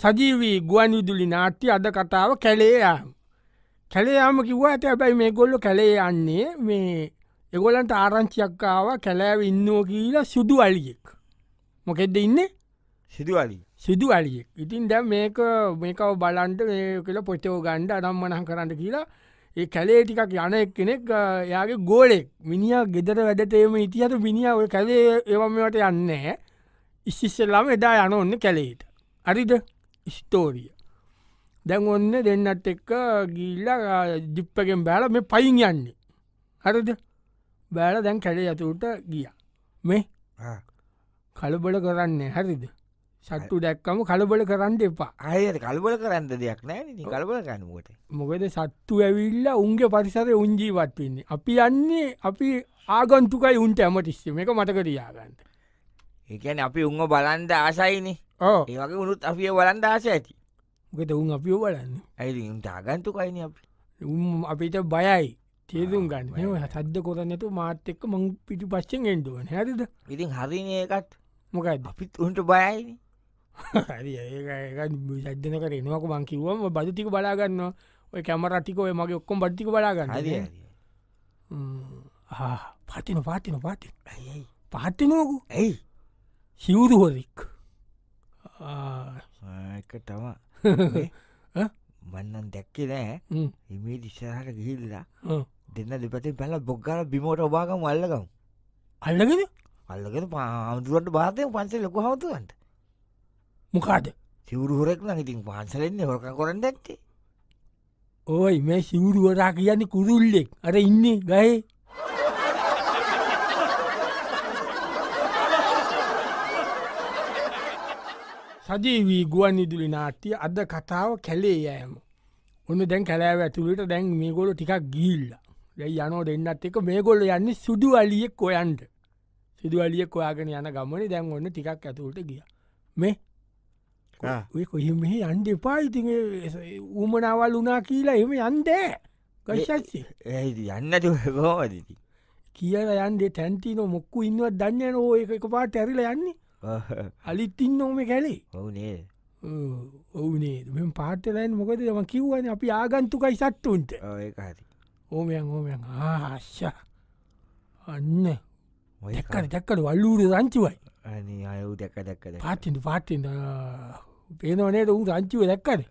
සජීවී ගුවන් විදුලි නාට්‍ය අද කතාව කැලේයාම්. කැලේයාම කිව්ව ඇත ඇබැයි මේ ගොල්ලො කැලේ යන්නේ මේ එගොලන්ට ආරංචියක්කාව කැලෑව ඉන්නෝ කියලා සුදු අලියෙක්. මොකෙද ඉන්නේ සිදුවලී සිදු අලියෙක් ඉතින් දැ මේක මේකව බලන්ට මේ කියලා පොචෝ ගණ්ඩ අනම්මනහ කරන්න කියලා ඒ කැලේ ටිකක් යන එක් කෙනෙක් යාගේ ගෝලෙක් මිනිිය ගෙදර වැඩටේම ඉතිහට මිනිිය ඔය කැලේ එවමට යන්නේ ඉස්සිස්සල්ලාම එදා යන ඔන්න කැලේට අරිද ස්තෝරිය දැන් ඔන්න දෙන්නත් එක්ක ගිල්ල ජිප්පගෙන් බෑල මේ පයින් යන්නේ හරද බෑල දැන් කැඩ යතුට ගිය මේ කලබල කරන්නේ හරිද සට්ටු දැක්කම කලබල කරන්න එපා අයට කලබල කරන්න දෙයක් නෑ කලබල ගනුවට මොකද සත්තු ඇවිල්ල උන්ගේ පරිසර උන්ජීවත් වෙන්නේ අපි යන්නේ අපි ආගන්තුකයි උන්ට ඇමටිස්සේ එක මටක රියාගන්න ඒකැන අපි උන්ව බලන්ද ආසයිනේ ඒවගේ උනුත් අපිය බලන් දාස ඇති ගත උන් අපිය බලන්න ඇයි දාගන්තුකයින අපි උම් අපිට බයයි තේරුම් ගන්න සද්ද කොරන්නතු මාත් එක්ක මං පිටි පච්චෙන් එන්ඩුවන හැරිද ඉතින් හරින ඒකත් මොක අපිත් උන්ට බයයින හරි ඒ සද්දන කරනක මං කිවම බදතික බලාගන්න ඔය කැම රටිකෝය මගේ ඔක්කොම් බට්ටික බලාගන්න පතින පාතින පාති පහත්තිනෝකු ඇයි සිවුරු හොරෙක් එක තම මන්නන් දැක්කේ නෑ හිමේ දිස්සාහට ගිහිල්ලා දෙන්න දෙපති පැල බොක්්ගල බිමෝට ඔබාගම් අල්ලකම් අල්ලගෙන අල්ලගෙන පාමුදුරට බාතය පන්සේ ලොක හවතුවන්ට මොකාට සිවරුහරෙක් න ඉතින් පහන්සලෙන්නේ හොක කොරන්න ඇත්තේ ඕයි මේ සිවරුවරා කියන්නේ කුරුල්ලෙක් අර ඉන්නේ ගයේ සජීවී ගුවන්නිදුලි නාට්‍යය අද කතාව කැලේ යෑම ඔන්න දැන් කැලෑව ඇතුළට දැන් මේගොලො ටිකක් ගිල්ල දැයි යනෝ දෙන්නත් එක මේගොල්ල යන්නේ සුදු අලියෙක් කොයන්ට සිදු අලියෙක් කොයාගෙන යන ගමන දැන් ඔන්න ටිකක් ඇතුළට ගිය මේ කොහි මෙහි අන්ඩ එපා ඉති ඌමනවල් වනා කියලා එම යන්දෑ ගශත්සේ ඇ යන්න හෝදති කියල යන්ඩේ තැන්තින මොක්කු ඉන්නවත් දන්න නෝ එක පාට ඇරිල යන්නේ අලිත් ඉන්න ඕම කැලේ ඔවුනේ ඔවුනේ මෙම පාටලයින් මොකද ම කිව්වන අපි ආගන්තුකයි සට්ටුන්ට ඕමයන් ඕමයන් ආශ්‍ය අන්න දැක්කට දැක්කට වල්ලූර රංචිවයි අයු දැක්ක දැක්කද පාටිට පාටෙන් පේනවනට උන් රංචිව දැක්කද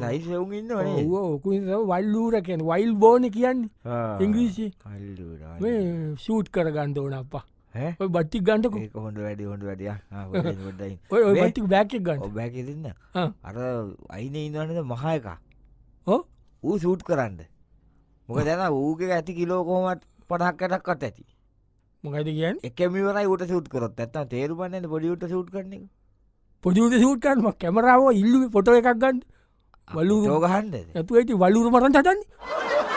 සයිසවුන්න ඔකු වල්ලූර කැන වයිල් බෝන කියන්න ඉංග්‍රීසි සූට් කරගන්න ඕන අපා බට්ටික් ගන්නට හොඳ වැඩි හොඳ වැඩිය ටික් බැක් ගන්න බැකතින්න අර අයින ඉන්නන්නද මහයක ඌ සූට් කරන්න මොක දැන ඌගේ ඇති කිලෝකෝමත් පටහක්කටක් කට ඇති මොකද කියන් එකමිවරයි ට සුට් කරොත් ඇත්ත තේරුබන්න පොඩිුට සුට් කරන පොඩිුට සුට් කරම කැමරාව ඉල්ලි පොට එකක් ගන්න වලු රෝගහන්ද ඇතු ඇති වලුරු මරන් හටන්නේ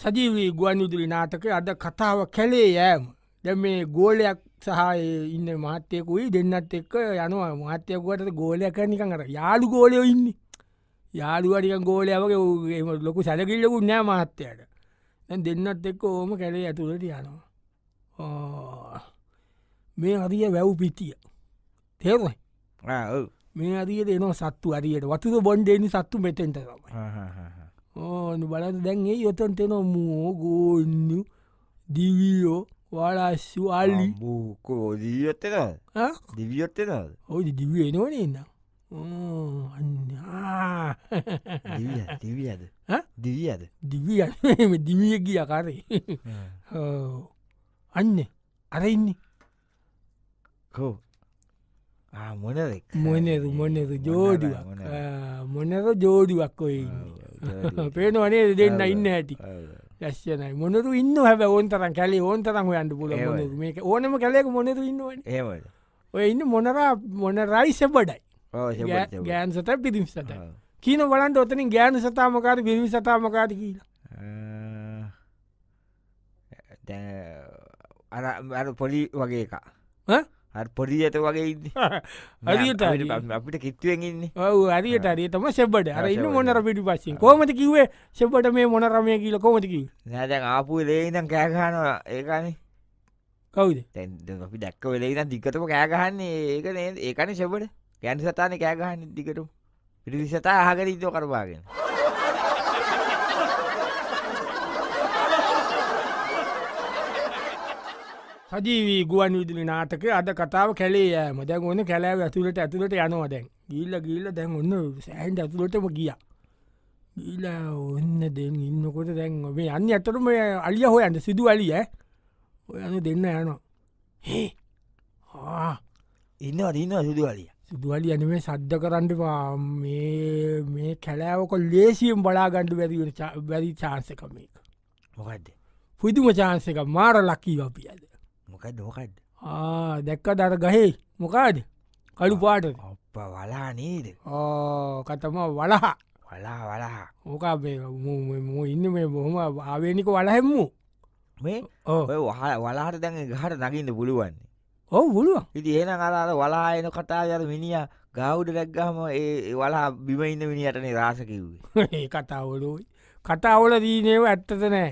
සජීවී ගුවන්විදුලි නාටක අද කතාව කැලේ යෑම දැ මේ ගෝලයක් සහ ඉන්න මහත්තයකුයි දෙන්නත් එක්ක යනවා මහත්තයකුවට ගෝලයක් නිකන් අර යාළු ගෝලයෝ ඉන්න යාළුවටික ගෝලයාවගේ ලොකු සැලකිල්ලකු නෑ මහත්තයට දෙන්නත් එක්ක ඕම කැලේ ඇතුළට යනවා මේ අරිය වැැව් පිටිය තේරයි මේ අරියට එනවා සත්තු අරියට වතුර බොන්්ඩේනි සත්තු මෙතෙන්ට තමයි Oh, no barado denge hiyo tonte no muogonyo dibiyo warashu ali ambuko dibiyo ってなあデビオってなおいデビオえのねんなうんああデビアデビアであデビアでデビアでデビアギやかれあんねあれにこう මොනද මොනෙදු මොනෙදු ජෝඩිවක් මොනද ජෝඩිවක්කොයින්න පේනවා නේද දෙන්න ඉන්න ඇති ලස්සනයි මොනරු ඉන්න හැබ ඕන්තරන් කැලේ ඕන්තරන් යන්න පුල මේ ඕනම කැලෙක මොනරු ඉන්නවන ඒ ඔය ඉන්න මොනරා මොන රයිස බඩයි ගෑන් සත පිරිම් සට කියීන බලන්ට ඔතනින් ගෑන සතාමකාර පිරිමි සතාමකාර කියලා අර පොලි වගේ එක පොඩියට වගේ හරියට අපිට කිත්තුවෙන් ඉන්න ඔව හරියට අරිය තම සෙබ්බට අර ඉන්න මොනර පිටි පස්සෙන් කොමට කිවේ සෙබ්බට මේ මොනරමය කියල කොමටකි නෑදැන් ආපු ලේනම් කෑගහනවා ඒකානේ කවුද අපි දැක්ක වෙලේ දික්කටම කෑගහන්නේ ඒක ඒකන සෙබට ගැන් සතාන කෑගහන්න දිකට පිරිසතා හගරීතෝ කරවාගෙන සජීවී ගුවන් විදුලි නාටක අද කතාව කැලේ යෑම දැන් ඔන්න කැලෑ ඇතුලට ඇතුලට යනවා දැන් ගිල්ල ගිල්ල දැන් ඔන්න සෑන්ට ඇතුලටම ගිය ගීල ඔන්න දෙන් ඉන්නකොට දැන් මේ අන්න ඇතරම අලිය හෝ ඇන්ට සිදු අලිය ඔයන දෙන්න යනවා හේ ඉන්න අදන්න සිදු අලිය සිදුවලි ඇන මේ සද්ධ කරන්නවා මේ කැලෑවක ලේසියෙන් බලාගණ්ඩු වැැරි බැරි චාන්සක මේක මොකක්ද පුදුම චාන්සක මාර ලකී වපියද මොකද දෝකඩ් දැක්ක දර ගහේ මොකාද කළු පාට ඔප්ප වලා නේද ඕ කතම වලහා වලා වලා ඕකාබේ ඉන්න මේ බොහොම ආවේනික වලහෙම්මු මේ ඔය වලාට දැන් ගහට නගින්න පුළුවන්නේ ඔව පුළුව ඉති එන අලාද වලායන කතාගර මිනිිය ගෞඩ දැක්ගහම ඒ වලා බිමඉන්න මිනිටනේ රාසකිව්වේ ඒ කතාවලුයි කතාවල දීනේව ඇත්තත නෑ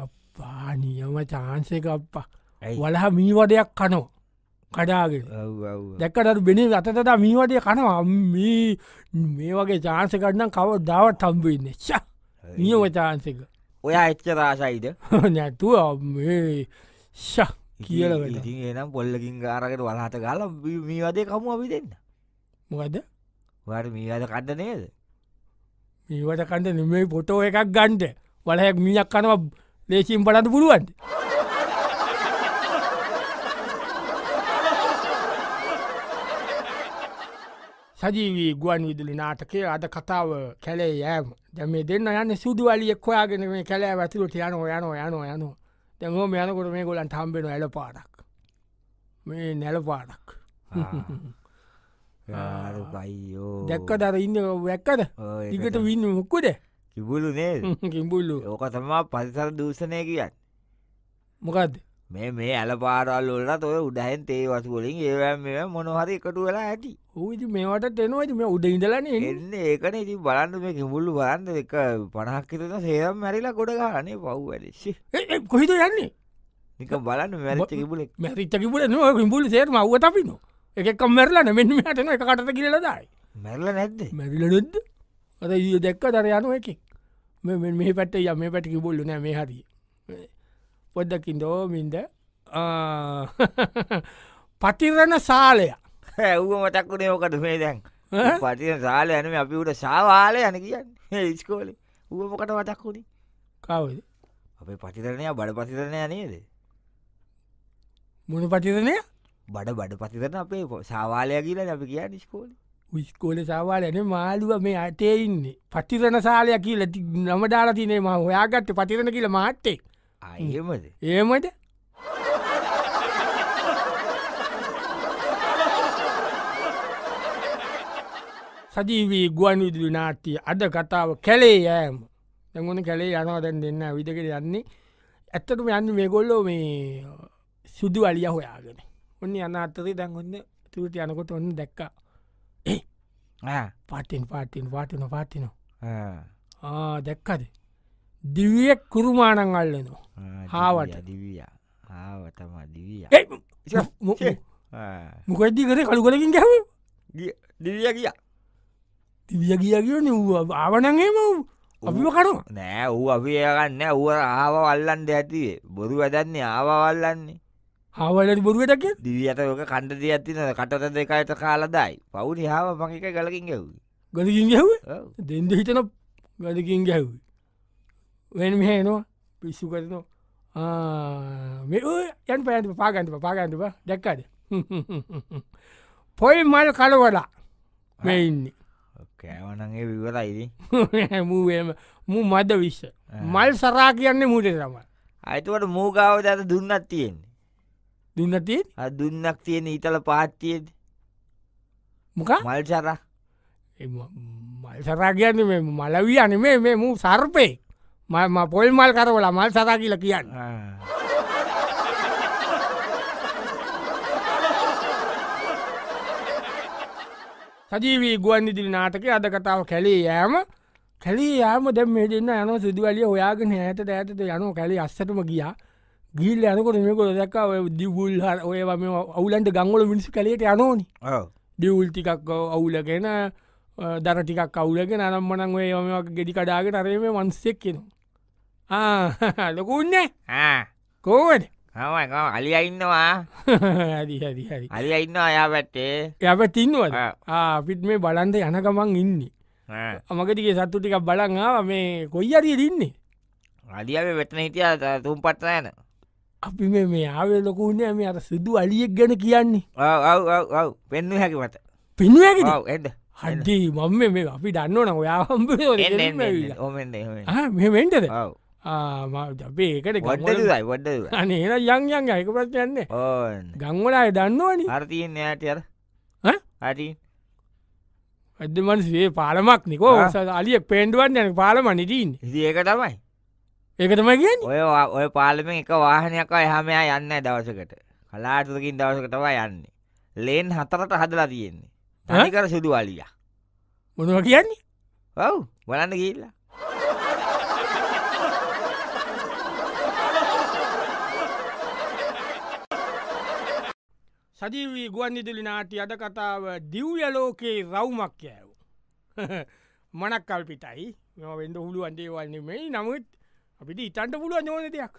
අපානියම චාන්සක අප්පා වලහ මීවඩයක් කනෝ කඩාගෙන දැක්කට බෙන අතතතා මීවටය කනවා මේ මේ වගේ චාන්ස කරනම් කව දවත් තම්බන්න ශා නියව චාන්සක ඔයා එච්චරාශයිද නැතුව ශ කියල නම් පොල්ලකින් ගාරකට වලහට ගාල මීවදේ කමු අපි දෙන්න මොකද වට මීවද කණ්ඩ නේද මීවට කණඩ නෙමේ පොටෝ එකක් ගණ්ඩ වලයක් මීයක් කනව ලේසිම් පලට පුළුවන්ට සජීවී ගුවන් විදුලි නාටකය අද කතාව කැලේ යෑම දැම දෙන්න යන්න සුදුවලිය කොයාගෙන මේ කැලෑ ඇතුලට යන යන යන යන දැහෝ යනකොට මේ ගොලන් තම්බෙන ඇල පාඩක් මේ නැල පාඩක් බයිෝ දැක්ක දර ඉන්න වැැක්කද ඉකට වින්න මුක්කුද කිබුලු නේ කිඹුල්ලු ඕක තමා පරිසර දූෂණය කියන්න මොකක්ද මේ මේ ඇලපාරල් වලට ඔය උඩහන් තේ වසුවලින් ඒවැම් මෙ මොනහරි එකතු වෙලා ඇති ඌති මේවට එෙනවති මේ උඩ ඉඳලන එන්න ඒකන ඉති බලන්න මේ කිමුල්ලු බලන්ද එක පනහක්කිරන සේරම් මැරිලා ගොඩ ගානේ පව් වැඩසි කොහිද යන්නේ නික බලන්න මැරිච කිබුල මැරිච කිබුල න කිඹුල සේරම අව්ව අපින එකකම් මැරලන මෙන්න හටන එක කටත කියලදායි මැරල නැද්ද මැරිල නොද්ද අද ඒ දැක්ක දර යනුව එකක් මෙ මේ පැට යම පැටි කිබුල්ලු නෑ මේ හරිය පොඩ්ඩකින් දෝමින්ද පතිරණ සාලය ඇව්ව මතක් වුණේ ඕකට මේ දැන් පතින සාල යනම අපිට සාවාලය යන කියන්න ඉස්කෝලේ ඌ මොකට මතක් වුණේ කවද අපේ පතිරණය බඩ පතිරණය නේද මොන පතිරණය බඩ බඩ පතිරන අපේ සාවාලය කියලා අපි කියන්න ඉස්කෝලේ විස්කෝල සවාල යන මාළුව මේ අටේ ඉන්නේ පටිරණ සාලයක් කියල නම දාලා තිනේ ම හොයාගත්ත පටිරණ කියල මාට්ටෙක් අයමද ඒමද සජීවී ගුවන් විදුලි නාට්ටිය අද කතාව කැලේ යෑම දැගුණ කැලේ යනවා දැන් දෙන්න විදකට යන්නේ ඇත්තටම යන්න මේ ගොල්ලෝ මේ සුදු අලිය හොයාගෙන ඔන්න යන්න අත්තරේ දැන්ගොන්න තුරට යනකොට ඔන්න දැක්ක ඒ පාටෙන් පාටෙන් පාටන පාටින දැක්කද දිවියක් කුරුමාණන් අල්ලනවා හාවට හාවතම දිවිය මොකදදි කර කළුකලකින් ගැහ දිවිය කියා දිවිය කිය කියන ආවනගේම අපිම කනවා නෑ ඌ අපියගන්න ඌ ආව වල්ලන්ට ඇතිවේ බොරු වැදන්නේ ආවවල්ලන්නේ හවලට බොරුවටක් දිවියට ඕක කණ්ඩ දී ඇතින කටත දෙකයට කාලදායි පවුනි හාව මකික ගලකින් ගැව් ගලකින් ගැව් දෙන්ද හිතන ගලකින් ගැව්ේ වෙන මෙහේනවා පිස්සු කරනවා යන් පැට පාගන්ටප පාගන්ටප දැක්කද පොයි මල් කලවලා මෙඉන්නේ කෑවනගේ විවරයිද මූම මූ මද විශ්ස මල් සරා කියන්නේ මුට තම අයිතුවට මූගාවට ඇත දුන්නත් තියෙන්නේ දුන්නති දුන්නක් තියෙන ඉතල පාත්තියද මොක මල් සරා මල් සරා කියන්නේ මලවී අනේ මේ මූ සර්පය මම පොල්මල් කරවල මල් සතා කියල කියන්න සජීවී ගුවන් ඉදිරි නාටක අද කතාව කැලේ යෑම කැලේ යාම දැම් මේ දෙන්න යන සිදුවලිය ඔයාගෙන ඇතට ඇතට යන කැලේ අස්සටම ගියා ගිල් යනකොට මේකොට දැක්ක දිවුල් ඔය ම අවුලන්ට ගංගොල මිනිසු කලේට යනෝනි දිවුල් ටිකක් අවුලගෙන දර ටිකක් කවුලගෙන අනම්මනන් ඔය යමක් ගෙඩි කඩාගෙන අරේ මන්සෙක් කෙනවා ලොකුන්න කෝවට හමයි අලිය ඉන්නවා හරි අලිය ඉන්න අයා පැත්තේ යප තින්නවද අපිත් මේ බලන්ද යන ගමන් ඉන්නේ අමකටිගේ සත්තු ටිකක් බලන් ආව මේ කොයි අරිය ඉන්නේ අලියාව වෙටන හිටිය තුම් පටනයන අපි මේ මේ ආවේ ලොකුන්නේ මේ අර සිදු අලියෙක් ගැන කියන්නේ ඔව් පෙන්නු හැකි මත පින්ුව ඇ හඩ මම මේ අපි දන්නවන ඔයා හම්බ මෙමෙන්ටද ඔව් අපේකට ගඩදයි වඩ අනේ යං යං අයකපත් යන්නේ ගංවලාය දන්නවන අර්තියෙන් නෑටර හටි ඇදමන්සේ පාලමක් නිකෝ අලිය පේන්ඩුවන් යන පාලම නිටීන් ඒක තමයි ඒකතම කිය ඔය ඔය පාලම එක වාහනයක් එහමයා යන්න දවසකට කලාටකින් දවසකටවා යන්නේ ලේන් හතරට හදලා තියෙන්නේ තනිකර සුදු අලිය මොනුව කියන්නේ ඔව් බලන්න කියල්ලා සජීවී ගුවන්විදුලි නාටි අද කතාව දිව්යලෝකයේ රවුමක් යෑව. මනක් කල්පිටයි මෙවෙන්ඩ හුළුුවන්දේ වන්නේෙයි නමුත් අපිට ඉතන්ට පුළුව නෝන දෙයක්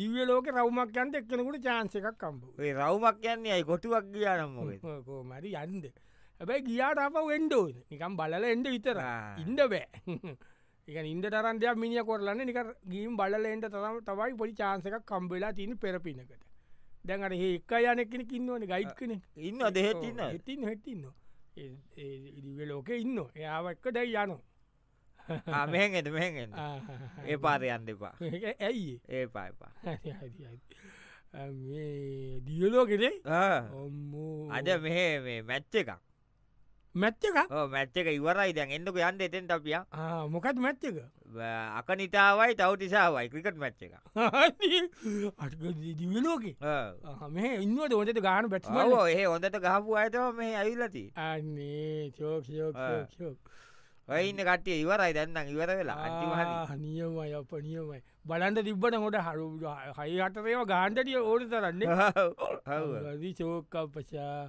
දිවලෝක රවමක් යන්ට එක්කනකට චාන්ස එකක් කම්බ රවමක් යන්නේ අයි කොටුවක් ගියානම්මෝ මරි යන්ද හැබැයි ගියාට අප වෙන්ඩෝ නිකම් බලල එන්ඩ විතර ඉන්ඩ බෑ එක ඉන්ද තරන්දයක් මිනිිය කොරලන්න නික ගීම් බලලෙන්ට තරම් තවයි පොඩි චාන්සක කම්බෙලා තින පෙරපිනකට දැන් අර ඒක යන කෙනෙක් ඉන්නවන ගයිඩ් කෙනෙ ඉන්න දෙහෙතින්න ඉතින් හැටින්න ඉදිවලෝක ඉන්න එයාවක්ක දැයි යනු මෙහෙගෙට මෙහෙගෙන් ඒ පාර යන්න එපා ඇයි ඒ පාපා දියලෝකෙදේ අද මෙහ මේ මැච්ච එකක් මැත්තක මැත්තක ඉවරයි දැන් එන්නක යන්න එතෙන් අපිය මොකත් මැත්තක අකනිතාවයි තවටිසාවයි ක්‍රිකට් මැච්ච එක දිවලෝක මේ ඉන්න දෝට ගාන පැට් ඒ හොඳට ගහපු අයතම මේ ඇවිල්ලති අන්නේ චෝක්ෂෝක්ෂෝක් ඔයින්න කට්ටිය ඉවරයි දැන්න ඉවර වෙලා අ නියමයි අප නියමයි බලන්ට තිබ්බට හොට හරු හයි අටරේවා ගාන්ටටිය ඕඩ තරන්නේ හවදී චෝක්කක් පචා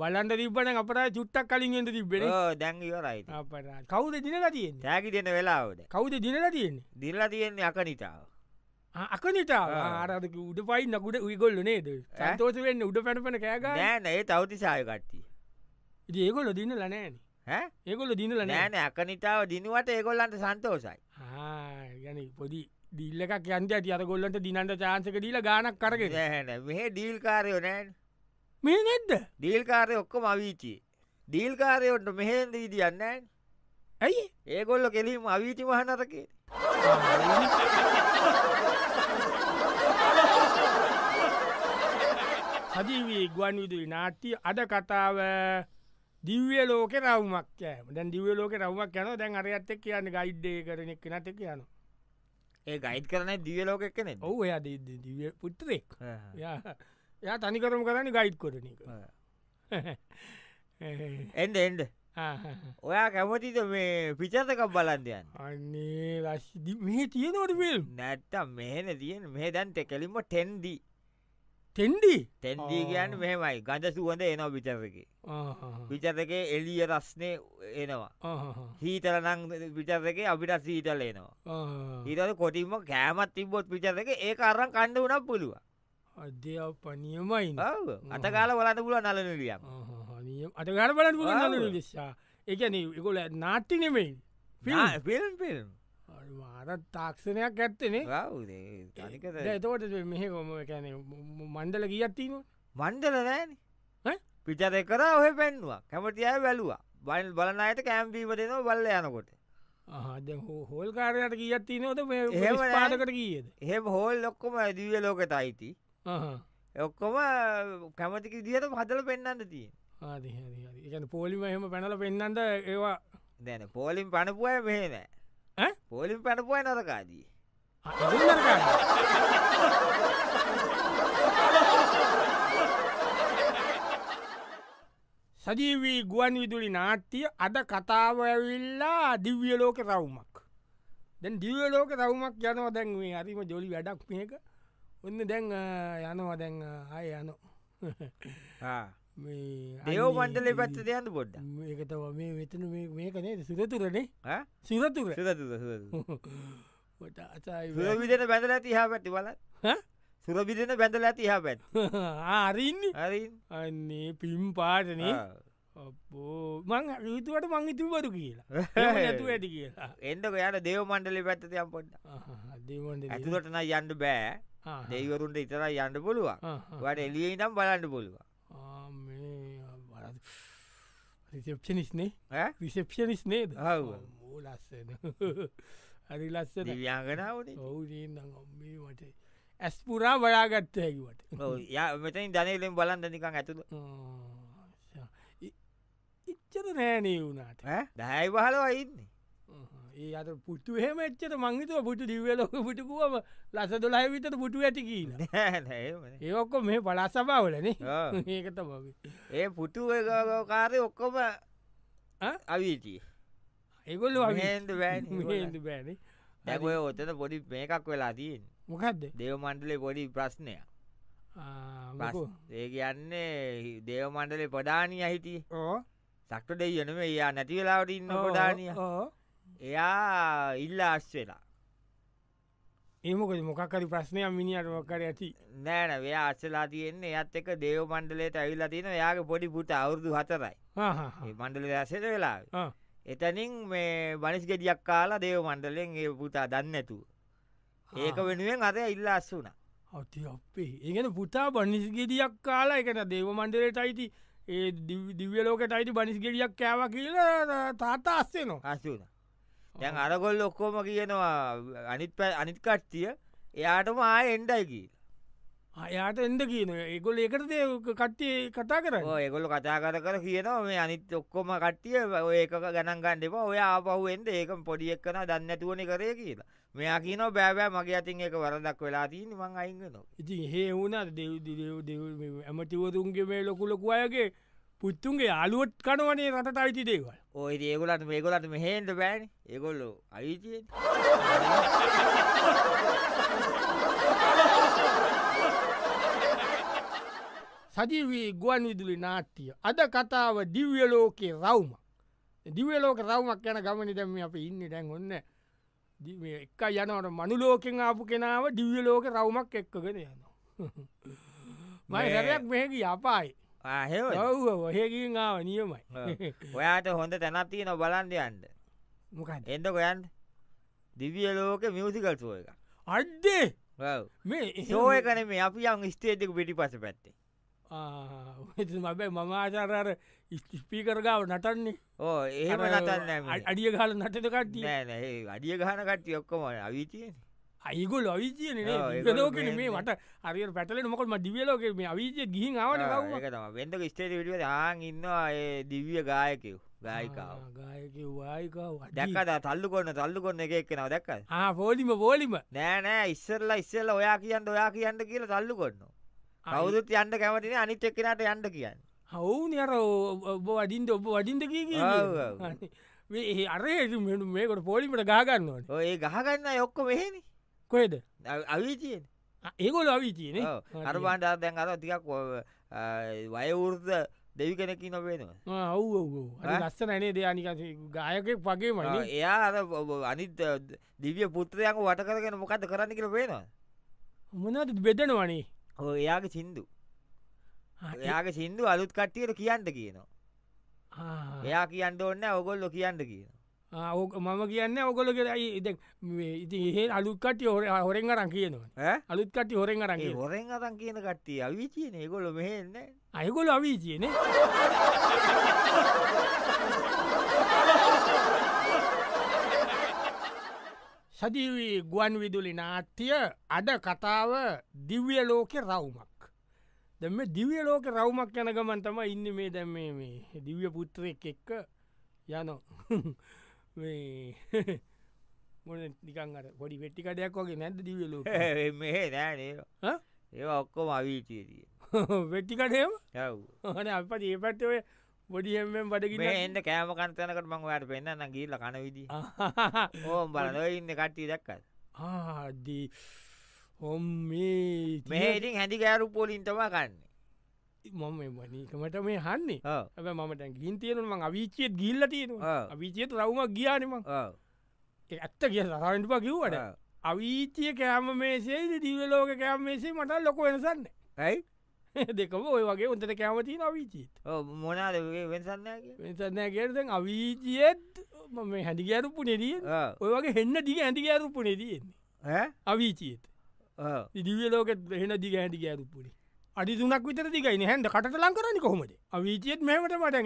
බලන්ට තිබන අපට චුට්ටක් කලින් ට තිබෙන දැන් රයි අපට කවුද දිනලා තියෙන් තෑකි දෙන වෙලාවට කවුද දිනලා තියෙන්නේ දිල්ලා තියෙන්නේ අකනිතාව අකනිතා ආරද උඩ පයින්න කුඩ විගොල්ල නේද තෝස වෙන්න උඩ පැනපන කෑග නෑ ඒ තවතිසාය කට්ටි ඒගොල්ල දින්නල නෑන ඒගොල දිනල නෑන අකනිතාව දිනුවට ඒගොල්ලන්ට සන්තෝසයි ගැන පොදි දිල්ලක කියන්ට අතියර ගොල්ලන්ට දිනන්ට චාන්සක දීල ගානක් කරගෙන හැ මෙහ ඩීල්කාරයෝ නෑන් මේ නැද්ද දීල්කාරය ඔක්කොම අවීචී දීල්කාරයවන්ට මෙහෙන්ද විදියන්න ඇයි ඒගොල්ල කෙලීම අවීචි මහනරකේ හදිවී ගුවන් විදුලි නාට්‍ය අද කතාව දිව්‍ය ලෝක රවමක් කෑම දැන් දිව ලෝක රවමක් යන දැන් අරයත්ත කියන්න ගයිඩ්ඩේ කරනෙක් නටක යන ඒ ගයිඩ් කරන දිව ලෝකක්න ඔහ දිව පුත්‍රෙක් ය තනිකරම කරන්න ගයිඩ් කරන එක එඩ එඩ ඔයා කැමතිද මේ පිචතක බලන්දයන් අන්නේ ලස්දි මේ තියනොට ෆිල් නැත්තම් මෙහෙන තියෙන් මේ දැන්ත කෙලින්ම ටෙන්දී තෙන්ඩි තැන්දී කියන්න මෙහෙමයි ගඳ සුවඳ එනවා විචරකේ විචරකේ එලිය රස්නය එනවා හීතල නං විචරකේ අපිට සීතල එනවා ඊතල කොටින්ම කෑමත් තිබොත් විචරක ඒ අරන් කණ්ඩ වනක් පුළුවන් අධ්‍යාප නියමයි අතකාල වලට පුල නලනලියම් අටකාර බලට පුල නලන නිසා එකන එකොල නාට්ටි නෙමයි ෆිල්ම් ෆිල්ම් මාරත් තාක්ෂණයක් ඇත්තනේ එතකොට මෙහෙකොම කැන මණ්ඩල ගියත්තිීම මණ්ඩල නෑන පිචර කර ඔහ පැන්වා කැමතිය වැැලවා බයිල් බලනයට කෑම්පීම දෙනවා බල්ල යනකොට ආද හෝල් කාරයට කියත්ති නොද පාටකට කියද එහෙම හෝල් ලොක්කොම ඇදිවිය ලෝකත අයිති ඔක්කොම කැමතික දිහට හදල පෙන්න්නට තිය ආ පෝලිම එහෙම පැනල පෙන්න්නට ඒවා දැන පෝලිම් පණපුුවය මෙහෙනෑ පෝලිම් පැනපුුවයි නරකාදී සජීවී ගුවන් විදුලි නාට්‍යය අද කතාව ඇවිල්ලා දිව්‍ය ලෝක රවුමක් දැන් දිව්‍ය ලෝක රවුමක් යනවා දැන්වේ අරිම ජොලි වැඩක් මේක ඔන්න දැන් යනවා දැන් අය යන ඒෝ මණ්ඩලේ පත්ත දයන්න පොඩ්ඩ ඒකතව මේ වෙතන මේකනේ සිරතුරනේ සිරතුර විදෙන බැඳල තිහා පැටි බල සුරබිදෙන බැඳල තිහා පැත් ආරින්න හරි අන්නේ පිම් පාටනේ ඔබෝ මං යුතුවට මං ඉතුවරු කියලා ඇතු ඇටි කියලා එන්නක යාට දේව මණ්ඩලි පැත්තතියම් පොඩ්ඩ ඇතුලටන යන්න බෑ දෙවරුන්ට ඉතරයි යන්න පුළුවන් වට එලිය ඉනම් බලන්න පුළුවන් රිසප්ෂනිස්නේ විසප්ෂනිස් නේද මූ ලස්සන හරි ලස්ස යාගෙනාවට ඔවුනම් මට ඇස්පුරා වඩාගත්ත හැකිවට මෙතයි ධනලෙන් බලන් නිකං ඇතුළ ඉච්චද නෑනේ වුණට දැයි පහලවා ඉන්නේ ඒ අත පුට්ටු එහෙම එච්චට මංගිතුව පුටු දිවලොක පුටුකුවම ලස දොලහ විතට පුටු ඇති කියීල ඒඔක්කො මේ පලා සභාවලන ඒකත බගේ ඒ පුටු කාරය ඔක්කොම අවීටී ඒගොල්ල වහේද බෑන්ද බෑන ඇකොය ඔතන පොඩි මේකක් වෙලා තියෙන් මොකක්ද දේව මණ්ඩලේ පොඩි ප්‍රශ්නය ඒ කියන්නේ දේව මණ්ඩලේ ප්‍රධානී අහිති ඕ සක්ට දෙයනම යා නැති වෙලාවට ඉන්න ප්‍රධානය ඕ එයා ඉල්ලාස් වෙලා ඒමකද මොකක්කරි ප්‍රශ්නයක් මිනිියට මොක්කර ඇති නෑන වයා අස්සලා තියෙන්නේ ඇත් එක දේව මණ්ඩලේට ඇවිල්ලා තියෙන යාගේ පොඩි පුට අවුරදු හතරයි මණ්ඩල ඇසට වෙලා එතනින් මේ බනිස් ගෙඩියක් කාලා දේව මණ්ඩලෙන් ඒ පුතා දන්නඇතුව ඒක වෙනුවෙන් අද ඉල්ලා අස් වුණ අති ඔපේ ඒගෙන පුතා බනිස් ගෙඩියක් කාලා එකට දේව මණ්ඩලට අයිති ඒ දිව්‍යලෝකට අයිති බනිස් ගෙඩියක් කෑව කියලා තාතා අස්සේනවා අස්සුනා දැන් අරගොල් ඔක්කෝම කියනවා අනිත් පැ අනිත් කට්ටිය එයාටම ආ එන්ඩයි කියලා අයාට එන්ඩ කියන ඒගොල් ඒකට දේ කට්ටිය කතා කර ඒගොල්ල කතා කර කර කියනවා මේ අනිත් ඔක්කොම කට්ටිය ඒක ගණන් ගණ්ඩෙපා ඔය ආපහුවෙන්ට ඒක පොඩියක් කන දන්නැතුවන කරය කියලා මෙයා කියන බෑබෑ මගේ අතින් එක වරදක් වෙලා තියන මං අයිගනවා ඉතින් හේ වුණත් දෙව් ඇමතිවතුන්ගේ මේ ලොකුලොකුවයගේ පුත්තුන්ගේ අලුවත් කනුවනේ රට අයිති දේවල් ඔය ඒගොලට මේගොලට මෙහෙන්ට බෑන ඒගොල්ලො අයිති සජීවී ගුවන් විදුලි නාට්‍යය අද කතාව දිව්‍යලෝකයේ රවුම දිවලෝක රවමක් යන ගමනිදම අප ඉන්න දැන් ඔන්න එක යනට මනුලෝකෙන් ආපු කෙනාව දිව්‍යලෝක රවුමක් එක්කගෙන යනවා මයි හැරයක් මෙහැකි අපායි ආහෙ ඔව්ව ඔහයකින් ආව නියමයි ඔයාට හොඳ තැනත් තියෙන බලන්ඩයන්ට මොක එද ගොයන් දිවිය ලෝක මියසිකල් සුව එක අඩ්ඩේ මේ සෝයකන මේ අපි යම් ස්තේතික පිටි පස පැත්තේ මබේ මම ආචාරර ස්පීකරගාව නටන්නේ ඕ ඒම නතන්න අඩිය ගාල නටට කට්ටිය අඩිය ගාන කට්ටි ඔක්කොම අවිතියන්නේ අයිගොල් අවිජයන ලෝකන මේ මට අරය පැටල නොකොත්ම දිවියලෝක මේ අවිජය ගිහි ආවට වෙද ස්ටේ විඩිය හන් ඉන්නවා දිවිය ගායකව ගායිකාව ගායකවායිකව දැක්කද තල්ලු කොන්න තල්ලු කොන්න එක එක්කෙනව දැක්ක පෝලිම පෝලිම නෑනෑ ඉස්සරලා ඉස්සල්ල ඔයා කියන්න ඔයා කියන්න කියලා තල්ලු කොන්න අවුදුත් යන්න කැමතින අනිත් එක්කෙනට යන්න කියන්න හවුන අර ඔබ වඩින්ට ඔබ වඩින්ට කිය අරේ මේකට පෝලිමට ගාගන්නවට ඒ ගහගන්න ඔක්කො මෙහෙනි කොහෙද අවිතියෙන් ඒගොල අවිතියන අරබාන්ඩා දැන් අර තිකක් වයවෘර්ද දෙවි කෙනෙක් නොබේනවා ඔව ලස්ස නැනේ දෙයානික ගායකෙක් වගේ ම එයා අර අනිත් දිවිය පුත්‍රයක වට කරගෙන මොකද කරන්න කියල පේනවා මොනද බෙදන වනේ හෝ එයාගේ සිින්දු එයාගේ සිින්දු අලුත් කට්ටියට කියන්න කියනවා එයා කියන්න ඔන්න ඔගොල්ලො කියන්න කියනවා මම කියන්න ඔගොල කරයි ඉ ඉති ඒ අලුත්කට හොර හොරෙන් අරන් කියනවා අලුත්කට හොරෙන් අරන් හොරෙන් අරන් කියන කට්ටිය අවිචයන ඒගොල මෙහෙන්න අයගොල අවීචයන සදීවී ගුවන් විදුලි නාට්‍යය අද කතාව දිව්‍ය ලෝකෙ රවුමක් දැම දිවිය ලෝක රවුමක් යන ගමන් තම ඉන්න මේ දැම් මේ දිව්‍ය පුත්‍රයෙක් එක්ක යනෝ නිකන් අර පොඩි වෙට්ටිකඩයක් වගේ නැද දිවලු මෙහ නෑනේ ඒ ඔක්කොම අවීචීතිය වෙට්ටිකටයම හන අප ඒ පැත්ත ඔය බොඩිහෙෙන් බඩග එන්න කෑම කන්තනකට මං වට පෙන්න්න ගීල කන විදි ඕ බලන ඉන්න කට්ටි දක්කත් ආදී හොම් මේ මේඉතින් හැඳි ගෑරු පොලින්ටම කන්නේ මම මනීකමට මේ හන්නේ ඇ මට ගින් තියෙනවා අවිචයත් ගිල්ල තියෙනවා අවිචයත් රවම ගියානම ඇත්ත කිය සහටපා කිව්වට අවීචය කෑම මේසේ දීවලෝක කෑම මේසේ මට ලොක වෙනසන්න ඇයි දෙකම ඔය වගේ උන්ට කෑමති අවිචීත් මොනාද වෙනසන්න වෙනසන්න කියද අවීචයත් මම හැඩි ඇරුපු නෙදිය ඔය වගේ හෙන්න දිග ඇඩි ඇරුපු නෙදයෙන්නේ අවීචීත් ඉදිවියලෝක හෙන දිග ඇඩි ඇරුපුනේ අඩි දුනක් විතර දිගයින හැන්ඩ කට ලංකරන්න කොහොමද අවිචියත් මෙමට මට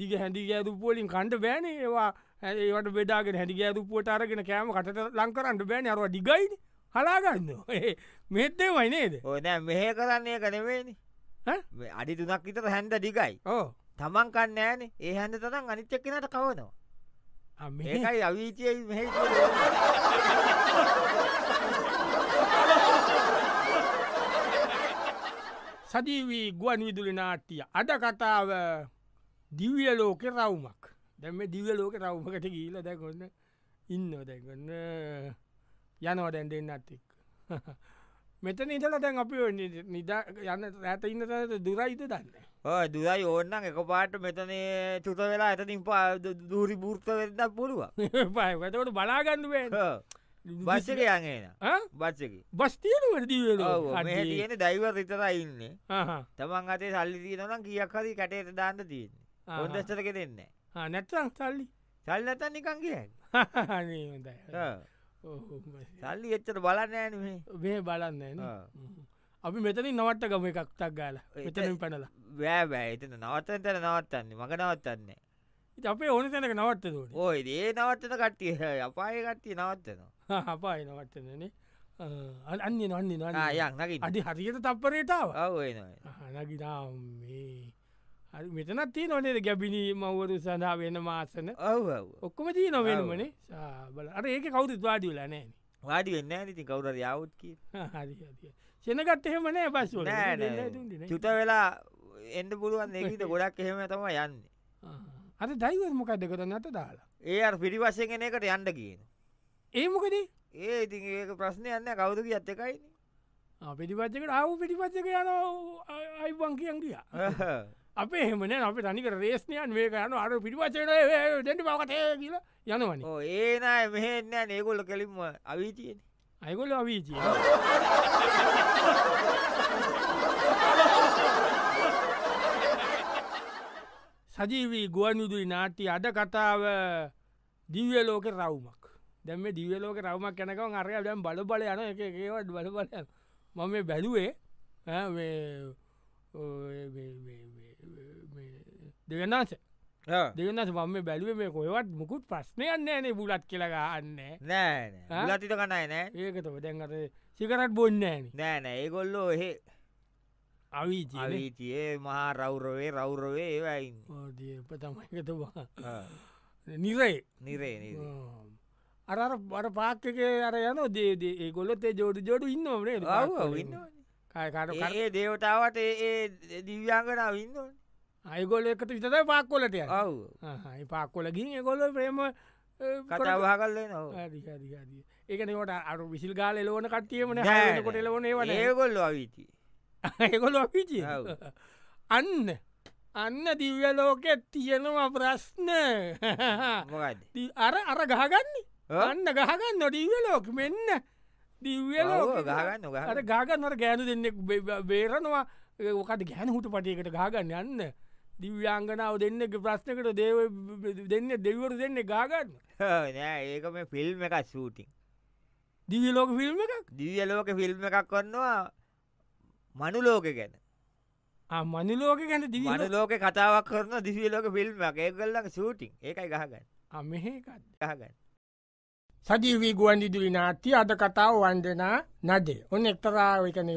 දිග හැඩි ගෑතු පෝලින් කණ්ඩ බෑන ඒවා ඒට බෙඩාගෙන හැඩි ගෑතු පුවටාරගෙන කෑම කට ලංකරන්න බෑන අරවා දිගයින හලාගන්න මෙත්තේ වයිනේද ඕන මෙහ කරන්නේ කනවේනි අඩි දුනක් විතර හැන්ඩ දිගයි ඕ තමන් කන්න ෑන ඒ හැන්ඩ තතන් අනිච්චක්කනට කවනවා මේකයි අවිචයයි මෙහ සදීවී ගුවන් විදුලි නාට්ටිය අද කතාව දිවිය ලෝකෙ රවුමක් දැම දිවිය ලෝක රවුමකට ගීල දැකොන්න ඉන්න දැකන්න යනවා දැන් දෙන්නත් එක් මෙතන ඉතල දැන් අපි නිද යන්න රැත ඉන්න තට දුරයිත දන්න ඔය දුරයි ඕන්න එක පාට මෙතනේ චුත වෙලා ඇතින් පා දූරි බෘර්ත වෙන්න පුළුව පයතකට බලාගන්නුවේ බස්සකයන්ගෙන බස්සක බස්තීනට දීන දයිව රිතරයින්න තමන් අතේ සල්ලි තියනම් කියක් හරි කටේට දාන්න තියන්න හොදස්තරක දෙන්න නැත්තම් සල්ලි සල්ලත නිකන් කිය සල්ලි එච්චට බලන්න න මේ බලන්න අපි මෙතනින් නවට්ට ගම එකක් තක් ගාල එතනින් පැනලා බෑ බෑ එතන නවත්තන්තර නවත්තන්නේ මඟ නවත්තන්නේ අපේ ඕන තැනක නවත්ත දට ඕයි ඒ නවත්තන කට්ටිය අපාය කට්ටිය නවත්තනවා අපාය නවත්තනනේ අන්න නොන්නේ නනයන්නගේ අඩි හරියට තප්පරේටාව නගිතාම් හරි මෙතනත් තිය නොනේද ගැබිණි මවරු සඳහා වෙන මාසන ඔව ඔක්කොම තිය නොවෙනමනේ සාබල අර ඒක කවුරුත් වාඩි වෙලානෑ වාඩි වෙන්න ඉති කවුර යවුත් කිය හරි සෙනගත් එහෙමනෑ පස්ස චුත වෙලා එන්න පුළුවන් ඒකට ගොඩක් එහෙම තම යන්නේ අද දයිවත් මොකක්ද කරන්න අත දාලා ඒ පිරිවශයෙන් එකට යන්න කියන ඒ මොකද ඒ ඉති ඒක ප්‍රශ්නය යන්න කවුදු කියත් එකයි පිටිපච්චකට අව පිටිපච්චක යන අයිබං කියන් කිය අපේ එමන අප තනික රේස්නයන් මේ යන අර පිටිපච්චන දැට පවකටය කියලා යනවන ඒන මෙහෙන්න ඒගොල්ල කෙලින්ම අවීතියෙන අයගොල අවීචිය සජීවී ගුවන්යුදුරි නාට්‍ය අද කතාව දිව්‍ය ලෝක රවුමක් දැම දිව්‍ය ලෝක රවමක් යැනකව අරය දැම් බල බල යන එක ඒවත් බල බල මම බැලුවේ දෙවන්නාස දෙවන්න මම බැලුවේ මේ කොයවත් මුකුත් ප්‍රශ්නයන්නේ නේ බුලත් කියලගන්න නෑ ලතිත කනයි නෑ ඒකතව දැන් අර සිකරත් බොන්නෑන නෑන ඒගොල්ලෝ එහෙ අවිචයේ මහා රෞරවේ රෞරවේ ඒවයින් ඕදිය පතමයිකතුවා නිරේ නිරේ අර බර පාක්කක අර යන දේදේ ඒගොල්ලොත් ඒ ජෝඩි ජොඩු ඉන්නවනේ ඉන්න ඒ දේවතාවට ඒ දිව්‍යංගන ඉන්න අයගොල එකට විතද පාක්කොලට ඔව් පාක්කොලගින් ඒගොල්ල ප්‍රේම කතාවා කල්ල නව ඒකනට අරු විසිල් ගාල ලෝන කටයීමන කොට ලෝනේ ඒගොල්ල අවිතිී ඒකොල අපිචි අන්න අන්න දිව්‍යලෝකෙත් තියෙනවා ප්‍රශ්න අර අර ගහගන්නේ අන්න ගහගන්න නොඩිවලෝක මෙන්න දිව්‍යලෝක ගහගන්න අර ගාගන්නට ගෑනු දෙන්නෙක් බේරනවා ඕකට ගැන හුට පටියකට ගාගන්න යන්න දිව්‍යංගනාව දෙන්න ප්‍රශ්නකට දේව දෙන්න දෙවරු දෙන්න ගාගන්න ඒක මේ ෆිල්ම් එකක් සූටින් දිවිලෝක ෆිල්ම් එකක් දිවියලෝක ෆිල්ම් එකක් කන්නවා මනුලෝක ගැන මනුලෝක ගැන දිවන ලෝක කතාවක් කරන දිවිලෝක ෆිල්ම් ඒ කල්ලක් සූටිං ඒකයි ගහගන්න අමහෙකත් ගහගන්න සජීවී ගුවන් ඉදිරි නාට්‍ය අද කතාව වන්දනා නදේ ඔන්න එක්තරාවකන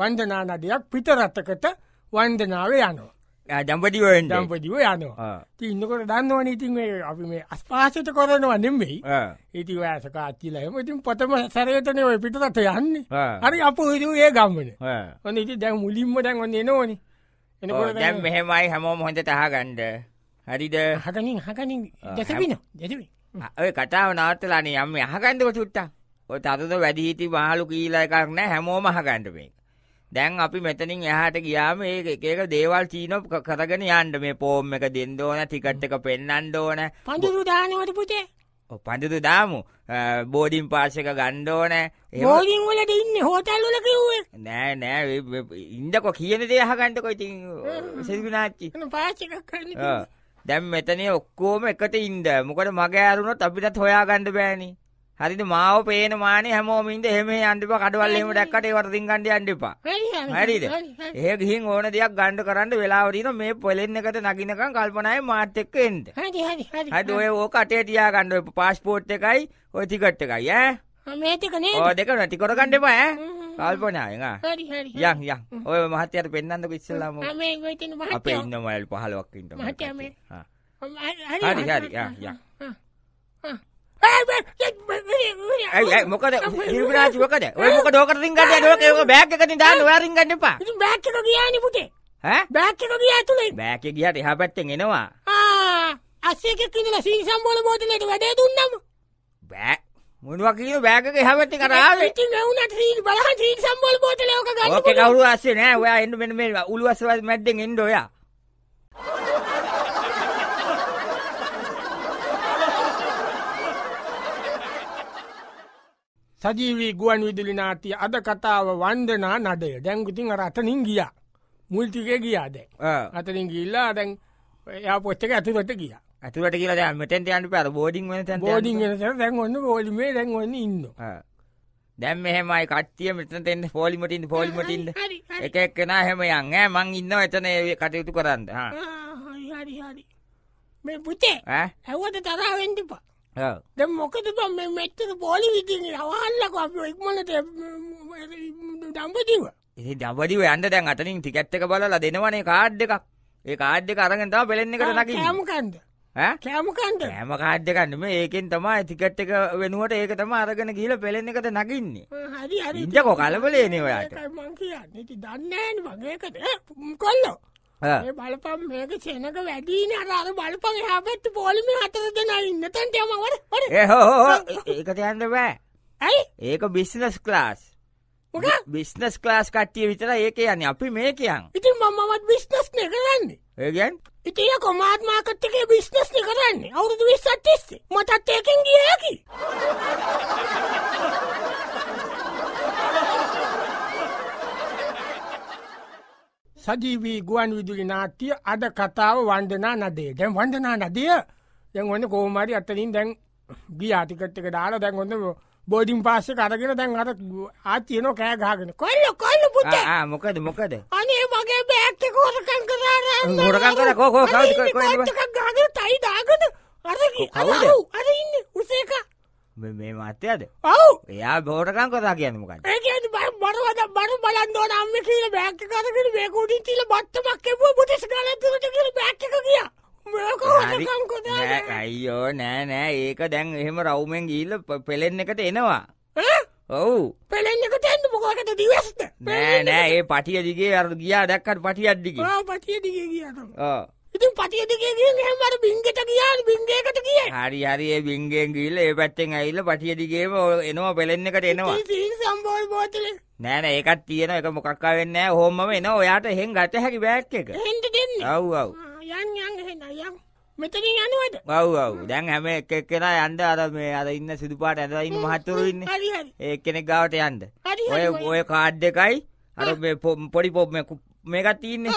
වන්දනා නදයක් පිටරත්තකට වන්දනාව යනවා දැම්පටිවෙන් දම්පටිව යනවා තින්නකොට දන්නවන ඉතින් අපි මේ අස්පාසත කොරනවා නෙම්වෙයි ඉති ඇසකා කියලම ඉතින් පොතම සැරයතනය ඔය පිටතට යන්නේ හරි අප හිරු ඒ ගම්මන ඔන්න ඉති දැන් මුලින්ම දැන් ඔන්න නෝනි එනකොට දැම් මෙහෙමයි හැමෝම හොඳ තහගන්ඩ හරිද හකනින් හකනින් දැසපින දැසවි ඔය කතාව නවත්තලානේ යම්ම අහගන්ඩව චුට්ටා ඔ තතුද වැඩිහිති වාහලු කීලා එකක් නෑ හැමෝම හගන්ඩුවෙන් දැන් අපි මෙතනින් එහාට ගියාම ඒ එක එක දේවල් චීනෝ කරගෙන යන්න මේ ෆෝම් එක දෙන්න ඕන ටිකට් එක පෙන්වන්න ඕන පඳුරු දානවට පුතේ ඔව් පඳුරු දාමු බෝඩින් පාස් එක ගන්න ඕන බෝඩින් වලට ඉන්නේ හෝටල් වල කිව්වේ නෑ නෑ ඉන්නකො කියන දේ අහගන්නකො ඉතින් සෙල්ගුණාච්චි පාස් එකක් කරන්න දැන් මෙතනේ ඔක්කොම එකට ඉන්න මොකද මගේ ඇරුණොත් අපිටත් හොයාගන්න බෑනේ හරිද මාව පේන මානේ හැමෝම ඉඳ එහෙම යන්න එපා කඩවල් එහෙම දැක්කට ඒවට තින්ගන්න යන්න එපා හරිද එහෙ ගිහින් ඕන දෙයක් ගන්න කරන්න වෙලාව තියෙනවා මේ පොලෙන් එකට නගිනකම් කල්පනායේ මාත් එක්ක එන්න හරි හරි හරි හරි ඔය ඕක අතේ තියාගන්න ඔය පාස්පෝර්ට් එකයි ඔය ටිකට් එකයි ඈ මේ ටික නේද ඔය දෙක නැටි කරගන්න එපා ඈ කල්පනායෙන් ආ හරි හරි යන් යන් ඔය මහත්තයාට පෙන්නන්නකො ඉස්සෙල්ලාම මේ ඔය තියෙන මහත්තයා අපේ ඉන්න මයිල් 15ක් ඉන්න මහත්තයා මේ හරි හරි හරි යන් හා ඇයි මොකද නිර්ුණාචි මොකද ඔය මොකද ඕකට රින් ගන්න යනවා ඒක බෑග් එකකින් දාන්න ඔයා රින් ගන්න එපා ඉතින් බෑග් එක ගියානේ පුතේ ඈ බෑග් එක ගියා ඇතුලේ බෑග් එක ගියාට එහා පැත්තෙන් එනවා ආ අස්සේක කිනලා සීනි සම්බෝල බෝතලෙට වැඩේ දුන්නම බෑ මොනවා කියන බෑග් එක එහා පැත්තේ කර ආවේ ඉතින් ඇවුනට සීනි බලහන් සීනි සම්බෝල බෝතලේ ඔක ගන්න ඕකේ කවුරු අස්සේ නෑ ඔයා එන්න මෙන්න මේ උළු අස්සවත් මැද්දෙන් එන්න ඔයා සජීවී ගුවන් විදුලි නාතිය අද කතාව වන්දනා නඩය දැංගුතින් අර අතනින් ගිය මුල්තිකේ ගියාද අතනින් ගිල්ලා දැන් එයා පොච්චක ඇතුරට ගිය ඇතුරට කියලා මටන් යන්න පර බෝඩිං බෝඩිං දැන් ඔන්න බෝලිමේ දැන් ඔන්න ඉන්න දැම් මෙහෙමයි කට්ටිය මෙතනතෙන් පොලිමටින් පොලිමටින් එක එක්කෙන හෙම යන් මං ඉන්න එතන ඒ කටයුතු කරන්න හරි හරි මේ පුතේ ඇවද තරාවෙන්ටිපා ද මොකද බම් මෙච්චර පොලි විතින් අවහල්ලක අප ඉක්මනට දම්පතිව ඉ දම්පතිව යන්න දැන් අතනින් ටිකැත්තක බලලා දෙනවනේ කාඩ් එකක් ඒ කාඩ් එක අරගෙනතාව පෙලෙන්න එකට නකි හමකන්ද කෑමකන්ද හෑම කාඩ්‍යකන්නම ඒකෙන් තමා ඇතිකට් එක වෙනුවට ඒක තම අරගෙන කියල පෙලෙන එකට නකින්නේ හරි ඉජකො කලබලේනවයාට දන්න වගේකට කොල්ලෝ බලපම් මේක සෙනක වැඩීන අර බලපන් හැපැත්ත පොලිම හතර දෙෙන ඉන්න තැන්ට මවට හෝ ඒකට යන්න බෑ ඇයි ඒක බිස්නස් ක්ලාස් බිස්නස් ක්ලාස් කට්ටිය විතර ඒක යන්න අපි මේ කියන් ඉතින් මමත් බිස්නස් න කරන්නේ ඒගැන් ඉතිය කොමාත් මාකට්ටකේ බිස්නස් න කරන්නේ අවුරුදු විස්සත් තිස්සේ මතත් ඒකෙන් ගියකි සජීවී ගුවන් විදුලි නාට්‍යය අද කතාව වන්දනා නදේ දැන් වන්දනා නදය දැන් ඔන්න කෝමරි අත්තරින් දැන් ගිය ආටිකට්ක දාලා දැන් ඔොන්න බෝඩිම් පාස්ස කරගෙන දැන් අර ආතියන කෑ ගාගෙන කොල්ල කොල්ල පුත මොකද මොකද අනේ මගේ බෑක්ක කෝරකන් කරන්න ගොඩකන් කර කෝකෝ ගාගෙන තයි දාගන අර අර ඉන්න උසේකා මේ මත්තයද ඔව් එයා බෝටකන් කතා කියන්න මොකක් ඒ බරවද බරු බලන්දෝ නම්ම කියල බැක්ක කරකට මේකුඩින් තිල බත්තමක් එව පුටෙස් ගලතුරට කියල බැක්ක කියා අයියෝ නෑ නෑ ඒක දැන් එහෙම රවුමෙන් ගීල්ල පෙලෙන් එකට එනවා ඔවු පෙළෙන්කට එන්න මොකකට දිවස්ත නෑ නෑ ඒ පටිය දිගේ අර ගියා දැක්කට පටියද්දික පටිය දිගේ කියට ඕ ඉතින් පතිය දිගේ ගියන් එහෙම අර බින්ගෙට ගියා බින්ගේකට ගියේ. හරි හරි ඒ බින්ගෙන් ගිහිල්ලා ඒ පැත්තෙන් ඇවිල්ලා පතිය දිගේම එනවා පෙලෙන් එකට එනවා. සීන් සම්බෝල් බෝතලේ. නෑ නෑ ඒකත් තියෙනවා ඒක මොකක් ආවෙන්නේ නෑ ඕම්මම එනවා ඔයාට එහෙන් ගත හැකි බෑග් එක. එහෙන්ද දෙන්නේ. ඔව් ඔව්. යන් යන් එහෙන් යන්. මෙතනින් යනවද? ඔව් ඔව්. දැන් හැම එක එක්කෙනා යන්න අර මේ අර ඉන්න සිදු පාට ඇඳලා ඉන්න මහත්තුරු ඉන්නේ. හරි හරි. ඒ එක්කෙනෙක් ගාවට යන්න. ඔය ඔය කාඩ් එකයි අර මේ පොඩි පොඩි මේ මේකත් තියන්නේ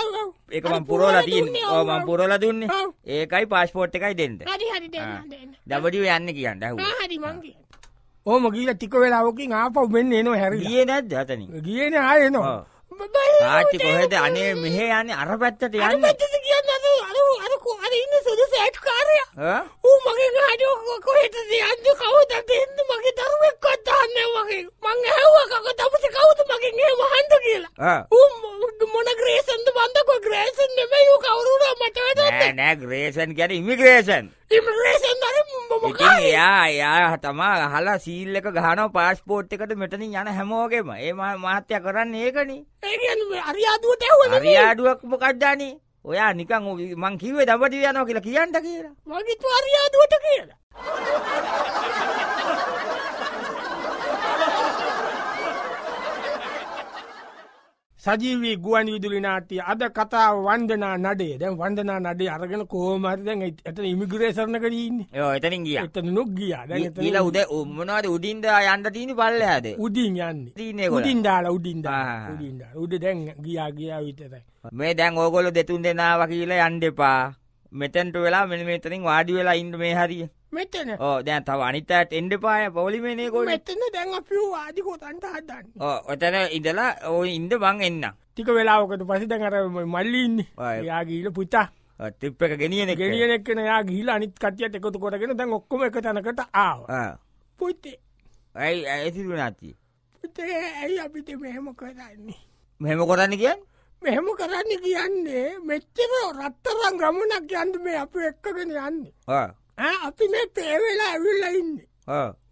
එක මම පුරෝලා තියන්නේ ඔව් මම පුරෝලා දුන්නේ ඒකයි පාස්පෝර්ට් එකයි දෙන්න හරි හරි දෙන්න දෙන්න දවඩිය යන්න කියන්න ඇහුවා හරි මං කියන්න ඕම ගීල ටික වෙලාවකින් ආපහු මෙන්න එනවා හැරි ගියේ නැද්ද අතනින් ගියේ නෑ ආයෙ එනවා ආච්චි කොහෙද අනේ මෙහෙ යන්නේ අර පැත්තට යන්නේ අර පැත්තට කියන්නේ අර අර අර අර ඉන්න සුදුසු ඇට්කාරයා ඌ මගෙන් ආඩෝ කොහෙද යන්නේ කවුද දෙන්නේ මගේ දරුවෙක්වත් දාන්නේ මගේ මං ඇහුවා කක තමුසේ කවුද මගෙන් එහෙම අහන්න කියලා ඌ මොන ග්‍රේසන්ද බන්දකෝ ග්‍රේසන් නෙමෙයි ඌ කවුරුනා මට වැඩක් නෑ නෑ ග්‍රේසන් කියන්නේ ඉමිග්‍රේෂන් එයා එයා තමා අහලා සීල් එක ගහනව පාස්පෝට් එකට මෙටනින් යන හැමෝගෙම ඒ මහත්ය කරන්න ඒකනේ අරියාදුවට ඇහුව අරියාඩුවක් මොකක්දානේ ඔයා නිකන් මං කිව්වේ දඹට යනවා කියලා කියන්න කියලා මගේත් අරියාදුවට කියලා සජීවී ගුවන් විදුලි නාට්‍ය අද කතාව වන්දනා නඩේ දැන් වන්දනා නඩේ අරගෙන කොහමරි දැන් එතන ඉමිග්‍රේෂන් එකේ ඉන්නේ. ඔව් එතනින් ගියා. එතන නොක් ගියා. දැන් එතන ඊළ උද මොනවද උඩින් දා යන්න තියෙන්නේ පල්ලෙහාද? උඩින් යන්නේ. තියෙන්නේ ඒගොල්ලෝ. උඩින් දාලා උඩින් දාලා උඩින් දාලා. උඩ දැන් ගියා ගියා විතරයි. මේ දැන් ඕගොල්ලෝ දෙතුන් දෙනාවා කියලා යන්න එපා. මෙතෙන්ට වෙලා මෙන්න මෙතනින් වාඩි වෙලා ඉන්න මේ හරිය. මෙතන දැන් තව අනිතට එන්ඩපාය පොලිමනේ කො මෙතන දැන් අපිෝ ආදි කොතන්ට හදන්න ඔතන ඉඳලා ඕ ඉන්ද බං එන්න ටික වෙලාවකට පසිත කර මල්ලින්න යාගීල පුතා තිප් එක ගෙනියන ගෙනියනෙක්න යා ගීල අනිත් කටියත් එකතු කොටගෙන දැන් ඔක්කොම එක තැනකට ආව පුත්තේ ඇයි ඇසිරු නාති ඇයි අපිට මෙහෙම කරන්නේ මෙහෙම කොරන්න කියන්න මෙහෙම කරන්න කියන්නේ මෙච්චර රත්තරම් ගමනක් යන්න මේ අප එක්කගෙන යන්නේ අපි මේ පේවෙලා ඇවිල්ලා ඉන්න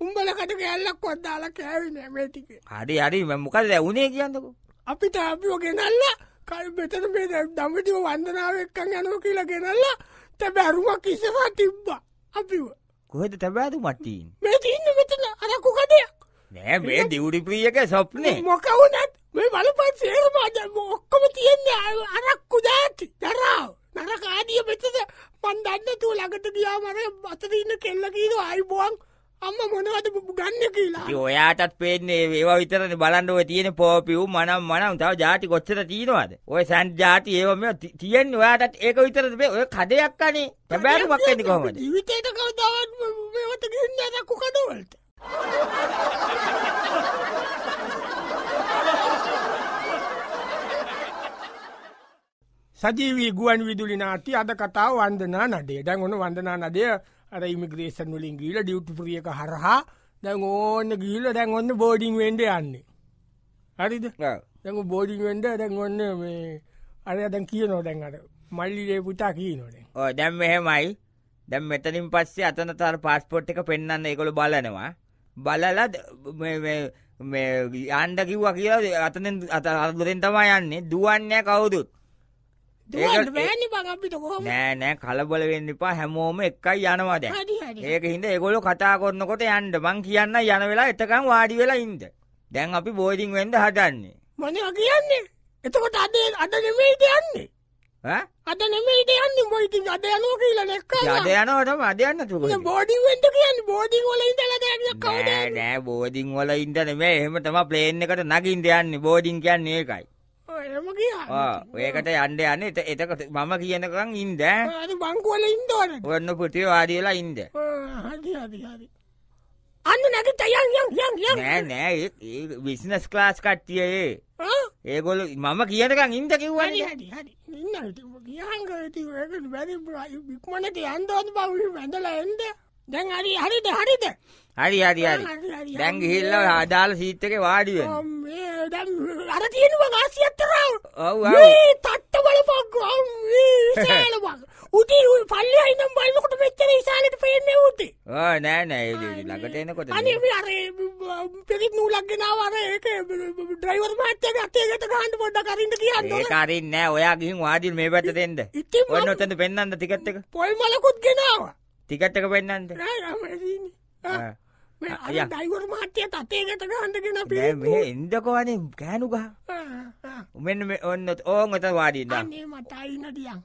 උම්බලකට කැල්ලක් කොද්දාලා කෑවින මේටික හරි අරි මොකද ඇවුණේ කියන්නක අපිට අපිෝ ගෙනල්ලා කල් බෙතන මේ දමටිව වන්දනාවක්කන් යනෝ කියලා ගෙනල්ලා තැබ අරුමක් කිසවා තිබ්බා අපිව කොහෙද තැබෑතු මට්ටීන් මේ තින්න මෙතන අරකු කඩයක් නෑ මේ දිවුඩි ප්‍රියක සොප්නේ මොකවුනත් මේ බලපන් සේරමාජ ඔක්කොම තියෙන්නේ අරක්කු දාති දරාව නරකාදිය මෙතද පන්දන්න තු ලඟට ගියා මර අතතින්න කෙල්ලකීද අයිබුවන් අම්ම මොනවද ගන්න කියලා ඔයාටත් පේන්නේ ඒවා විතරන බලන්න ඔය තියෙන පෝපිව් මනම් මනම් තව ජාටි කොච්චර තියෙනවාද ඔය සැන් ජාති ඒවම තියෙන් ඔයාටත් ඒක විතරද ඔය කඩයක් අනේ තැබෑරුමක් ඇති කොහමද ජීවිතයට කවදාවත් මෙවත ගන්න දක්කු කඩවලට සජීවී ගුවන් විදුලි නාති අද කතාව වන්දනා නඩේ දැන් ඔන වන්දනා නඩය අර ඉමිග්‍රේෂන් වලින් ගීල ඩියුටු ප්‍රියක හරහා දැන් ඕන්න ගීල දැන් ඔන්න බෝඩිං වෙන්ඩ යන්නේ හරිද දැන් බෝඩිං වෙන්ඩ දැන් ඔන්න මේ අරය දැන් කියනෝ දැන් අර මල්ලිලේ පුතා කියීනොට ඕ දැම් මෙහෙමයි දැම් මෙතනින් පස්සේ අතන තර පාස්පොට් එක පෙන්න්න එකකොළ බලනවා බලලද ආණ්ඩ කිව්වා කියලා අතන අත අදුරෙන් තමා යන්නේ දුවන්නේ කවුදුත් නෑ නෑ කලබල වෙන්න එපා හැමෝම එකයි යනවාද ඒක හින්ද ඒගොල්ල කතා කරනකොට යන්න බං කියන්න යන වෙලා එතකම් වාඩි වෙලා ඉන්ද දැන් අපි බෝධින් වෙන්ද හදන්නේ මොන කියන්නේ එතකොට අද අද නෙමෙයිද යන්නේ අද නෙමෙයිද යන්නේ බෝධින් අද යනවා කියලා නැක්කා අද යනවා තමයි අද යන්න තුකො බෝධින් වෙන්න කියන්නේ බෝධින් වල ඉඳලා දැන් කවුද නෑ බෝධින් වල ඉඳ නෙමෙයි එහෙම තමයි ප්ලේන් එකට නගින්න යන්නේ බෝධින් කියන්නේ ඒකයි ඒකට යන්ඩ යන්න එතකට මම කියනකං ඉන්ද බංකුවල ඉන්දෝන ඔන්න පුටේ වාඩියලා ඉන්ද අන්න නැගත යන් නෑ විසිනස් ක්ලාස් කට්ටියයේ ඒගොල මම කියනකං ඉන්ද කිව්වන්නේ ඉක්මනට යන්දෝත් බව වැඳලා එන්ද දැන් හරි හරිද හරිද හරි හරි හරි දැන් ගිහිල්ල අදාළ සීත්තක වාඩිුව අර තියෙනවා ගාසියත්තරාව තට්ට බල පක් උති පල්ල අයිනම් බලකොට මෙච්චර ඉසාලට පේන්න උතේ නෑ නෑ ලඟට එනකොට අර පෙරිත් නූලක්ගෙනාවර ඒක ද්‍රයිවර් මාත්‍යක අතේකට ගහන්ඩ පොඩ්ඩ කරන්න කියන්න කරන්න ඔයා ගිහින් වාඩිල් මේ පැත්තෙන්ද ඉ ඔන්න ඔතැට පෙන්න්න තිකත්තක පොල් මලකුත් ගෙනවා ටිකට්ටක පෙන්න්නන්ද දයිවර මාත්‍යය තතේකට ගන්දගෙන මේ ඉන්දකවානේ කෑනුකා උමෙන් ඔන්නත් ඕන් ඔත වාඩීන්න මටයිනටියන්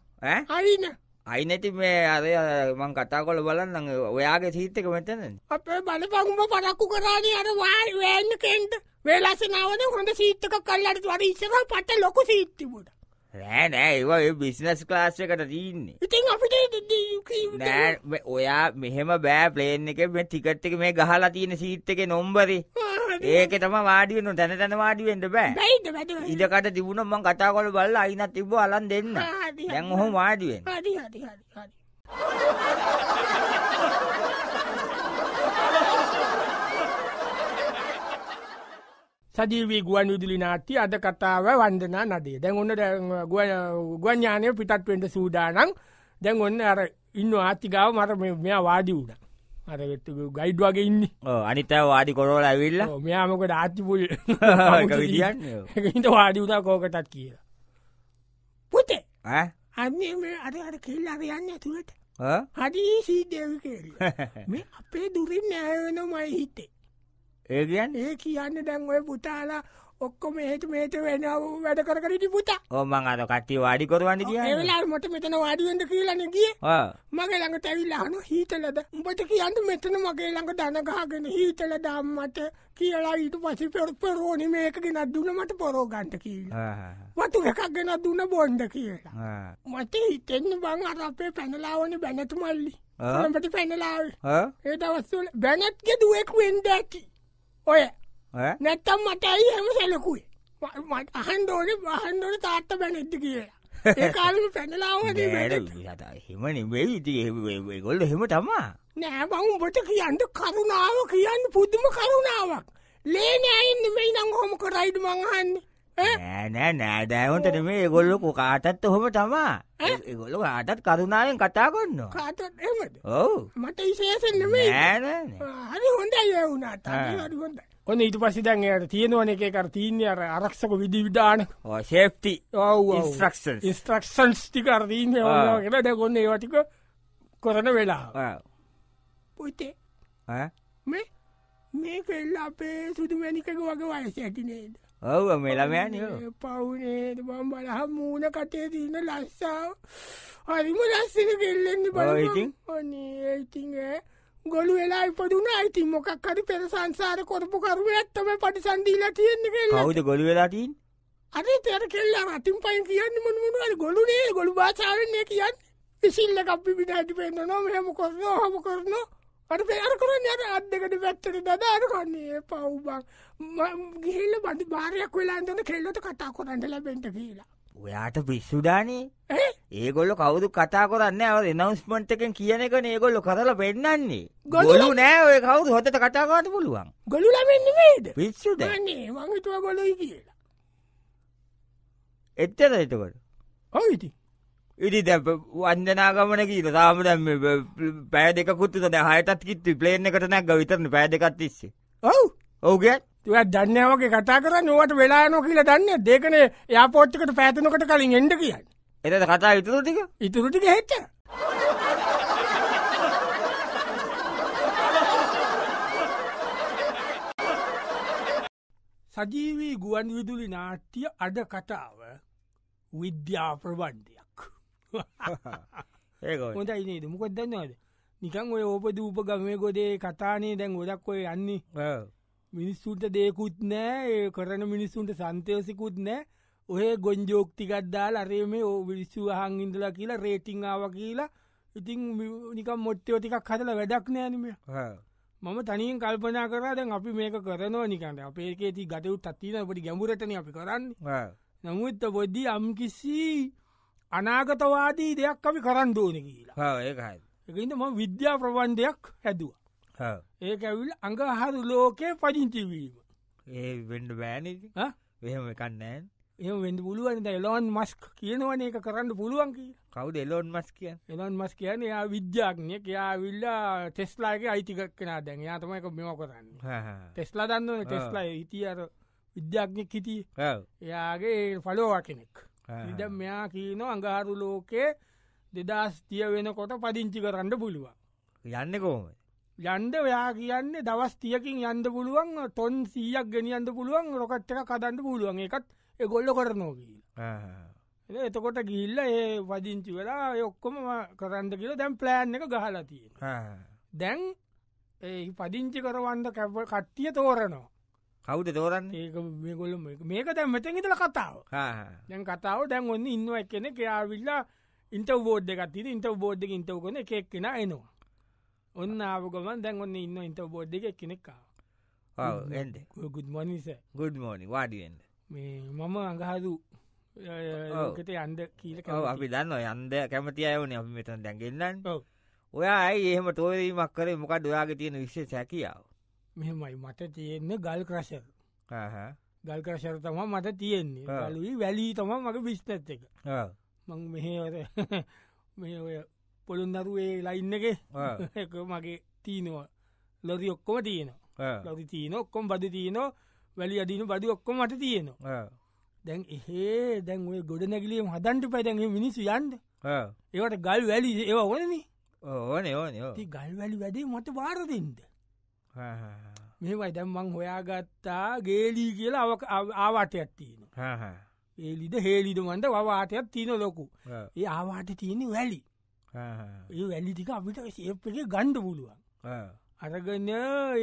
අයින්න අයිනැති මේ අරය මං කතා කොල බලන්න ඔයාගේ සීත්තක මෙතන අපේ බලපංම පරක්කු කරාණ අර වාල් වැන්න කෙන්ට වෙලස නාවන හොඳ සීත්තක කල්ලට වර ඉස්සර පට ලොකු සීත්තිබුට නෑ නෑ ඒවා බිස්නස් ක්ලාස් එකට තියන්නේ ඉතින් අපිට නෑ ඔයා මෙහෙම බෑ ප්ලේන් එක මේ ටිකට් එක මේ ගහලා තියෙන සීට් එකේ නොම්බරේ ඒක තම වාඩි වෙන තැන තැන වාඩි වෙන්න බෑ ඉඩකට තිබුණා මං කතා කරලා බලලා අයිනත් තිබ්බ අලන් දෙන්න දැන් ඔහොම වාඩි වෙන්න හරි හරි හරි හරි සජීවී ගුවන් විදුලි නාට්‍ය අද කතාව වන්දනා නදේ දැන් ඔන්න ගුවන්ඥානය පිටත්වෙන්ට සූදානං දැන් ඔන්න අර ඉන්න ආතිකාව මර මෙයා වාඩි වුණ අර ගයිඩ් වගේ ඉන්න අනිතව වාඩි කොරෝල ඇවිල්ල මෙයාමකට ආතිපුල් හිට වාඩි වුණා කෝකටත් කියලා පුතේ අර අර කෙල්ල අරයන්න ඇතුළට හරි සීදව මේ අපේ දුරින් නෑවනමයි හිතේ ඒ කියන්නේ ඒ කියන්නේ දැන් ඔය පුතාලා ඔක්කොම එහෙට මෙහෙට වෙනව වැඩ කර කර ඉති පුතා. ඔව් මං අර කට්ටිය වාඩි කරවන්න කියන්නේ. ඒ වෙලාවේ මට මෙතන වාඩි වෙන්න කියලානේ ගියේ. ආ. මගේ ළඟට ඇවිල්ලා අහන හීතලද? උඹට කියන්න මෙතන මගේ ළඟ දන ගහගෙන හීතල දාම්මට කියලා ඊට පස්සේ පෙර පෙරෝනි මේක ගෙනත් දුන්න මට පොරෝ ගන්න කියලා. වතු එකක් ගෙනත් දුන්න බොණ්ඩ කියලා. මට හිතෙන්නේ මං අර අපේ පැනලාවනේ බැනතු මල්ලි. ළඹට පැනලාවේ. ඒ දවස්වල බැනත්ගේ දුවෙක් වෙන්න ඇති. ඔය නැත්තම් මට ඇයි හම සැලකුයි අහන්දෝන වහන්දෝන තාත්ත බැනෙද්ද කියලා ඒකාල පැනලාව හෙම නිබේ ඉති ගොල්ල හෙම තමා නෑ බං බොට කියන්න කරුණාව කියන්න පුදුම කරුණාවක් ලේනෑයින්න මෙයි නං හොම කරයිඩ මංහන්න නෑ නෑ නෑ දැවන්ට නෙමේ ඒගොල්ලො කොකාටත් ඔහොම තමා ඒගොල්ලො ආටත් කරුණාවෙන් කතා කොන්න කාටත් එමද ඔවු මට විශේෂෙන් නෙමේ නෑන හරි හොඳ ඒ වුණාට හොඳ ඔන්න ඉට පසිදන් එයට තියෙනවන එක කර තිීන්නේ අර අරක්ෂක විදි විධාන ශේප්ති ඉස්ක්ෂන් ඉස්ට්‍රක්ෂන්ස් ටිකරදීන්න කියෙන දැකොන්න ඒවටික කොරන වෙලා පොයිතේ මේ මේක එල්ලා අපේ සුදුමැනිකක වගේ වයස ඇතිනේද ඔව මෙලමෑන පවුනේ බම් බලහම් මූුණ කටේ තින්න ලස්සාාව හරිම ලස්සන කෙල්ලෙන්න බලඉතින් ඔන්නේ ඉතිං ගොලු වෙලා ඉපදුන අයිතින් මොකක්කරි පෙර සංසාර කොරපු කරුව ඇත්තම පටි සන්දීලා තියෙන්නේ කෙල්ලා කවුද ගොලු වෙලාටීන් අර තෙර කෙල්ලා රටින් පයින් කියන්න මොනමුණුවල ගොලුනේ ගොලු භාෂාවන්නේ කියන්න විසිල්ල කප්පි පිට ඇටි පෙන්න්නනවා මෙහම කරනවා හම කරනවා අර පෙර කරන්න අර අත් දෙකට පැත්තට දදාර කන්නේ පව්බං ගිහිල්ල බඳ භාරයක් වෙලා දන කෙල්ලොට කතා කොරන්න ලැබෙන්ට කියලා. ඔයාට පිස්සුඩානේ ඒගොල්ල කවුදු කතා කරන්න අව එනවස්මට් එකෙන් කියන එක ඒගොල්ල කරලා පෙන්නන්නේ ගොලු නෑ ඔය කවුද හොතට කතාකාට පුළුවන් ගොලු ලමෙන්න්න වේද පිස්සුද මංගතුව ගොලයි කියලා එත්තර එතකොට ඔයිති ඉඩි දැ වන්ජනාගමන කියීල සාමට පෑ දෙකුත්තු ද හයටත් කිත්තු ප්ලේන එකට නැක් විතරන පෑදකත් තිස්සේ ඔවු ඔවුගේ තුව දන්නවගේ කතා කර නුවට වෙලානෝ කියලා දන්න දෙකන යාපෝට්ිකට පැතනකට කලින් එඩ කියන්න එතද කතා ඉතුරටික ඉතුරටික හෙච්ච සජීවී ගුවන් විදුලි නාට්‍ය අද කතාව විද්‍යාප්‍රබන්ධය හොඳයි නේද මොකක් දන්නවාද නිකන් ඔය ඕපද උපගමය ගොඩේ කතානේ දැන් ගොඩක් ඔය යන්නේ මිනිස්සුන්ට දේකුත් නෑ කරන මිනිස්සුන්ට සන්තයසිකුත් නෑ ඔය ගොන්ජෝක්තිකත්දාල් අරේ මේ ඕ විනිස්සු හංගින්දලා කියලා රේටිංආාව කියලා ඉතිං නිකම් මොට්ටයෝ ටිකක් හදල වැඩක් නෑනම මම තනින් කල්පනා කරා දැන් අපි මේක කරනවා නිකට අපේකේ ති ගතයුත් අත්තින පට ගැඹුරටන අපි කරන්න නමුත් පොද්දි අම්කිසි අනාගතවාදී දෙයක් අපි කරන්්ඩෝන කියලා ඒකයි එකන්න ම විද්‍යා ප්‍රබන්ධයක් හැදුව ඒක ඇවිල් අඟහරු ලෝකය පජිංචිවීම ඒ වඩ බෑන එහෙම කන්නෑ ඒ වෙන්ඩ පුළුවන්ද එලොන් මස්ක් කියනවන එක කරන්න පුළුවන් කවුද එලොන් මස් කිය එලොන් මස් කියන යා විද්‍යාඥය කයා විල්ලා ටෙස්ලාගේ අයිතිකක් කෙනා දැන් යාතමක මෙම කරන්න ටෙස්ලා දන්නවන ටෙස්ලා ඉති අර විද්‍යාඥය කිති එයාගේ පලෝවා කෙනෙක් ඉඩ මෙයා කියීන අඟහරු ලෝකයේ දෙදස් තිය වෙනකොට පදිංචි කරන්න පුළුවන් යන්න කෝම යන්ද ඔයා කියන්නේ දවස් තියකින් යන්ද පුළුවන් තොන් සීයක් ගෙනියන්ද පුළුවන් රොකට් එක කදන්න පුළුවන් එකත් එගොල්ල කරනෝ කියල එතකොට ගිල්ල ඒ වදිංචි වෙලා ඔක්කොම කරන්න කියල දැම් ප්ලෑන් එක ගහලා තියෙන දැන් පදිංචි කරවන්ට කැප කට්ටිය තෝරනවා කවුද තෝරන්න ඒක මේගොල්ල මේක දැ මෙතන් ඉතල කතාව දැන් කතාව දැන් ඔන්න ඉන්න එක් කෙනෙ ක්‍රයාවිල්ලා ඉන්ට බෝඩ් එකත්ති ඉන්ට බෝඩ්ඩ ඉන්ටව කන එකෙක් කෙන එනවා ඔන්න ආවකමන් දැන් ඔන්න ඉන්න ඉන්ට බෝඩ් එකක් කෙනෙක්කාව ගුඩ්මනිස ගුඩ්මෝනි වාඩියෙන්ද මේ මම අඟහදු oh. ට යන්ද කියීලක oh, අපි දන්න යන්ද කැමති අයවන අපි මෙතන දැන්ගෙන්න්න oh. ඔයා ඇයි එහෙම තෝරීමක් කරේ මොකක් ඩොයාගේ තියෙන විශ්ෂ සැකියාව මෙමයි මට තියෙන්න ගල් ක්‍රශර් ගල් ක්‍රශර තම මට තියෙන්නේ ගලුයි වැලී තම මගේ විස්තත් එක මං මෙහවර මේ ඔය පොළුන්නරුවේ ලයින්නගේ එක මගේ තිීනවා ලොරි ඔක්කොම තියනවා ලොරි තියන ඔක්කොම් බද තියනවා වැලි අදින බදි ඔක්කොම මට තියනවා දැන් එහේ දැන් ඔය ගොඩ නැගලීම හදන්ට පැදැගේ මිනිසු යන්ඩ ඒවට ගල් වැලි ඒවා ඕනන ඕන ඕන ගල් වැලි වැඩේ මට වාරදෙන්ට මෙවයි දැම්මං හොයාගත්තා ගේලී කියලා ආවාටයක් තියෙනවා ඒලිද හේලිද මන්ට වවාටයක් තියෙන ලොකු ඒ ආවාට තියෙන වැලි ඒ වැලිටික අපිට සේප්ක ගණ්ඩ පුළුවන් අරගන්න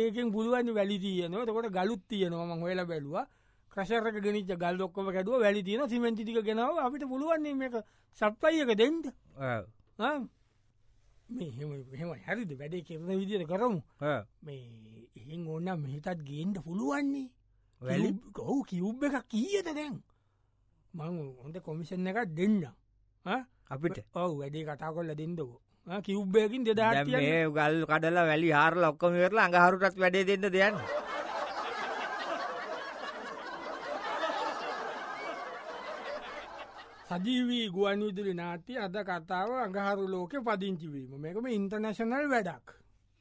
ඒකෙන් පුළුවන් වැලි තියනවා තකොට ගලුත් තියනවා මං වෙලා බැලවා ක්‍රශරක ගෙනනිච ගල් ොක්කම කැඩුව වැලි තියෙන සිමෙන්ටික ගෙනාව අපිට පුළුවන් එක සප්පයික දෙන්ට මෙහෙම හැරිද වැඩේ කරන විදිර කරමු මේ එහෙන් ඔන්න මෙහිතත් ගේන්ට පුළුවන්නේ වැලි ඔහු කිව්බ එක කියද දැන් මං හොඳ කොමිෂන් එකක් දෙන්න අපිට ඔව වැඩේ කතා කොල්ල දෙන්නකෝ කිව්බයකින් දෙදා ගල් කඩලා වැලි හාර ලොක්කම වෙරලා අඟහරුටත් වැඩේ දෙන්න දෙයන්න සජීවී ගුවන් විදුලි නාට්‍ය අද කතාව අඟහරු ලෝකෙ පදිංචිවීම මේකම ඉන්ටර්නශනල් වැඩක්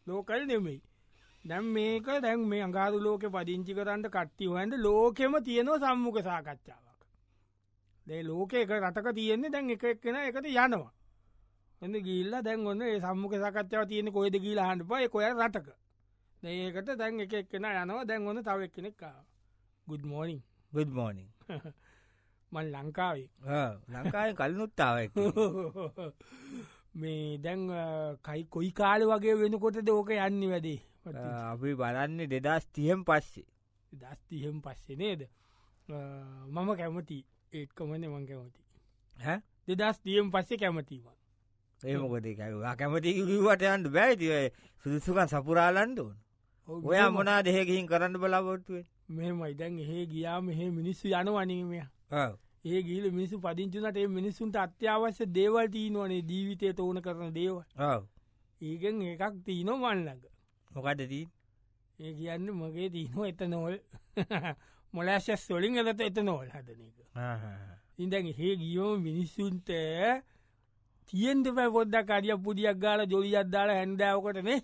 ලෝකල් නෙමෙයි දැම් මේක දැන් මේ අඟාරු ලෝකෙ පදිංචි කරන්න කට්ටිවන්ට ලෝකෙම තියෙනවා සම්මුඛ සාකච්ඡාවක් දේ ලෝක එක රටක තියෙන්නේ දැන් එක එක්කෙන එකට යනවා එඳ ගිල්ල දැන් ඔන්න ඒ සම්මුඛ සාකච්ඡාව තියෙන කොයිද ගීලා හන්ඩ පය කොය රටක ඒකට දැන් එක එක්කෙන යනවා දැන් ඔන්න තව එක්කෙනෙක්කාව ගුඩ්මෝනිින් ගුඩ්මෝනිින් මල් ලංකාවේ ලංකාය කල්නුත්තාව මේ දැන් කයි කොයි කාල වගේ වෙනකොට දෝක යන්න වැඩේ අපි බලන්නේ දෙදස් තියෙන් පස්සේ දස්තිහෙම පස්සේ නේද මම කැමති ඒත්කමන මං කැමති හ දෙදස් තියෙන් පස්සේ කැමතිීම ඒමකොද කැමති වට යන්ට බෑතිය සුදුසුකන් සපුරාලන්ඩ ඕන ඔයා මොනා දෙහකින් කරන්න බලාපොට්ටුවෙන් මෙම ඉදන් එහෙ ගියා මෙහෙ මිනිස්සු යනවනීමයා ඒ ගිල මිනිසු පදිංචුනට ඒ මිනිසුන්ට අත්‍යවශ්‍ය දේවල් තිීනවනේ ජීවිතය තෝන කරන දේව ඒකෙන් එකක් තිීනො මල්ලක මොකටදී ඒ කියන්න මගේ දීනෝ එත නොවල් මොලෑශස් සොලින් ඇත එත නොවල් හදන එක ඉඳන් හේ ගියෝ මිනිස්සුන්ට තියෙන්ට පැ පොද්දක් අරිය පුඩියක් ගාල ජොලි අද්දාල හැන්ඩාවකටනේ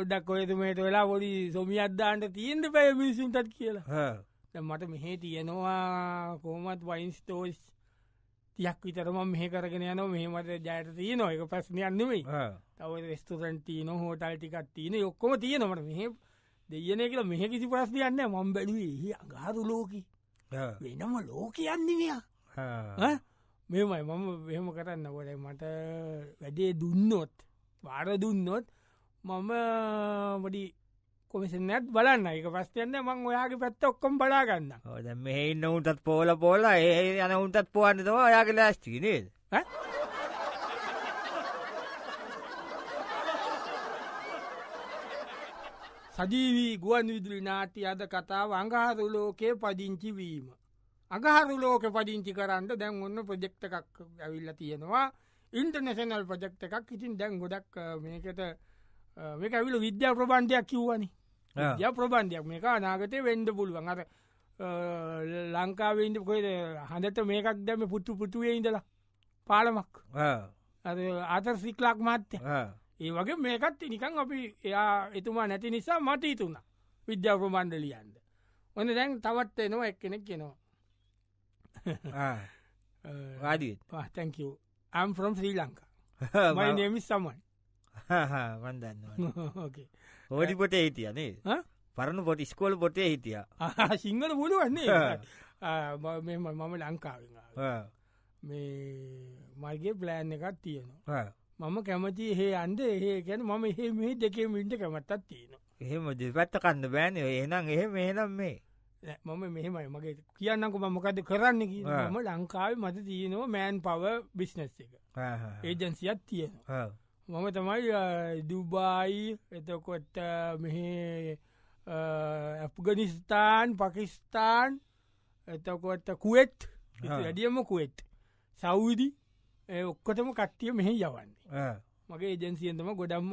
ොඩක් කොයතුමට වෙලා ොඩි සොමි අද්දාන්ට තියෙන්ට පැය මිනිසුන්ටත් කියලා මට මෙහේ තියෙනවා කොහොමත් වයින්ස්තෝස් තියක් විතරම මෙහ කරගෙන යන මෙහමට ජයට තිය නො එක ප්‍රශ්නයන්නෙමයි තව රෙස්තුරන් තියන හෝටල් ටිකත් තියන යොක්කොම තියනමට මෙහ දෙයන කියල මෙහ කිසි ප්‍රශ්තියන්න මම් බැලුවේ හි අඟහරු ලෝකි වෙනම ලෝකයන්නමයා මෙමයි මම වෙහම කරන්න කොට මට වැඩේ දුන්නොත් වාර දුන්නොත් මම වඩි කොමිසිනත් බලන්න එක පස්සයන්න මං ඔයාගේ පැත්ත ඔක්කොම් බලාගන්න ඕද මෙහෙන්න උන්ටත් පෝල පෝල ඒ යන උන්ටත් පුවන්න තම ඔයාගේ ලස්ටිනේද සජීවී ගුවන් විදුලි නාටි අද කතාව අඟහරු ලෝකයේ පදිංචි වීම. අගහරු ලෝක පදිංචි කරන්න දැන් ඔන්න ප්‍රජෙක්ට එකක් ඇවිල්ල තියෙනවා ඉන්ටර්නෙසනල් ප්‍රජෙක්ට එකක් ඉතින් දැන් ගොඩක් මේකට මේක ඇවිල විද්‍යා ප්‍රබන්ධයක් කිව්වනි ය ප්‍රබන්ධයක් මේක අනාගතය වෙන්ඩ පුළුවන් අර ලංකාවෙන්ට කොයිද හඳට මේකක් දැම පුට්ටු පුටුවේ ඉඳලා පාලමක් අතර සික්ලක් මාත්‍ය ඒ වගේ මේකත් නිකං අපි එයා එතුමා නැති නිසා මට හිතුුණ විද්‍යා ප්‍රබන්්ඩලියන්ද ඔන්න දැන් තවත් එනවා එක් කෙනෙක් කෙනවා රාඩ තැකූ I'm from ශ්‍රී ලංකා මයි නමිස් සමන් වන්දන්න ඕකේ පෝඩි පොටේ හිටියනේ පරණ පොට ස්කෝල් පොටේ හිටිය සිංහල පුළුවන්නේ මම ලංකාවෙන් මේ මල්ගේ ප්ලෑන් එකක් තියෙනවා මම කැමති හේ අන්ද ඒ ගැන මම එහ මේ දෙකේ මින්ට කැමත්තත් තියෙනවා එහෙම දෙපැත්ත කන්න බෑන එනම් එහ මෙහනම් මේ මම මෙහෙමයි මගේ කියන්නක මමකද කරන්න ම ලංකාවේ මත තියෙනවා මෑන් පව බිස්නස් එක ඒජන්සියත් තියෙනවා මම තමයි දුබායි එතකොත් මෙහි ඇප්ගනිස්ථාන් පකිස්ථාන් එතකොට කුවෙත් වැඩියම කුවෙත් සෞවිදි ඔක්කොටම කට්ටිය මෙහි යවන්නේ මගේ ඒජන්සියන්තම ගොඩම්ම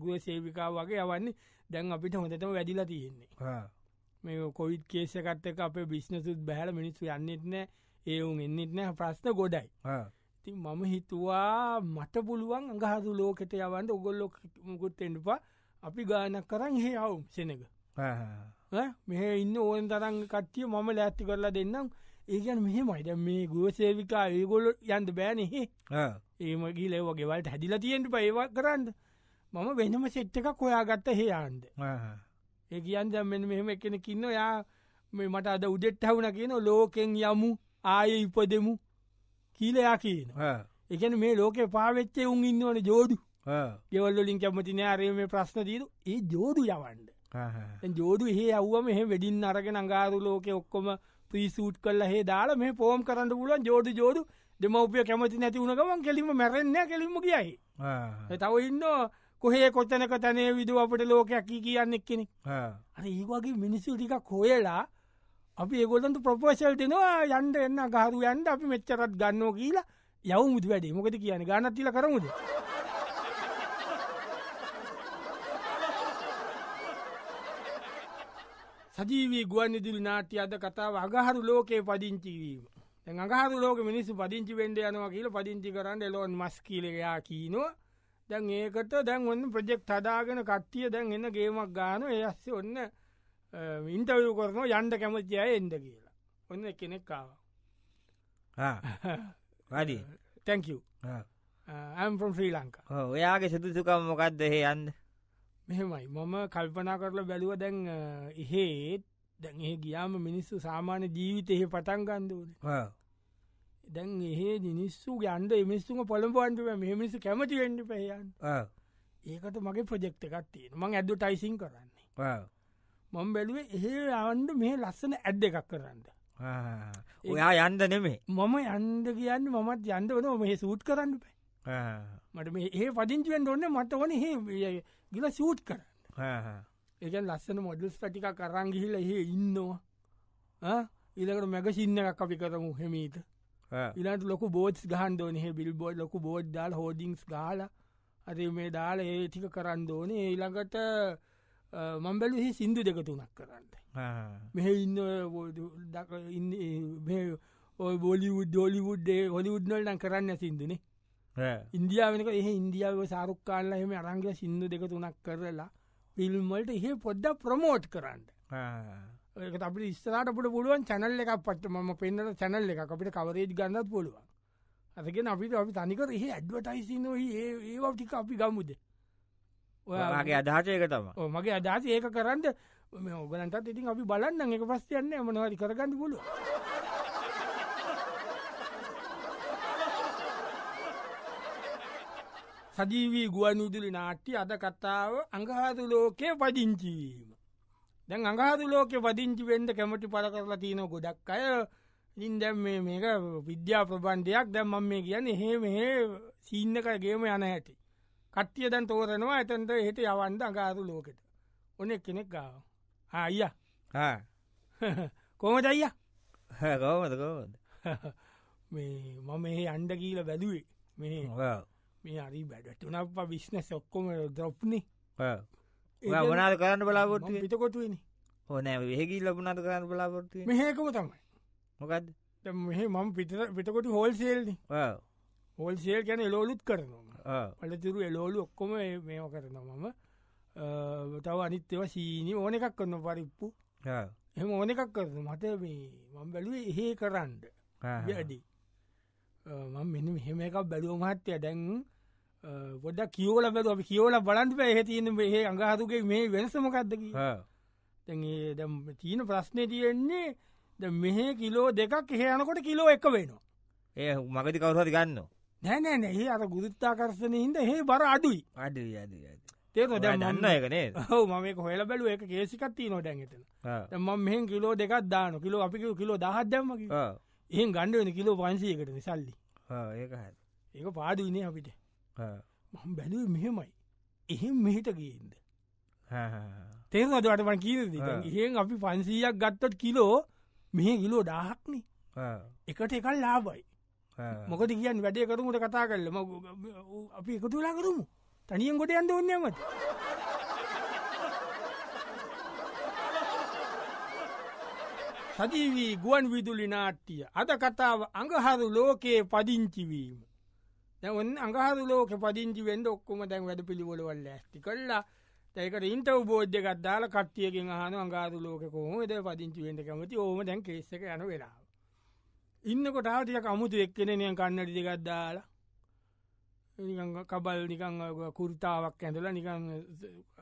ගුව සේවිකා වගේ යවන්නේ දැන් අපිට හොඳටම වැඩිලා තියෙන්නේ මේ කොවිත් කේෂකත්තක අප බිස්්නසුත් බැහල මිනිස්සු යන්නෙත්නෑ ඒවුන් එන්නෙත්නෑ ප්‍රශ්න ගොඩයි ති මම හිතුවා මට පුළුවන් අඟහරු ලෝකෙට යවන්ට ඔගොල්ලො මුකුත් එඩපා අපි ගානක් කරන්න හේ අවුම් සෙනක මෙහ ඉන්න ඕන් තරන් කට්ටිය මම ලෑස්ති කරලා දෙන්නම් ඒකන් මෙහෙමයිද මේ ගුව සේවිකා ඒගොල්ල යන්ද බෑනෙහේ ඒමගේ ලෙවගේවලට හැදිල තියෙන්ට පඒවා කරන්න මම වෙනම සෙට්ටක කොයාගත්ත හේයාන්ද ඒ කියන්ද මෙ මෙහෙම එකෙන කින්න යා මේ මට අද උදෙට්ටහවුන කියන ලෝකෙන් යමු ආය ඉපදෙමු කියලයා කියන එකන මේ ලෝක පාවෙච්චේ උන් ඉන්නවන ජෝදු ගෙවල්ලින් කැමති නෑරේ මේ ප්‍රශ්න තීරු ඒ ජෝදු යවන්ඩ ජෝදු ඒ අව්ව මෙහ වැඩින් අරග නඟාරු ලෝක ඔක්කොම ප්‍රීසූට් කල්ල හේ දාලා මේ පෝම් කරන්න පුලුවන් ජෝඩු ජෝඩු දෙමවපිය කැමති නැති වුණ ගමන් කෙලිම මැරෙන්න කෙලිම කියයි තව ඉන්න කොහේ කොතනක තැනේ විදු අපට ලෝකයක් කී කියන්නෙක් කෙනෙක් අ ඒ වගේ මිනිස්සු ටික කොයලා අපි ඒගොලන්ට ප්‍රපෝශල් දෙනවා යන්ඩ එන්න ගහරු යන්ඩ අපි මෙච්චරත් ගන්නවා කියලා යව මුතු වැඩේ මොකද කියන ගන්න තිල කරමුද සජීවී ගුවන් ඉදිරි නාට්‍ය අද කතාව අගහරු ලෝකයේ පදිංචිවීම අගහරු ලෝක මිනිස්සු පදිංචි වෙන්ඩ යනවා කියල පදිංචි කරන්න එලොන් මස් කියලයා කීනවා දැන් ඒකට දැන් ඔන්න ප්‍රජෙක්් හදාගෙන කට්ටිය දැන් එන්න ගේමක් ගාන ඒ අස්සේ ඔන්න ඉන්ටවු කරනවා යන්ඩ කැමති අය එන්ඩ කියලා ඔන්න කෙනෙක් කාවා වැඩි තැක ඇම්ම් ශ්‍රී ලංකා ඔයාගේ සුදුසුකම් මොකක්ද හේ යන්න මෙහෙමයි මම කල්පනා කරලා බැලුව දැන් එහෙත් දැන් ඒ ගියාම මිනිස්සු සාමාන්‍ය ජීවිත එහෙ පටන් ගන්දන දැන් ඒ මිනිස්සු ගන්ඩ මිස්සුම පොළඹන්ට මෙමිනිස්සු කැමති වෙන්ඩ පයන් ඒකට මගේ ප්‍රජෙක්්ට එකක් තියෙන මං ඇඩ්ඩටයිසින් කරන්නේ මම බැලුවේ එහෙ ආණ්ඩ මේ ලස්සන ඇඩ් එකක් කරන්න ඔයා යන්ද නෙමේ මම යන්ද කියන්න මමත් යන්ද වන මේ සූට් කරන්න බෑ මට මේ ඒ පදිංචුවෙන් ඔන්න මට වන හ ගිල සූට් කරන්න ඒකන් ලස්සන මොඩල්ස් පටික කරන් ගිහිල එහෙ ඉන්නවා ඉලකට මැග සින්න එකක් අපි කරමු හෙමීත ඉලාට ලොක බෝඩ් ගහන් ඕනෙහ බිල්බෝඩ් ලොක බෝඩ් ඩාල් හෝඩිංස් ගාල අද මේ දාල ඒ ටික කරන්න ඕනේ ඒළඟට මම්බැලුහි සින්දු දෙක තුනක් කරන්න මෙහ ඉන්න ඉන්න ඔය බොලිවුඩ් ෝලිවුඩ්ඩේ හොලිවුඩ්නල්ටන් කරන්න සිින්දුනේ ඉන්දියාවනක එහ ඉන්දියාව සාරුක් කාල්ල එහෙම අරංග සිින්දු දෙක තුනක් කරලා පිල්මල්ට එහ පොඩ්ඩ ප්‍රමෝට් කරන්න ඒක අපි ස්තරට පුට පුළුවන් චැනල් එකක් පට ම පෙන්න්නට චැනල් එක අපිට කවරේජ් ගන්නත් පුළුවන් අදගෙන අපිට අපි තනිකර එහ ඇඩ්වටයිසිනොහි ඒවා ටික අපි ගමුදේ ඔයාගේ අදහසයක තම මගේ අදහස ඒක කරන්න ඔගලන්ටත් ඉතින් අපි බලන්න එක පස් යන්න මනවාරි කරගන්න පුලු සජීවී ගුවනුදුලි නාට්‍ය අද කතාව අඟහතු ලෝකය පදිංචීම දැන් අඟහතු ලෝකෙ පදිංචි වෙන්ඩ කැමටි පල කරලා තියන ගොඩක් අය ඉන් දැම් මේක විද්‍යා ප්‍රබන්ධයක් දැම්මම් මේ කියන්න එහෙ මෙහ සීන්නකගේම යන ඇති කට්ටිය දැන් තෝරනවා ඇතන්ට හිට යවන්ද අගාරු ලෝකෙට ඔන කෙනෙක් ගාව ආය කොමට අයිය කවමතකවද මේ මම ඒ අන්ඩ කියීල බැදුවේ මේ මේ අරි බැඩටන අප විශ්නස් ඔක්කොම ද්‍රොප්නේ ගනාද කරන්න බලාපොට පිතකොටුවනි ඕනෑ වෙහකි ලබුණනාද කරන්න බලාපොරට මෙහකම තමයි මොකක්ද මෙහ මම පිට පිටකොට හෝල් සේල්නි හෝල් සේල් ගැන ලෝලුත් කරනවා පලතුරු එලෝලු ඔක්කොම මේෝ කරනමම තව අනිත්‍යව සීනි ඕන එකක් කරන පරිප්පු එම ඕන එකක් කරන මත මේ මං බැලුවේ එහෙ කරන්ඩ වැඩි මං මෙ මෙහෙම එකක් බැලුව මහත්තය දැන් ගොඩ කියෝල බැලු අපි කියෝල බලන්ට එහ තියන ඒ අඟහතුගේ මේ වෙනසමකක්දක තැගේ දැම් තියන ප්‍රශ්නය තියෙන්නේ ද මෙහෙ කිලෝ දෙකක් එහෙ යනකොට කිලෝ එක වෙනවා ඒ මගති කවුහරි ගන්නවා නැනෑ නැහි අර ගුරුත්තාකර්ශනයහින්ද හෙ බර අඩුයි අඩු අද තේක දන්න එකනේ හෝ මක හොල බැලුව එක කේසිකත්ති නොටැන්ගෙතන ම මෙහ කිලෝ දෙකක් දාන කිලෝ අපි කිලෝ දහත් දැම්මකි එහ ගණ්ඩුවන කිලෝ පන්සයකට නිසල්ලි ඒක ඒක පාදුනේ අපිට මම බැලුව මෙහෙමයි එහෙම මෙහිට ගේන්ද තේරදටමන් කීරද එහෙන් අපි පන්සීයක් ගත්තත් කිලෝ මෙහ කිලෝ දාහක්නේ එකට එකල් ලාබයි මොකද කියන් වැඩේ කරුමුට කතා කරලම අපි එකතුලා කරුමු තනියෙන් ගොඩ යන්න ඕන්නමට සජීවී ගුවන් විදුලි නාට්ටිය අද කතාව අඟහරු ලෝකයේ පදිංචිවීම දැවන් අඟහරු ලෝක පදිංචි වෙන්ඩ ඔක්කොම දැන් වැඩ පිළිවොලවල් ඇස්ති කල්ලා තැකට ඉන්ටව බෝද්ධ එකක් දාල කට්ටියකින් අහන අඟාරු ලෝක කොහොමද පදිංචි වෙන්ට කැමති ඕම දැන් කේසක යන වෙලා ඉන්නකොටාව ටික අමුතු එක්කෙන නියන් කන්නට දෙකක් දාලා කබල් නිකං කුර්තාවක් ඇඳල නිකං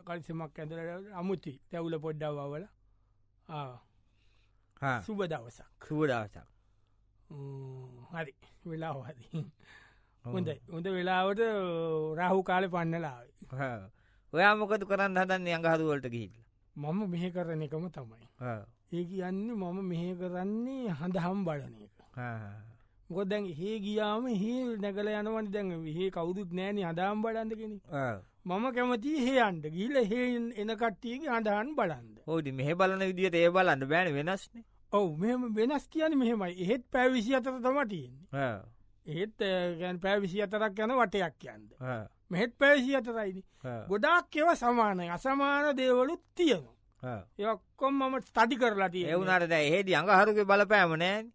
කල්සමක් ඇඳලට අමුති තැවුල පොඩ්ඩවවල සුබ දවසක් සුබ දවසක් හරි වෙලා හරි හොඳයි හොඳ වෙලාවට රහු කාලෙ පන්නලාවේ ඔයා මොකතු කරන්න හදන්න අඟහදුවලට ගිහිල්ල මම මෙහ කරන එකම තමයි ඒ කියන්න මම මෙහ කරන්නේ හඳහම් බලන එක මොක දැන් හේ ගියාම හි නැකල යනවට දැන් හේ කවුරුත් නෑන හදාම් බලන්ද කෙන මම කැමති හේයන්ට ගිල හේන් එන කට්ටියගේ අඳහන් බලන්ද හෝදි මෙහ බලන විදිට ඒ බලන්න බෑන වෙනස්නේ ඔව මෙම වෙනස් කියන මෙහෙමයි එහෙත් පැවිසි අතර තමටයෙන්නේ ඒත් ගැන් පැවිසි අතරක් යන වටයක් යන්ද මෙහෙත් පැවිසි අතරයිනි ගොඩාක් එව සමානය අසමාන දේවලුත් තියනවා ඒක්කොම් මම ස්ටඩි කරලට ඒවුනට දැ හෙදි අඟහරුගේ බලපෑම නෑන්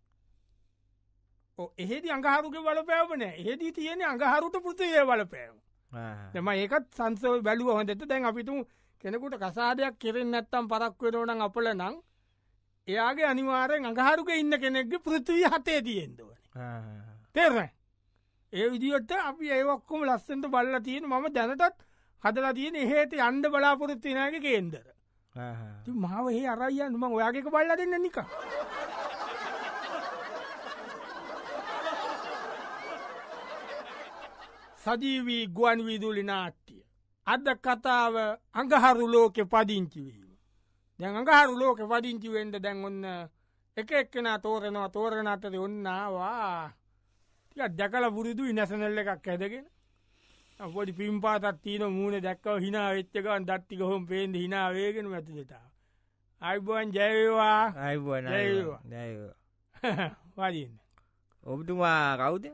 එහෙදි අඟහරුග වලපෑවන හෙදී තියෙන අඟහරුට පෘතිය වලපෑව දෙම ඒකත් සංසව බැලුව හොඳට දැන් අපිතුන් කෙනෙකුට කසාදයක් කෙරෙන් නැත්තම් පරක්වරෝනං අපල නං එයාගේ අනිවාරෙන් අඟහරුක ඉන්න කෙනෙක්ගේ පෘතිවී හතේ තියෙන්දවන තෙර ඒ විදිියොට අපි ඒවක්කොම ලස්සට බල්ල තියෙන මම දැනටත් හදලා තියෙන එහෙට අන්ඩ බලාපොරොත්තිනයගේ කේන්දර මාව ඒ අරයියන් ම ඔයාගේක බල්ල දෙන්න නිකා සජීවී ගුවන් විදුලි නාට්‍යය. අද කතාව අඟහරු ලෝකෙ පදිංචිවීම. දැන් අඟහරු ලෝක පදිංචිවෙන්ට දැන් ඔන්න එක එක්කෙන තෝරනවා තෝරණ අතද ඔන්නවා දැකල පුරුදු ඉනැසනල්ල එකක් ඇදගෙන පොඩි පිම් පාතත්තින මූුණ දැක්කව හිනා වෙච්චකවන් දත්තික හොම පේද හිනාවේගෙන ඇතිලතා. අයිබුවන් ජයවා අයිබවා වදින්න. ඔබතුමා කවුද?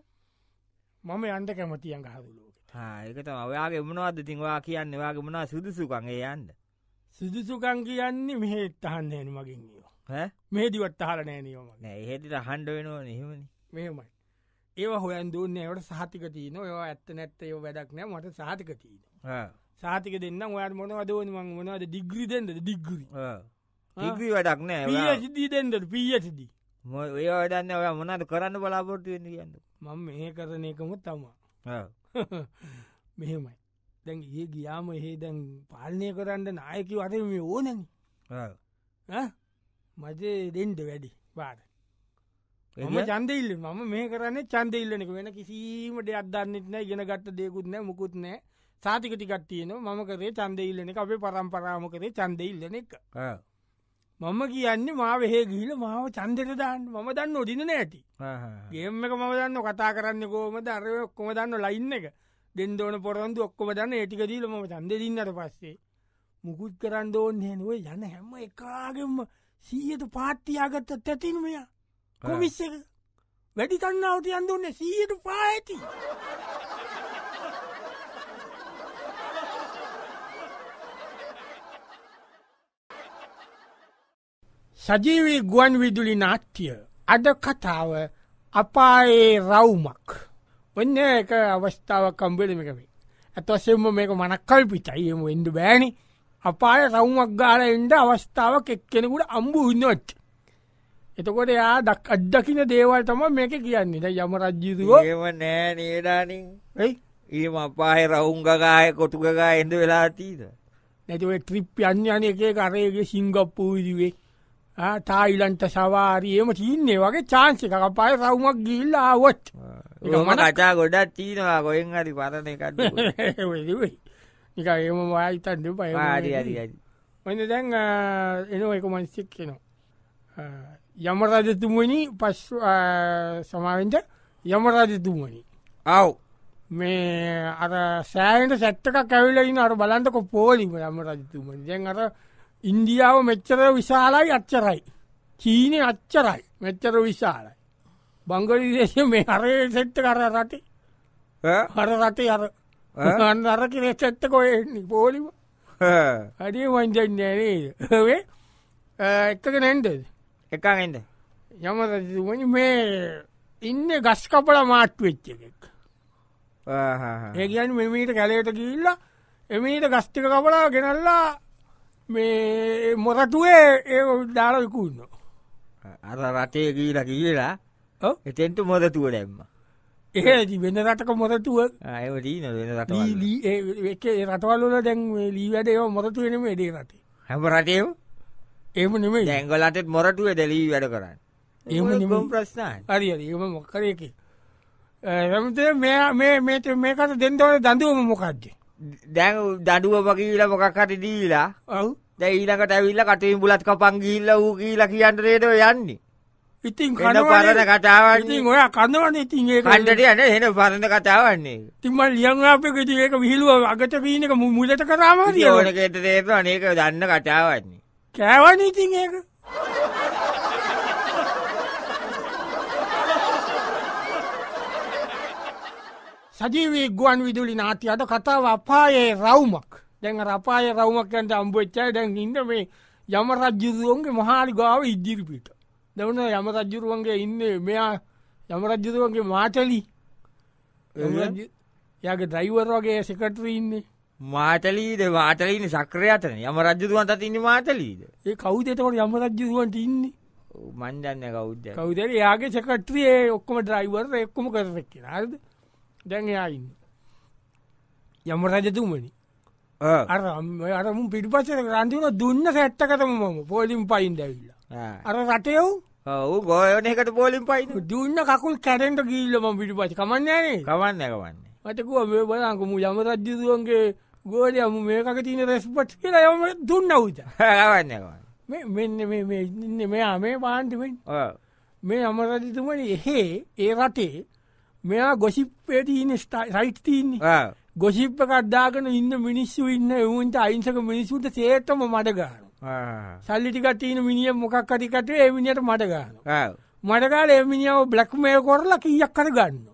මම යන්ට කැමති අඟහරු ලෝකෙට ඒකත ඔයාගේ මනවාද තිංවා කියන්න වාගේ මනා සුදුසුකන්ගේ යන්න සුදුසුකන් කියන්නේ මෙහෙත් අහන්නන මගින් ෝ මේදිවත් අහල නෑනියෝම හෙට හන්ඩ වෙනවා නහෙමනි මෙහෙමයි ඒවා හොයන් දුන්නේවට සහතික තියන ඒවා ඇත්ත නැත්ත ඒ වැඩක් නෑ මට සහතික තියන සාතික දෙන්න ඔයාට මොනවදෝනි මං මොනවද දිග්‍රිදෙන්ද දිග්ගරි ඉග්‍රී වැඩක් නෑ දී දෙන්නට පීයටදී ඔය වැඩන්න ඔය මොනද කරන්න බලාපොරටුවෙන් කියන්න මං මෙහ කරන එකම තමා මෙහෙමයි දැන් ඒ ගියාම එහේ දැන් පාලනය කරන්න නායකි වටම මේ ඕනන මජේ දෙන්ට වැඩි බාට එම චන්දඉල්ල මම මේ කරන්න චන්දඉල්ලනක වෙන කිසීමට අදන්නෙත්න ගෙන ගත්ත දෙකුත්න මුකුත්න සාතිකටිකට්තියන මකරේ චන්දඉල්ලන අපේ පරම්පරාම කරේ චන්දඉල්ලන එක මම කියන්නේ මාව හේ ගිහිල මාව චන්දෙට දාන්න මම දන්න ඔඩින නෑති ගේම එක මම දන්න කතා කරන්න කෝම දරව ඔක්කොම දන්න ලයින්න එක දෙන්දෝන පොරොන්දු ඔක්කොම දන්න ඒටික දීලම චන්ද දින්නට පස්සේ මුකුත් කරන්න ඕන්න හෙනුව යන හැම එකාගෙම සීයට පාත්තියාගත්තත් ඇතිනමයා කොමිස්ස එක වැඩි තන්නාවට යන්දන්න සීයට පාඇති සජීවී ගුවන් විදුලි නාට්‍යය අද කතාව අපායේ රවුමක් ඔන්න එක අවස්ථාව කම්බිලිමිකමේ ඇතවසෙම මේක මනක්කල් පිටයිම එඩු බෑනි අපාය රවුමක් ගාල එන්ඩ අවස්ථාවක් එක් කෙනෙකුට අම්බු ඉන්නොච්ච එතකොට යා දක් අද්දකින දේවල් තම මේක කියන්නේ ද යම රජ්ජිදුව ඒම නෑ නේඩානින් ඒම අපාය රවුන්ගගාය කොටුගගා එඳ වෙලා තීද නැතිව ත්‍රිප් යන්න යන එක කරයගේ සිංගප්පූ විදිුවේ තායිලන්ට සවාරියම තිීන්නේ වගේ චාන්සි එකක් පය සවුමක් ගිල්ලා ආවොත් ම කචා ගොඩක් තිීනවා ගොයෙන් හරි පරණ එකට නික එම වායිතන් දෙපය ඔන්න දැන් එනෝ එක මන්සික් කෙනවා යම රජතුමනි පස් සමාවෙන්ට යම රජතුමනි අව් මේ අර සෑන්ට සැත්තක කැවිලයින අර බලන්ටක පෝලිම යම රජතුමනි දැන් අර ඉන්දියාව මෙච්චර විශාලයි අච්චරයි. චීනය අච්චරයි මෙච්චර විශාලයි. බංගලිදේශය මේ හරය සෙට්ට කර රටේ හර රටේ අර අන්නර කියෙන සෙත්ත කොයන්නේ පෝලිම අඩිය වංජන්නේනේ එකක නැන්ද එකෙන්ද යම මේ ඉන්න ගස් කපල මාට්ටුවෙච්ච එකෙක් ඒගන් මෙමීට කැලේට ගිල්ලා එමීට ගස්ටික කපලා ගෙනල්ලා මේ මොරටුවේ ඒ දාලකුන්න අර රටේ ගීල කියලා එතෙන්ට මොදතුව දැම්ම ඒ වෙන රටක මොරතුව රටවල්ල දැන් ලී වැඩේ මොරතු වෙනම එඩේ රටේ හැම රටේ එම නම දැංගලටත් මොරටුව දැලී වැඩ කරන්න එම ප්‍රශ්න හරි ඒම මොක්කරයකි රමතය මේකට දෙන්ටවන දඳුවම මොකක්දේ දැන් දඩුව පකිීල මොකක්කට දීලා ඔවු දැ ඊනකට ඇවිල්ල කටයින් බුලත් කපංගිල්ල වූ කියලා කියන්න රේට යන්නේ ඉතින් කන පරණ කතාවන්නේ ඔය කන්නවන ඉතින් ඒ කණ්ඩට යන හෙන පරණ කතාවන්නේ තිම ලියංාපක ඒක විහිලුව අගත පීනක මුමුලට කරාම ඕනකට තේර අනේක දන්න කතාවන්නේ කෑවන ඉතින් ඒක සජීවී ගුවන් විදුලි නාති අද කතාව අපායේ රවුමක් දැන් රපාය රවුමක්කන්ට අම්බච්චයි දැන් ඉන්න මේ යම රජ්ජුරුවන්ගේ මහාලි ගාව ඉදිරිපිට දෙවන යම රජ්ජුරුවන්ගේ ඉන්න මෙයා යම රජ්ජුරුවන්ගේ මාටලි යාගේ දයිවර් වගේ සෙකටර ඉන්නේ මාතලීද වාටලීන සක්‍රයටන යම රජ්ජුරුවන්ට තින්න මාතලීද ඒ කවුදතකට යම රජ්ජුරුවන්ට ඉන්නේ මන්දන්න කෞද්ද කවුදර යාගේ සකට්‍රියේ ඔක්කම ඩ්‍රයිවර් එක්කම කරක් හරිද දැන් එයා ඉන්න. යම රජතුමනි අර අරමු පිටිපස රන්තිවන දුන්න සැට්ටකතම මම පොලිම් පයින් දැවිල්ලා අර රටයව් ඔවු ගෝයනකට පොලිම් පයි දුන්න කකුල් කැරෙන්ට ගිල්ලම පිටිපස කමන්නනේ කවන්න කවන්න මතකුව මේ බලංකුමු යම රජ්ජතුවන්ගේ ගෝලය අමු මේකක තින රැස්පට් කියලා යම දුන්න උත කවන්න මෙන්න මෙන්න මෙයා මේ පාන්ටිමෙන් මේ අමරජතුමනි එහෙ ඒ රටේ මෙයා ගොසිප්පේ තියන සයිට් තියන්න ගොසිප්ප කඩ්දාගෙන ඉන්න මිනිස්සු ඉන්න එවුන්ට අයිංසක මිනිසුන්ට සේතම මඩගාන සල්ලිටිකට තියන මිනිිය මොකක් අතිකට එමිනිට මඩගාන මඩගාල එමිනිියාව බ්ලක්්මේල් කොරලා කියක් කර ගන්න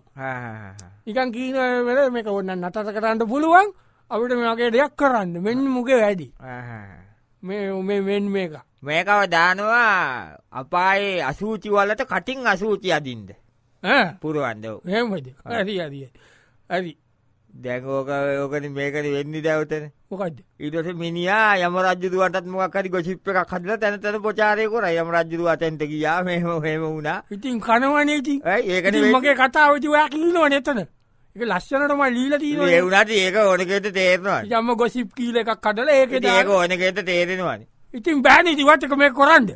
නිකන් කීන වෙල මේක ඔන්න නතත කරන්න පුළුවන් අපිට මේගේ දෙයක් කරන්න මෙන් මුගේ වැඩි මේ උමේ මෙන් මේක මේකව දානවා අපායේ අසූචි වලට කටින් අසූචි අදින්ද පුරුවන්ද එමද හරි අරිය හරි දැකෝක ඕකන මේකන වෙන්න දැවතන මොකක්ද ඉටස මිනිා යම රජදුවටත් මොක්කරි ගොසිිප් එක කදල තැන තන පොචාරය කොර යම රජදුව අතැන්ට කියා මෙහම හෙම වුණා ඉතින් කනවනේති ඒකන මගේ කතාවතිවයා කිීනවා නැතන එක ලස්සනටම ලීල තිීන ඒවුණට ඒක ඕනකට තේරවා යම ගොසිප් කීල එකක් කඩල ඒක ඒක ඕනකට තේරෙනවාන ඉතින් බෑන ඉතිවත්තක මේ කොරන්ද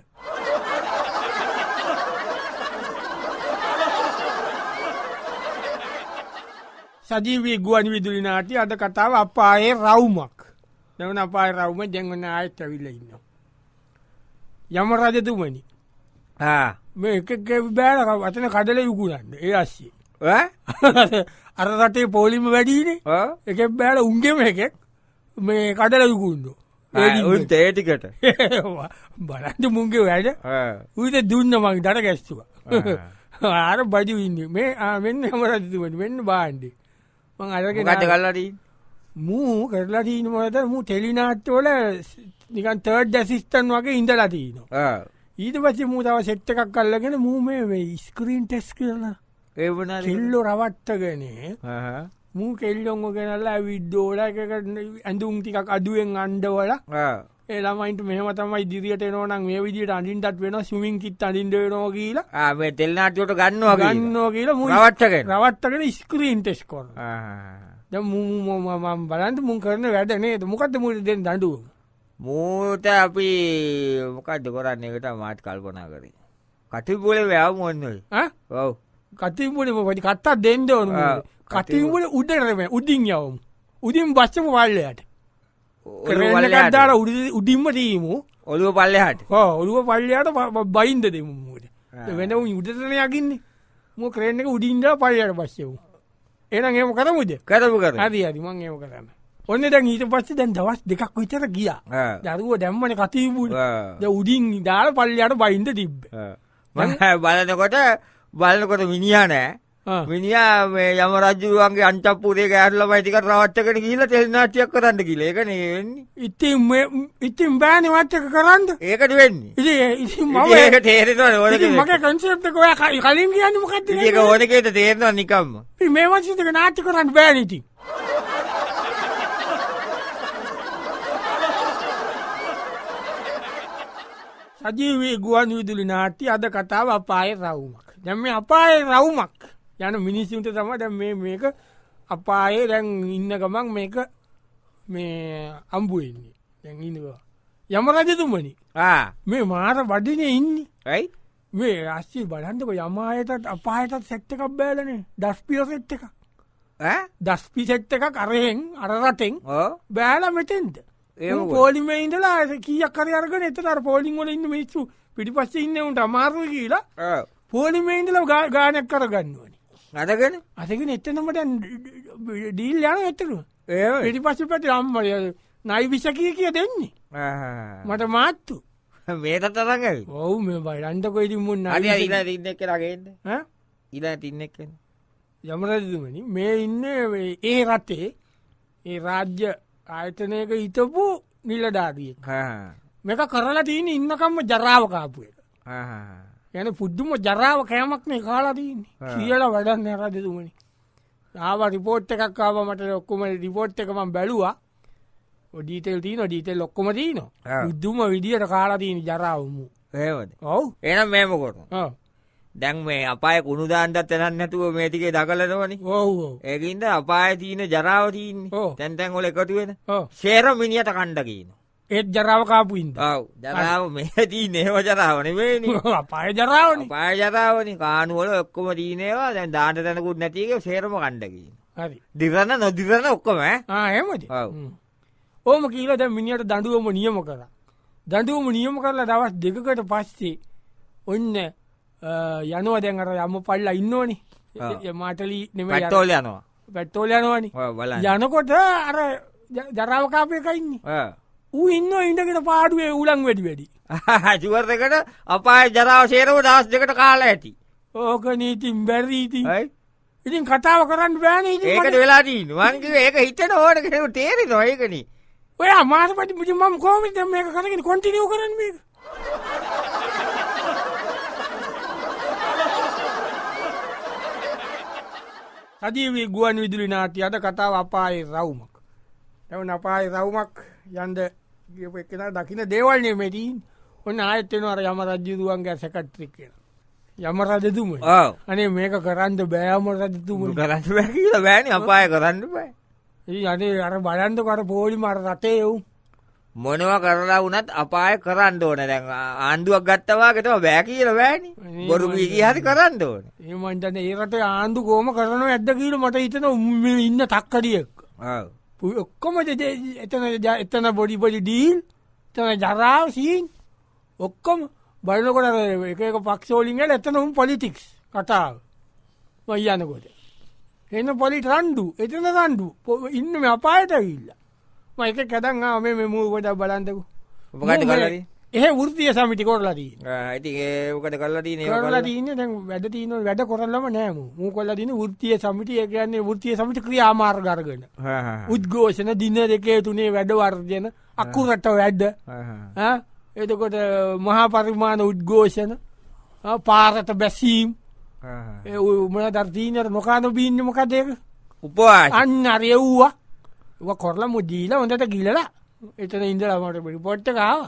සජීවී ගුවන් විදුලි නාටි අද කතාව අපායේ රවුමක් දැවන අපාය රවුම ජැන්වන ආයත් ඇවිල්ල ඉන්න. යම රජතුමනි බෑල අතන කඩල යුකුලන්න ඒ අස්සේ අර රටේ පෝලිම වැඩීනේ එක බෑල උන්ගෙම එකෙක් මේ කඩල යුකුන්ඩෝ තේටිකට බලන්ට මුන්ගේ වැඩ ඌට දුන්න මගේ දර ගැස්තුවා ආර බජවින්න මේ ආ මෙන්න හමරජතුවට වෙන්න බාන්්ඩේ මං අරගෙන ගත කල්ලට මූ කරලා තිීනමත මු ටෙලිනාට්ටෝල නිකන් තර්ඩ් ඇසිස්ටන් වගේ ඉඳලා තියනවා ඊට පස්සේ මූ තව සෙට් එකක් කල්ලගෙන මූ මේ ස්කරීන් ටෙස් කරලා එවන ඉල්ලො රවට්ටගනේ මූ කෙල්ලොංග කෙනල්ලා විද්දෝල ඇඳුම් ටිකක් අදුවෙන් අන්ඩවල ඒ eh, ළමයින්ට මෙහම තමයි දිරියට එනවනම් මේ විදිට අඩින්ටත් වෙන සුමින් කිත් අඩින්ට වෙනවා කියලා ආේ තෙල්නාටට ගන්නවා ගන්නවා කියලා මුවට්ටක රවට්ටකෙන ස්ක්‍රීන් ටෙස් කොර මම බලන්ට මුන් කරන වැඩ නේද මොකක්ද මුට දෙෙන් දඩුව මූට අපි මොකක්ද කොරන්න එකට මාත් කල්පනා කරේ කටිපුල වැෑව මොන්නයි ඔව් කතිපුල පටි කත්තත් දෙන්ඩ ඕන කතිපුල උඩරම උඩින් යවුම් උදින් බස්්චම වල්ලයට කරන්නකත්දාට උඩ උඩින්ම දීමු ඔළුව පල්ලහට ඔළුව පල්ලයාට බයින්ද දෙමුට වෙන යුදතන යකින්නේ ම කරන්න එක උඩින්ද පල්ලයට පස්සෙවූ එනම් ඒම කරමුද කරපු කර අද අරිමං ඒම කරන්න ඔන්න දැන් ඊට පස්සේ දැන් දවස් දෙකක් විතර ගියා දරුව දැම්මන කතීපුට ද උඩින් දාල පල්ලයාට බයින්ද තිබ්බ බලනකොට බලකොට මිනිියා නෑ මිනිා මේ යම රජුරුවන්ගේ අන්තපුරේ ගෑරල මයිතික රවට්ටකට කියීල තෙල්නාටයක් කරන්න කිල එක නවෙන්නේ ඉතින් ඉතින් බෑන වච්චක කරන්න ඒකට වෙන්න මට තේරෙන මට කන්සප්ක ඔය කලින් කියන්න මොකත් ඒක ඕනකට තේරෙනවා නිකම්ම මේ වචිතක නාට්‍ය කරන්න බෑනති සජීවී ගුවන් විදුලි නාට්‍ය අද කතාව අපාය රවුමක් දැම අපාය රවුමක් යන මිනිස්සුන්ට තම දැ මේ මේක අපායේ දැන් ඉන්න ගමන් මේක මේ අම්බුවෙන්නේ දැන්ඉන්නවා යම රජතුමනි මේ මාර වඩින ඉන්නේ ඇයි මේ රස්්චි බලන්ටක යමායටත් අපායටත් සෙට් එකක් බෑලනේ දස් පිය සෙට් එකක් දස් පිසෙට් එක කරයෙන් අරරටෙන් බෑල මෙතෙන්ට ඒ පෝලිම ඉඳලා කියක් කරයරගෙන එතර පෝලිින් වල ඉන්න මිස්සු පිටි පස්ස ඉන්නවට අමාරුව කියලා පෝලිමේ ඉඳල ගානක් කරගන්නුව අදගෙන අදගෙන එත්තනමට ඩීල් යන ඇතරු ඒ ඉඩි පස්සු පැති අම්මය නයි විස කිය කිය දෙන්නේ මට මාත්තු මේත තරග ඔවු මේ බයිරන්ටකො ඉතිමුන් අ ඉන්න කරගේද ඉලා තින්නෙක් යමරදමනි මේ ඉන්න ඒ රටේ ඒ රාජ්‍ය ආයතනයක හිතපු නිලධාරිය මේක කරලා තියෙන ඉන්නකම්ම ජරාවකාපු එක යන පුද්දුම ජරාව කෑමක්නේ කාලාදීන්නේ කියලා වැඩන්න රජතුමනි ආව රිපෝට් එකක් ආව මට ඔක්කොම රිපෝට් එකම බැලවා ඩීටෙල් තිීන ඩීටෙල් ඔක්කොම දීන බුද්දුම විදිහට කාලාදීන ජරාවමු ඒවද ඔවු එනම් මේමකොට දැන් මේ අපය කුණුදාන්ටත් එනන් නැතුව මේතිකේ දකලනවනි ඕ ඒකින්ද අපාය තියන ජරාවතීන් තැන්තැන් ඔොල එකතුවෙන සේර මිනිියට කණ්ඩ කියීන ඒත් ජරාව කාපුයින්ද ඔව් ජරාව මෙහැදී නේව ජරාවනවෙන පය ජරාවන පයජරාවනි කානුවල ඔක්කොම දීනවා දැන් දාට තැනකුත් නැතික සේරම කණ්ඩකින්න හරි දිරන්න නොදිරන්න ඔක්කොම හෙමද ඕම කියීල දැ මිනිට දඩුවම නියම කර දඩුවම නියම කරලා දවස් දෙකකට පස්සේ ඔන්න යනුව දැන් අර යම පල්ලා ඉන්නෝනේ මාටලි නෙම තෝල යනවා පැට්ටෝල යනවානි යනකොට අර ජරාවකාපයකයින්නේ ඌ ඉන්න ඉඳකට පාඩුවේ උලන් වැඩි වැඩි ජුවර්තකට අපාය ජරාව සේරව දස් දෙකට කාලා ඇති ඕක නීතින් බැරීතියි ඉතින් කතාව කරන්න බෑන ඒකට වෙලාදී වන්ගේ ඒක හිතන ඕන කෙන තේරෙ නොයකන ඔය අමාරපටි පිටි මම් කෝමිට මේක කරගෙන කොටිනියව කරන්න මේක සදීවී ගුවන් විදුලි නාටි අද කතාව අපායේ රවුමක් ඇවන අපායේ රවුමක් යන්ද එකට දකින දේවල් නෙමෙටීන් ඔන්න ආයත්තෙනවා අර යම රජ්ජුරුවන්ගේ සැකට්‍රික් කියෙන යම රජතුම අනේ මේක කරන්න බෑම රජතුම කරන්න කියලා බෑන අපාය කරන්න බෑ අනේ අර බලන්ද කර පෝලි මර රටේ යවු මොනවා කරලා වනත් අපාය කරන්න ඕන දැන් ආණ්ඩුවක් ගත්තවාගෙතම බෑ කියල බෑනි බොරු හරි කරන්න ඕන ඒමන්තන ඒරට ආණ්ඩු කෝම කරන ඇද කියල මට හිතන උම ඉන්න තක්කඩියක් ආව ඔක්කොම එතන එතන බොඩි පොඩි ඩීල් තන ජරාව සීන් ඔක්කොම බලනකොට එක පක්ෂෝලින්ට එතනහුම් පොලිටික්ස් කතාව වයියනකොට එන්න පොලි රන්ඩු එතන රන්ඩු ඉන්න අපායට විල්ලා මයික කැදන් මේ මෙමුව ගොඩ බලන්තකු ගඩි එහ ෘතිය සමිටි කොරලා දී ඇති ඒකට කරලා තින කරලා තියන්න දැන් වැඩ තියන වැඩ කොරල්ලම නෑම මූ කොල්ලා දින ෘතිය සමිටිය කියන්නේ ෘතිය සමිට ක්‍රියාමාර්ගරගෙන උද්ඝෝෂණ දින දෙකේ තුනේ වැඩ වර්ජන අක්කුරට වැඩ එතකොට මහා පරිමාණ උද්ඝෝෂණ පාරට බැසීම් ඒ උමන දර්තීනට මොකාද බීන්නමකදයක උපවා අන්න අරයව්වා කොරලා මුදීලා හොඳට ගිලලා එතන ඉඳලාමට පිරිපොට්ට කාව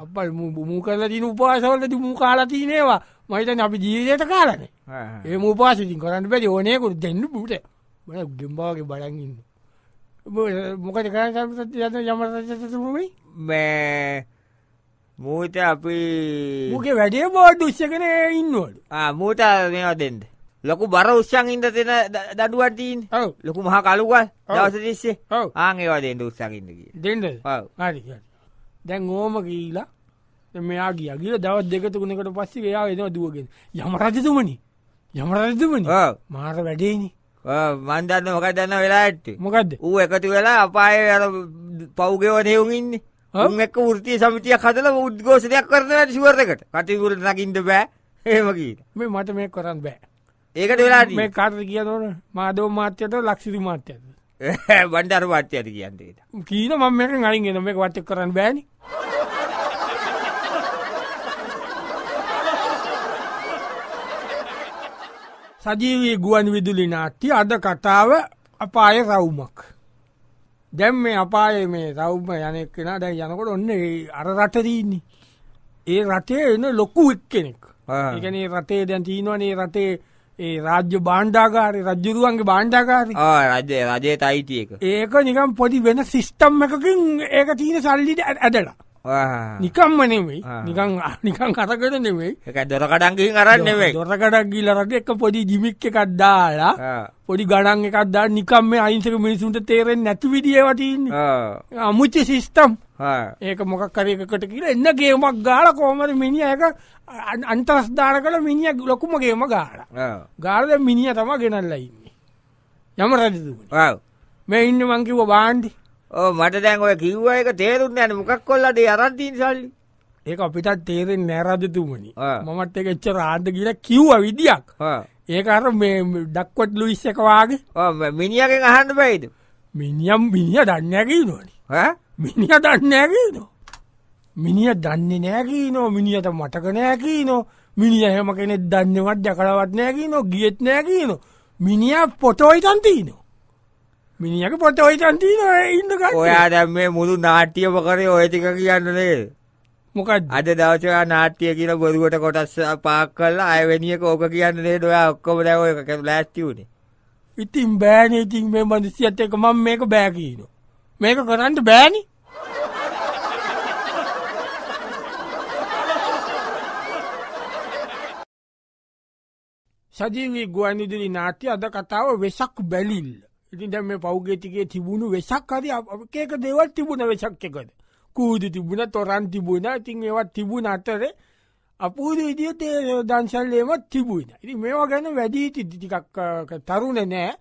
අපල් මූ කරල තින උපාසවලට මූ කාලතිනේවා මහිතන් අපි ජීවිතයට කාලනේ ඒ මූපාසිතින් කරන්න පැති ඕනයකුට දෙන්න පුට බල ගෙම්බාවගේ බලගන්න මොකද කරන්න යමරමයි මෑ මූත අපි මගේ වැඩේ බෝඩ් දුෂ්‍යකනය ඉන්නවට මූට මේවා දෙෙන්ට ලොකු බර උත්සන් ඉද තෙන දඩුවටීන් ඔව ලොකු මහ කලුකල් දවස තිස්සේ ඔව ආංඒවා දෙන්ට උත්සකින්දගේ දෙට දැන් ඕෝම ගීලා මෙයා ගිය කියල දවත් දෙකතුකුණකට පස්සේ යා එෙනවා දුවගෙන යමරජතුමනි යමරජතුමනි මාර වැඩේනි මන්දන්න මොක දන්න වෙලා ඇට මොකද ඌ එකතු වෙලා අපාය පෞගෙව නෙවුන්ඉන්නේ එක් ෘතිය සමිතිය කදල උද්ගෝෂයක් කරන ශුවර්කට කටයුරට නකින්ට බෑ ඒමකීට මේ මට මේ කරන්න බෑ ඒකට වෙලා මේ කාට කියතන මාදෝ මාත්‍යයට ලක්ෂිරි මාත්‍යයට බණ්ඩර වාට්‍යයට කියන්නේට කීන මම මේක අරින්ගෙන මේ වට්ට කරන්න බෑනි සජීවී ගුවන් විදුලි නාට්‍ය අද කතාව අපාය රවුමක් දැම් මේ අපාය මේ රවුම යනෙක් කෙන දැයි යනකොට ඔන්න අර රටදීන්නේ ඒ රටේ එන්න ලොකු එක් කෙනෙක් ඒගැන රටේ දැන් තිීනවනේ රටේ ඒ රාජ්‍ය බාණ්ඩාකාරය රජ්ජුරුවන්ගේ බාණ්ඩාකාර රජය රජය තයිතියක ඒක නිකම් පොඩි වෙන සිිස්ටම් එකකින් ඒක තියෙන සල්ලිට ඇදලා නිකම්ම නෙවෙයි නිකං නිකං කතකට නෙවෙයි එක දොරකඩන්ගේ කරන්න නෙවේ දොරකඩක් ගිලරට එක පොඩි ජිමික් එකක් දාලා පොඩි ගඩන් එකක් දා නිකම් මේ අයින්සක මිනිසුන්ට තේරෙන් නැති විදිිය වටන්න අමුච්ච සිිස්ටම් ඒක මොකක් කරයකට කියල එන්න ගේමක් ගාල කෝමර මිනිිය එක අන්තරස්ධාන කළ මිනිිය ලොකුම ගේම ගාල ගාලද මිනිිය තම ගෙනල්ලඉන්නේ යම රජ මේ ඉන්න මංකිව බාන්ඩි ඔව් මට දැන් ඔය කිව්ව එක තේරුන්නේ නැහැ මොකක් කොල්ලද ඒ අරන් තියෙන සල්ලි. ඒක අපිටත් තේරෙන්නේ නැහැ රජතුමනි. මමත් ඒක එච්චර ආන්ද කියලා කිව්වා විදියක්. ඒක අර මේ ඩක්වත් ලුයිස් එක වාගේ. ඔව් මිනිහගෙන් අහන්න බෑයිද? මිනිහම් මිනිහ දන්නේ නැහැ කිනෝනේ. ඈ මිනිහ දන්නේ නැහැ කිනෝ. මිනිහ දන්නේ නැහැ කිනෝ මිනිහට මතක නැහැ කිනෝ. මිනිිය හෙම කෙනෙ දන්නවත් දැකලවත් නෑකී නො ගියත් නෑකී නො මිනිිය පොටෝයිතන්තිී නො මිනිියක පොට ඔයිතන්තිීන ඉන්න ඔයා දැම් මේ මුළු නාට්‍යම කරේ ඔයතික කියන්න නේද මොක අද දවචවා නාට්‍යය කියල බොරුවට කොටස් පාක් කල්ලා අයවැනිියක ඕක කියන්න නේ ඔයා ඔක්කොම දැව එක ලෑස්තිවුණේ ඉතින් බෑන ඉතින් මේ මදිසිියත් එක මං මේක බෑකීන මේක කරන්නට බෑනි සජීවී ගුවන්නිදිරි නාට්‍ය අද කතාව වෙසක් බැලිල්ල ඉතින් දැ මේ පෞගෙතිකේ තිබුණු වෙසක් හරි අපකේක දෙවල් තිබුණ වෙසක් එකද කූදු තිබුණ තොරන් තිබුණ ඉතින් ඒවත් තිබුණ අතර අපූද විදිිය තේ දංශල්ලේමත් තිබුණ ඉති මේවා ගැන වැඩීති දිටිකක් තරුණ නෑ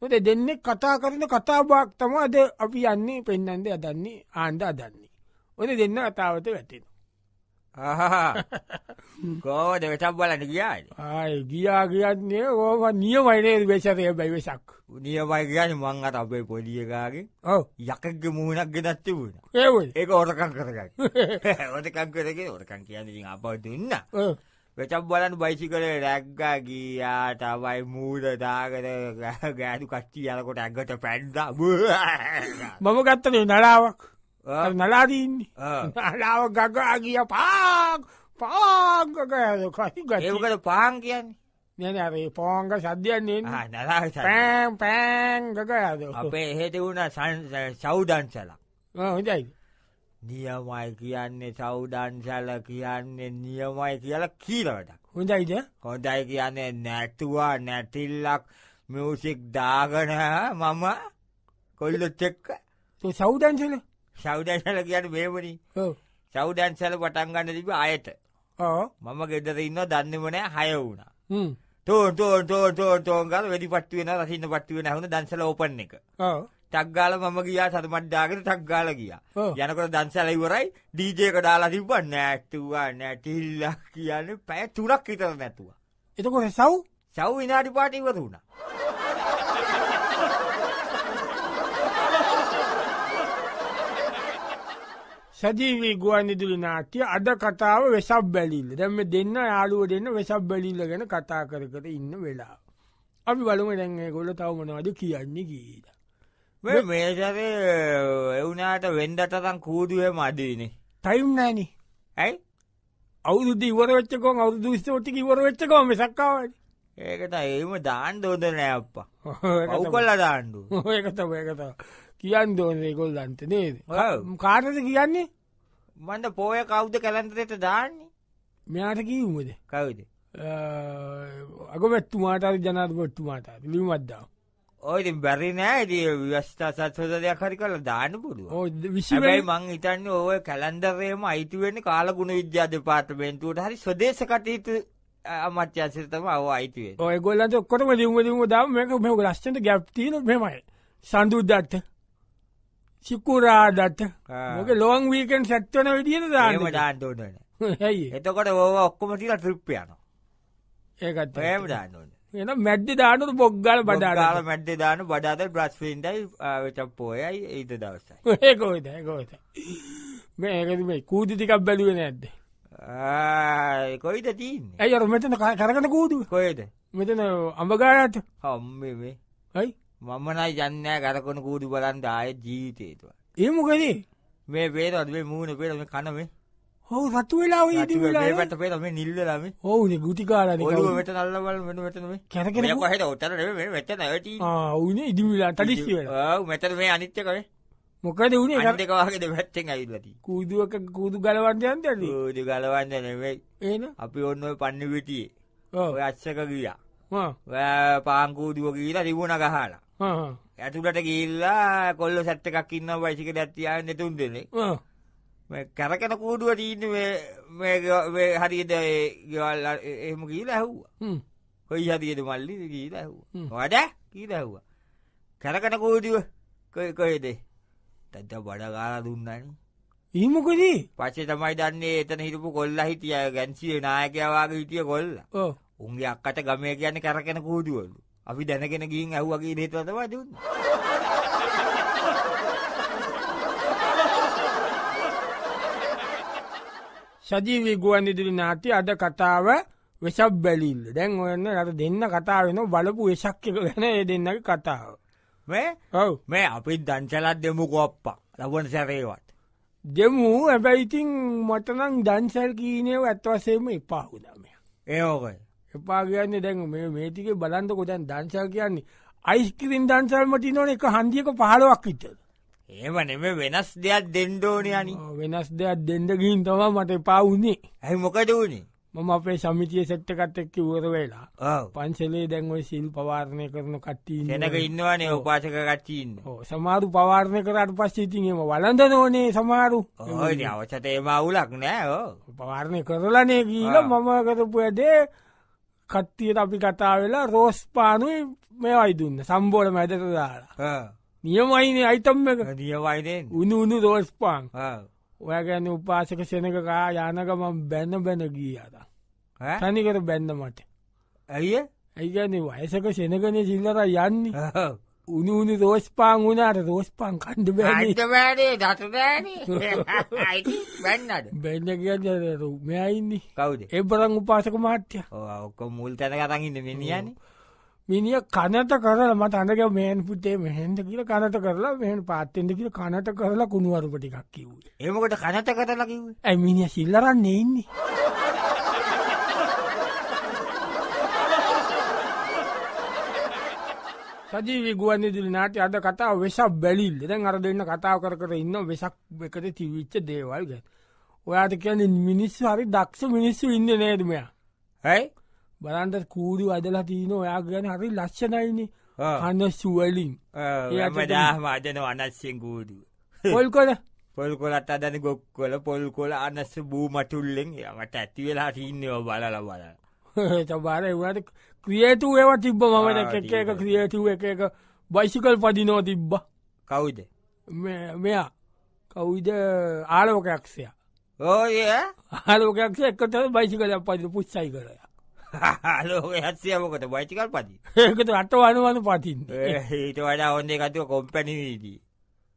නොද දෙන්නෙ කතා කරන කතාබාක් තම අද අපි යන්නේ පෙන්නන්ද අදන්නේ ආණ්ඩ අදන්නේ ඔද දෙන්න කතාවත වැටෙන කෝද වෙටක් බලට ගියාද ආය ගියා කියන්නේ ඕක නියමයිනේ වෙශරය බැයි වෙසක් නියමයි කියන්න මං අත අපේ පොඩියකාගේ ඔව යකක්ග මුහුණක් ගෙදත් තිබුණ ඒව ඒක ඕටකන් කරගන්න ඕටකන් කරගෙන ඕටකන් කියන්න අපව දුන්න වෙචක් බලන්න බයිසි කර රැක්ගා ගියා තවයි මූද දාගර ගෑඩු කට්ටි යනකොට ඇගට පැන්දා මම ගත්තනේ නඩාවක් නලාදීන්නේ නලාව ගගා කිය පාක් පාගකඇද කසිග ඒකට පාන් කියන්නේ නැනරේ පෝංග සද්‍යයන්නේ නලා පෑම් පෑංගක ඇද අපේ හෙට වුණ සන් සෞදන්සලක් හොදයි නියමයි කියන්නේ සෞදන්සල කියන්නේ නියමයි කියලා කීලවටක් හොඳයිද හොඳයි කියන්නේ නැතුවා නැටිල්ලක් මියසික් දාගන මම කොල්ලොච්චෙක්ක සෞදන්සල සෞදැන්සල කියන මේමනි සෞදැන්සල පටන් ගන්න තිබ අයට මම ගෙදර ඉන්න දන්නවනෑ හය වුණා තෝතෝතෝතෝතෝගල් වැඩි පට්ුවෙන රසින්න පට්ුවෙන හුණ දන්සල ඕපන්න එක ටක්ගාල මම ගියා සතමට්ඩාගෙන ටක්ගාල ගියා යනකොට දන්සල ඉවරයි දීජයක ඩාලා තිබ්බ නෑට්ටවා නැටිල්ලා කියන්න පැය තුරක් හිතර නැතුවා එතකොට සව් සව් විනාටි පාටිවර වුණා සජීවී ගුවන්දිදිලි නාට්‍ය අද කතාව වෙසක් බැලිල්ල දැම දෙන්න යාලුව දෙන්න වෙසක් බැලිල්ල ගැන කතා කර කර ඉන්න වෙලා. අපි බලම දැන්ගේ ගොල තවමනවාද කියන්නේ ගීද. මේසරේ එවුනාට වෙන්ඩටතන් කූඩුවේ මදීනේ. ටයිම් නෑන ඇයි අවුදු ඉවරච්චකෝ අවුදු ස්තෝටි ඉවරවෙච්චකෝ මෙසක්කාවට. ඒකට ඒම දාන් දෝදනෑ අප්පා ඔව් කොල්ල දාණ්ඩු ඒකත ඒකත කියන්න දෝනේ ගොල්ලන්ට නේද කාටද කියන්නේ මන්ද පෝය කෞද්ද කලන්තරයට දාන්නේ මෙයාට කිව්මද කවද අගොවැත්තුමාටර ජනත පොට්ටුමාට ලිමත්දා ඔයි බැරි නෑ ව්‍යස්ථා සත්හොද දෙයක් හරි කල දාන්න පුළුව විශවයි මං හිතන්න ඕය කැලන්දරේම අයිතිවෙන්න කාලගුණ විද්‍යා දෙපාර්තමේන්තුවට හරි ස්වදේශ කටයුතු අමත්‍යන්සිරතම අව අයිතිවේ ඔය ගොල්ලන්ට ඔක්කොට ලිම ලිම දම මේක මෙ ලස්්චට ගැප්තිීන මෙමයි සන්දුද්ධත්ත සිකුරාදත මොක ලෝන් වීකෙන් සැත්වන විදිියට දාම දාන්නන ඇයි එතකොට ඕ ඔක්කොම තිල ත්‍රිප්පයන ඒත් පෑම දාන්නන එන මැද්දි දානුට බොග්ගල බඩාල මැද්දි දාන බඩාද බ්‍රස්්වීන්ටයි වෙච පෝයයි ඒත දවසයි ඒකෝත ඒකෝත මේකතිමයි කූති ටිකක් බැලුව නැද්ද කොයිද තිීන් ඇයි අර මෙතන කරගන කූතු කොයද මෙතන අඹගාරට හම්මේ ඇයි මමනයි යන්න කරකොන කූඩි බලන්ට ආය ජීවිතේතුව. ඒමකදී මේ පේරත්ේ මූුණ පේරම කනමේ හෝ සතු වෙලා ට පේ මේ නිල්ලලම ඔවුන ගුටිකාර ට නල්ලවල් වෙන වෙටන කැනකෙන හට ඔත්තර වෙට නැට ඕන ඉදිමිලා ටඩිස් මෙතර මේ අනිත්්‍ය කරේ මොකද වුණේ ගටකවාගේද පැත්තෙන් ඇල්ලති කූදුවක කූදු ගලවන්යන්ත ද ගලවන්න නෙවෙයි ඒන අපි ඔන්න පන්න විටියේ ඔ අච්චක ගියා පාංකූදුව කියලා රිබුණ ගහලා ඇතුළට ගිල්ලා කොල්ල සැට් එකක් ඉන්න වයිසික දැත්තියාන්න තුන් දෙනෙ කැරකෙන කූඩුව ටීන් හරිද ගෙවල් එහෙම ගීල ඇහ්වා කොයි හරියට මල්ලි ගීල ඇහ්වා වඩ කීල ඇහ්වා කැරකන කූඩුව කොයකොයදේ තැත බඩගාල දුන්නන්නේ ඒමකදී පසේ තමයි දන්නේ එතන හිටපු කොල්ලා හිටිය ගැන්සිේ නායකයවාගේ හිටිය කොල්ල උන්ගේ අක්කට ගමය කියන්න කැරකෙන කූඩුවලු අපි දැනගෙන ගිහින් ඇහුවා කියන හේතුව තමයි දුන්නේ. සජීවී ගුවන් විදුලි නාට්‍ය අද කතාව වෙසක් බැලිල්ල. දැන් ඔයන්න රට දෙන්න කතා වෙනවා බලපු වෙසක් එක ගැන ඒ දෙන්නගේ කතාව. මේ ඔව් මේ අපි දන්සලක් දෙමුකෝ අප්පා. ලබන සැරේවත්. දෙමු හැබැයි ඉතින් මට නම් දන්සල් කීනේව ඇත්ත වශයෙන්ම එපා වුණා මේ. ඒ ඔකයි. එපා කියන්නේ දැන් මේ මේ ටිකේ බලන්නකො දැන් දංශල් කියන්නේ අයිස්ක්‍රීම් දංශල් මට ඉන්නවනේ එක හන්දියක 15ක් විතර. එහෙම නෙමෙයි වෙනස් දෙයක් දෙන්න ඕනේ අනි. වෙනස් දෙයක් දෙන්න ගිහින් තමයි මට එපා වුනේ. ඇයි මොකද වුනේ? මම අපේ සමිතිය සෙට් එකත් එක්ක ඉවර වෙලා පන්සලේ දැන් ওই සීල් පවාරණය කරන කට්ටිය ඉන්නක ඉන්නවනේ උපාසක කට්ටිය ඉන්න. ඔව් සමහරු පවාරණය කරාට පස්සේ ඉතින් එහෙම වළඳනෝනේ සමහරු. ඔය අවශ්‍යතේ මාවුලක් නෑ ඔව්. පවාරණය කරලානේ ගිහිල්ලා මම කරපු වැඩේ කට්තියට අපි කතා වෙලා රෝස් පානුයි මේ අයිදුන්න සම්බෝල මැදට දාලා නියමයිනේ අයිතම් එක දියවයිනේ උුණු උුණු රෝස් පාන් ඔය ගැන උපාසක සෙනකකා යනකම බැන්න බැන ගියාද තනිකට බැන්න මට ඇයිය ඇයිගැන වයසක සෙනකනේ සිල්ලර යන්නේ උනුුණු දෝස්පාන් වුණට දෝස්පාන් කණ්ඩ බැන්ටවැඩේ දටනෑන බැන්නට බැන්න කියන්නර මෙයින්නේ කවුද එබරං උපාසක මාත්‍ය ඔක්ක මුල් තැන කරන්න මිනිියන මිනිිය කනත කරලා මට අනක මේන් පුතේ මෙහන්ද කියල කනත කරලා මෙ පාත්තෙන්ද කියල කනත කරලා කුණුවරුපටිකක් කිව් එමකට කනත කරලා කිව් ඇ මිනිිය සිල්ලරන්නේ ඉන්නේ සජීවී ගුවන්විදුලි නාට්‍ය අද කතාව වෙසක් බැලිල්ල. දැන් අර දෙන්න කතාව කර කර ඉන්න වෙසක් එකට තිවිච්ච දේවල් ගැන. ඔයාට කියන්නේ මිනිස්සු හරි දක්ෂ මිනිස්සු ඉන්න නේද මෙයා. ඇයි? බලන්න කූඩි වදලා තියෙන ඔයා ගැන හරි ලස්සනයිනේ. හන සුවලින්. මදාහම අදන අනස්සෙන් කූඩුව. පොල්කොල පොල්කොලත් අදන ගොක්කොල පොල්කොල අනස්ස බූ මටුල්ලෙන් මට ඇතිවෙලා ටීන්නව බලල බල. තබාර එවට ක්‍රියේටු ඒව තිබ්බ මමට එක එක ක්‍රියේටු එක එක බයිසිකල් පදිනෝ තිබ්බ කවුද මෙයා කවුද ආලෝකයක්ෂය ඕය ආලෝකයක්ෂ එකට බයිසිකල පදි පුච්චයි කරය ලෝහත්සයමකට බයිතිකල් පති ඒකට අට වනුවන පතින් ඊට වඩා ඔන්න එකතුව කොම්පැනිවීදී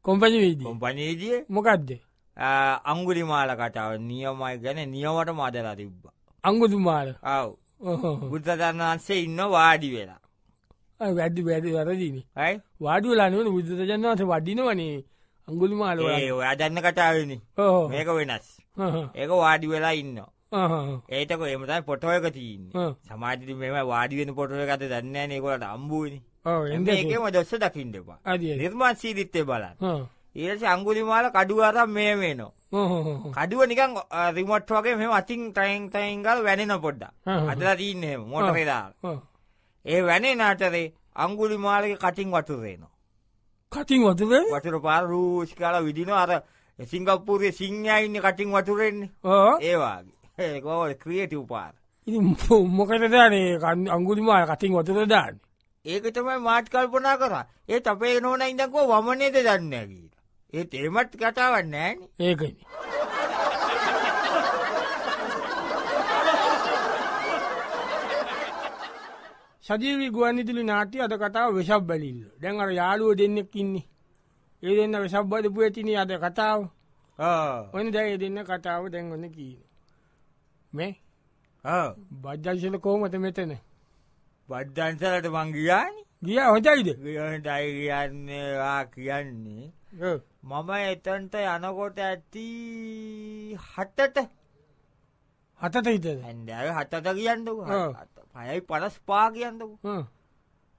කොම්පැනිවීද කොම්පනීදිය මොකක්ද අංගුලි මාල කටාව නියමයි ගැන නියවට මදලා තිබ්බ අංගුතුමාල ආව් බුද්ධජන් වහන්සේ ඉන්න වාඩි වෙලා. වැඩි වැඩි වැරදින යි වාඩිවෙලානවන බුද්ධජන්නාස වඩිනවනේ අංගුලි මාල අදන්න කටාවන මේක වෙනස් ඒක වාඩි වෙලා ඉන්න ඒතක එමතයි පොටෝයක තියන්න සමාජි මෙම වාඩිුවෙන පොටෝයකත දන්න නකොලට අම්බුවනි එම දොස්ස දකිින්ටවා නිර්මාන් සීරිත්තය බලන්න ඊට අංගුලිමාල කඩුව අරන් මෙහෙම එනවා. කඩුව නිකන් රිමෝට් වගේ මෙහෙම අතින් ටයින් ටයින් ගාලා වැනෙන පොඩ්ඩක්. අදලා තින්නේ එහෙම මොටරේ දාලා. ඒ වැනේ නාටරේ අංගුලිමාලගේ කටින් වතුර එනවා. කටින් වතුර? වතුර පාර රූස් කාලා විදිනවා අර සිංගප්පූරේ සිංහයා ඉන්නේ කටින් වතුරෙන්නේ. ඒ වාගේ. ඒක ඔය ක්‍රියේටිව් පාර. ඉතින් මොකද දාන්නේ අංගුලිමාල කටින් වතුර දාන්නේ? ඒක තමයි මාත් කල්පනා කරා. ඒත් අපේ නෝනා ඉඳන් කෝ වමනේද දන්නේ නැහැ ඒ තේමත් කතාවක් නෑන ඒකයි. සජීවී ගුවන්නිදිලි නාටි අද කතාව වෙසක් බැලිල්ල දැන් අර යාලුව දෙන්නෙක් ඉන්නේ ඒ දෙන්න වෙසක් බදපු ඇතින අද කතාව ඔන්න දැය දෙන්න කතාව දැන්ගන්න කියන මේ බද්ජංශල කෝමත මෙතන බද්දන්සලට මං ගියානි ගිය හොජයිද ගියටයි කියන්නේවා කියන්නේ මම එතනට යනකොට ඇති හටට හතට ඉත හැන්දෑව හතට කියන්නක පයයි පලස් පා කියන්නක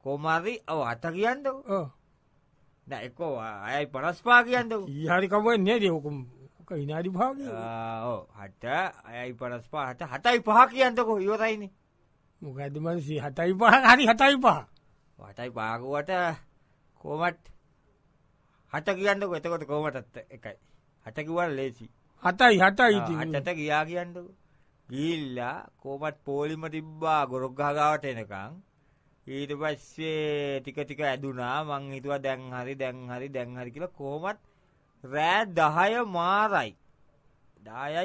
කොමරි ඔව අත කියන්නක දැකෝ අයයි පලස් පා කියන්නක හරිකමෙන් නේද ඔකුම් ඉනාඩි භාග හට අයයි පලස් පාහට හතයි පහ කියන්නක ඉවරයිනි මොකදමසි හතයි පහ හරි හතයි පහ වටයි පාගුවට කෝමට් හට කියන්නක එතකොට කෝමටත් එකයි හට කිවල් ලේසි හතයි හතයි හටට ගියා කියන්නක ගිල්ලා කෝමත් පෝලිම තිබ්බා ගොරොක්ගාගාවට එනකං ඊට පස්සේ ටික ටික ඇදුනා මං හිතුවා දැන් හරි දැන් හරි දැන් හරි කියලා කොහොමත් රෑ 10 මාරයි 10යි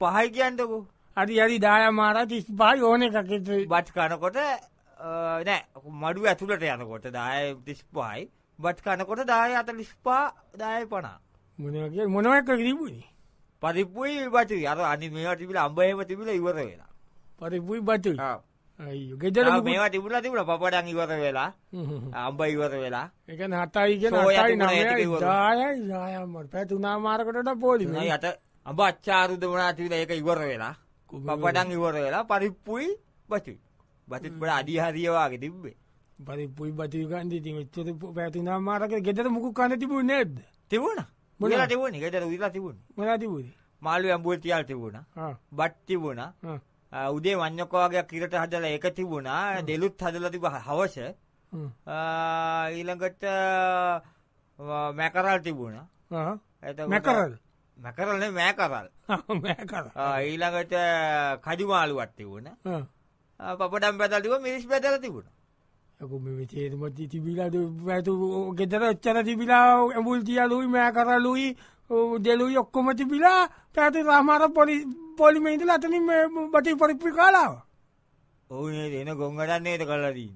35යි කියන්නකෝ හරි හරි 10 මාරයි 35යි ඕන එකක බත් කනකොට නෑ මඩුව ඇතුළට යනකොට 10යි 35යි බට් කනකොට දාය අත ලිස්පා දාය පනා මොනගේ මොනවක් ලිබුණි පරිපපුයි බච අර අනි මේවා තිබිල අම්බයම තිබිල ඉවර වෙලා පරිපුයි බච ගෙදර මේවා තිබුල තිබුල පපඩන් ඉවර වෙලා අම්බ ඉවර වෙලා එක හතයි පැතුනා මාරකටට පෝලි යට අඹ අච්චාරුද වනාතිවිල ඒක ඉවර වෙලා පපඩන් ඉවර වෙලා පරිප්පුයි බච බතිත් බට අඩිහරියවාගේ තිබ්බේ බරි පුයි බතිකන්ද ඉතින් එච්චර පැතිනා මාරක ගෙදර මුකුත් කන්න තිබුණ නැද්ද තිබුණ මොලා තිබුණ ගෙදර විලා තිබුණ මොලා තිබුණ මාළු ඇඹුල් තියල් තිබුණ බත් තිබුණ උදේ වඤ්ඤකෝ වගේ කිරට හදලා ඒක තිබුණා දෙලුත් හදලා තිබ හවස ඊළඟට මැකරල් තිබුණා මැකරල් මැකරල් නෙමෙයි මෑකරල් මෑකරල් ඊළඟට කඩි මාළුවක් තිබුණා පපඩම් පැදලා තිබුණා මිරිස් පැදලා තිබුණා මේ තේරමත් තිබිලා ඇතු ගෙතර ඔච්චර තිබිලා ඇමුල් තියලුයි මෑ කරලුයි දෙලුයි ඔක්කොම තිබිලා පැති රහමර පොලි පොලිමේන්දල අතනින් බටි පොරිප්පි කාලාව ඔවු එන ගොංගටන්න ඒත කලදී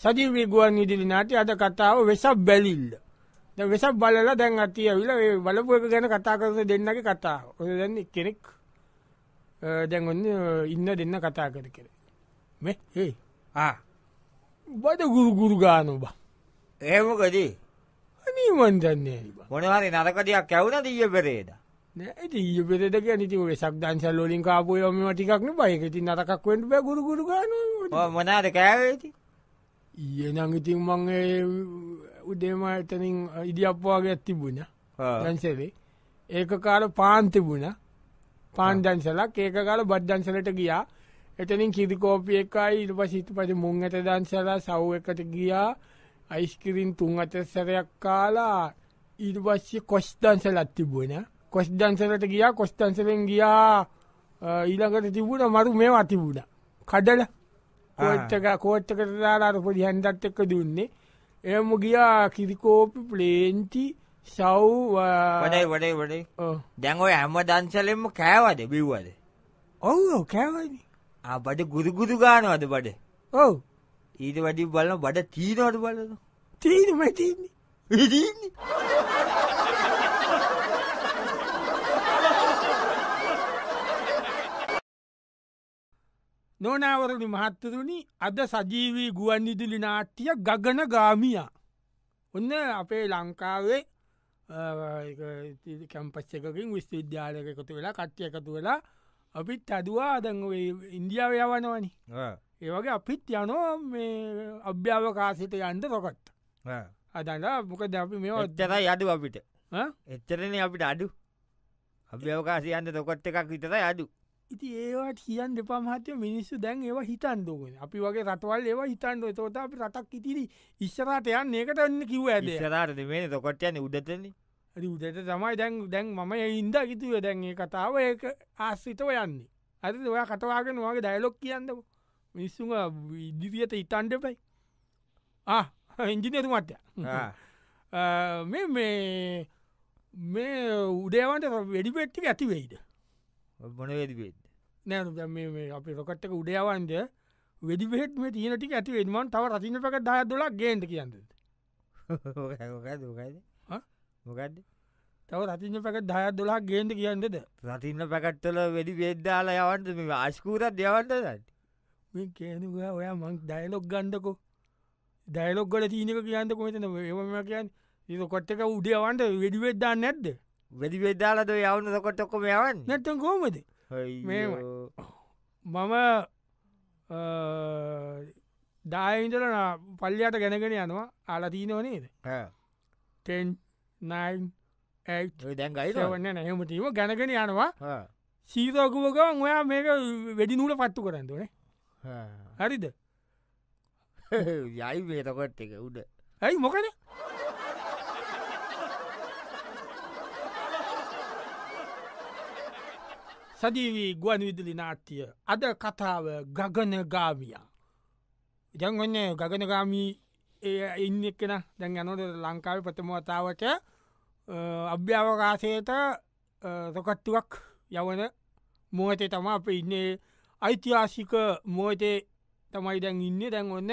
සජීවී ගුවන් ඉදිරි නාටි අද කතාව වෙසක් බැලිල්ල ද වෙසක් බලලා දැන් අති ඇවිල ඒ බලපු එක ගැන කතා කරන දෙන්නගේ කතාව ඔය දැන් කෙනෙක් දැන් ඔන්න ඉන්න දෙන්න කතා කර කෙර මේ ඒ ආ බද ගුරු ගුරු ගානු බා ඒමකදී අනීමන් දන්නේ මොනවාරි නරකදයක් කැවුණ දීය පෙරේද ඊය පෙරෙද නිති වෙසක් දංශල් ලෝලින් කාපුය මෙම ටිකක්න බයකති නරකක් වට බෑ ගුරු ගුරු ගාන මොනාද කෑවේති ඊය නඟඉතින් මං උදේම එතනින් ඉදිියප්වාගේ ඇතිබුණ දන්සලේ ඒක කාල පාන්තිබුණ පාන්දන්සලක් ඒක කාල බද්ධන්සලට ගියා එතනින් කිරිකෝපිය එකයි ඉට පසිට පට මුං ඇත දන්සලා සව් එකට ගියා අයිස්කිරින් තුන් අතසරයක් කාලා ඊට පස්සේ කොස් දන්සලත් තිබුණ කොස් දන්සලට ගියා කොස් දන්සලෙන් ගියා ඊළඟට තිබුණ මරු මේ අතිබුණ කඩල කෝච්චක කෝච්චකට දාලාර පොඩි හැන්දත් එක්ක දුන්නේ එහෙම ගියා කිරිකෝපි ප්ලේන්ති සව් වඩයි වඩයි වඩේ දැන් ඔය හැම දන්සලෙම කෑවද බිව්වද ඔව් කෑවද ආ බඩ ගුරුගුරු ගානවද බඩ ඔව් ඊට වැඩි බලන බඩ තීනවද බලන තීනමයි තින්නේ නොනෑවරණි මහත්තරුණි අද සජීවී ගුවන් ඉදිලි නාට්ටිය ගගන ගාමියා. ඔන්න අපේ ලංකාවේ කැම්පස් එකකින් විස්තවිද්‍යාලක එකතු වෙලා කට්ටිය එකතු වෙලා අපිත් ඇදවා අදන් ඉන්දියාව යවනවනි ඒවගේ අපිත් යනෝ මේ අභ්‍යාවකාසිත යන්ද රොකත් අදන්න මොක දැපි මේ ඔච්චරයි අඩු අපිට එච්චරන අපිට අඩු අභ්‍යවකාසියන්ද තොකොට් එකක් විතර අඩු ඉති ඒවට කියන් දෙපා මහත්‍යය මිනිස්සු දැන් ඒවා හිතන්දෝගෙන අපි වගේ රටවල් ඒවා හිතන්ඩ තෝත අපි රටක් ඉතිරි ඉස්සරාටයන් ඒකට එන්න කිව ඇද රට මේ තොකොට්යන උදතන උදට තමයි දැන් දැන් මම ඉන්ද කිතුව දැන් ඒ කතාව ඒ ආස්සිතව යන්නේ ඇති ඔයා කටවාගෙන වගේ ඩයිලොක් කියන්නම මිනිස්සු ඉදිරියට ඉතන්ඩ පයි ඉංජිනතු මට්ටය මේ මේ මේ උඩේවන්ට වැඩි පෙට්ටික ඇතිවෙයිද මොන වැඩිවෙේද නෑ අපි රොකට්ටක උඩයවන්ද වෙඩිවෙෙට්ම තියනටි ඇති වෙන්මන් තව රතින පක දාය දොලක් ගේට කියන්න මොකද තව රතින පැකට දාය දොලක් ගේන්ට කියන්නද රතින්න පැකට්ටල වැඩි වෙද්දාලා යවන්ට මේ ආශකූරත් දෙවන්ට දට මේ කියනක ඔයා මං දයිලොක් ගණ්ඩකෝ දයිලොක් ගල තිීනක කියන්න කොමතන ඒම කියන් කොට්ටක උඩියවන්ට වෙඩිවෙද්දා නැද්ද වැඩි වෙද්දාලද යවන්න කොට්ටොක්කොම යවන්න නැත්තන් කෝමද මම දායින්දලන පල්ලයාට ගැනගෙන යනවා අලදීනව නේද දැන් ගයිවන්න නැහමටීම ගැනගෙන යනවා සීතකුවකවන් ඔයා මේක වැඩි නූල පත්තු කරන්නනේ හරිද යයි වේතකොට් එක උඩ ඇයි මොකද සදීවී ගුවන් විදුලි නාට්‍යය අද කතාව ගගනගාමියා. ඉදන් ඔන්න ගගනගාමී ඉන්න එක්කෙන දැන් යනොට ලංකාව ප්‍රතමවතාවට අභ්‍යාවකාශයට සොකට්ටුවක් යවන මුවතේ තම අප ඉන්නේ අයිතිහාසික මුවතේ තමයි දැන් ඉන්න දැන් ඔන්න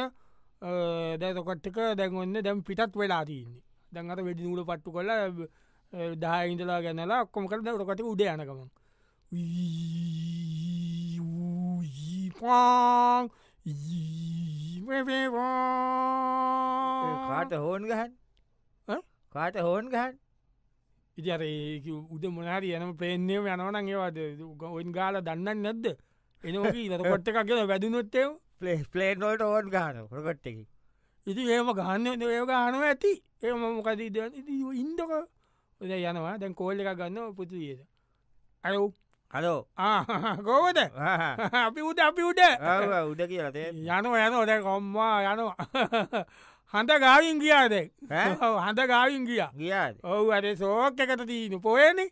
දැතකොට්ටක දැන් ඔන්න දැම් පිටත් වෙලාතින්නේ දැන් අත වැඩිනූල පට්ටු කොල්ල දායිඉදලා ගැනලා කොමකට රොකට උඩ යනකමක්. 一无一 පාන් කාට හෝන් ගහන් කාට හෝන් ගහන් ඉතිර උද මොනාරි යනම පේන්නේම යනවනන් ඒවාද ඔයින් ගාල දන්න නැද්ද එනෝී රකොට එකක් කියල වැදුනොත්තේ පලේ පලේනොට ඕන් ගාන ප්‍රකොට්ටකි ඉති ඒම ගහන්න ඒ ගානව ඇති ඒම මොකද ඉදක ඉන්දක ඔද යනවා දැන් කෝල්ල එක ගන්න පුතුයේද අයෝ හලෝ ගෝවද අපි උඩ අපි උඩ උඩ කියලද යනු යන ොද කොම්වා යනු හඳ ගාවින් ගියාද හඳ ගාවින් ගිය ගියා ඔවු අද සෝක් එකට දීනු පොයනෙ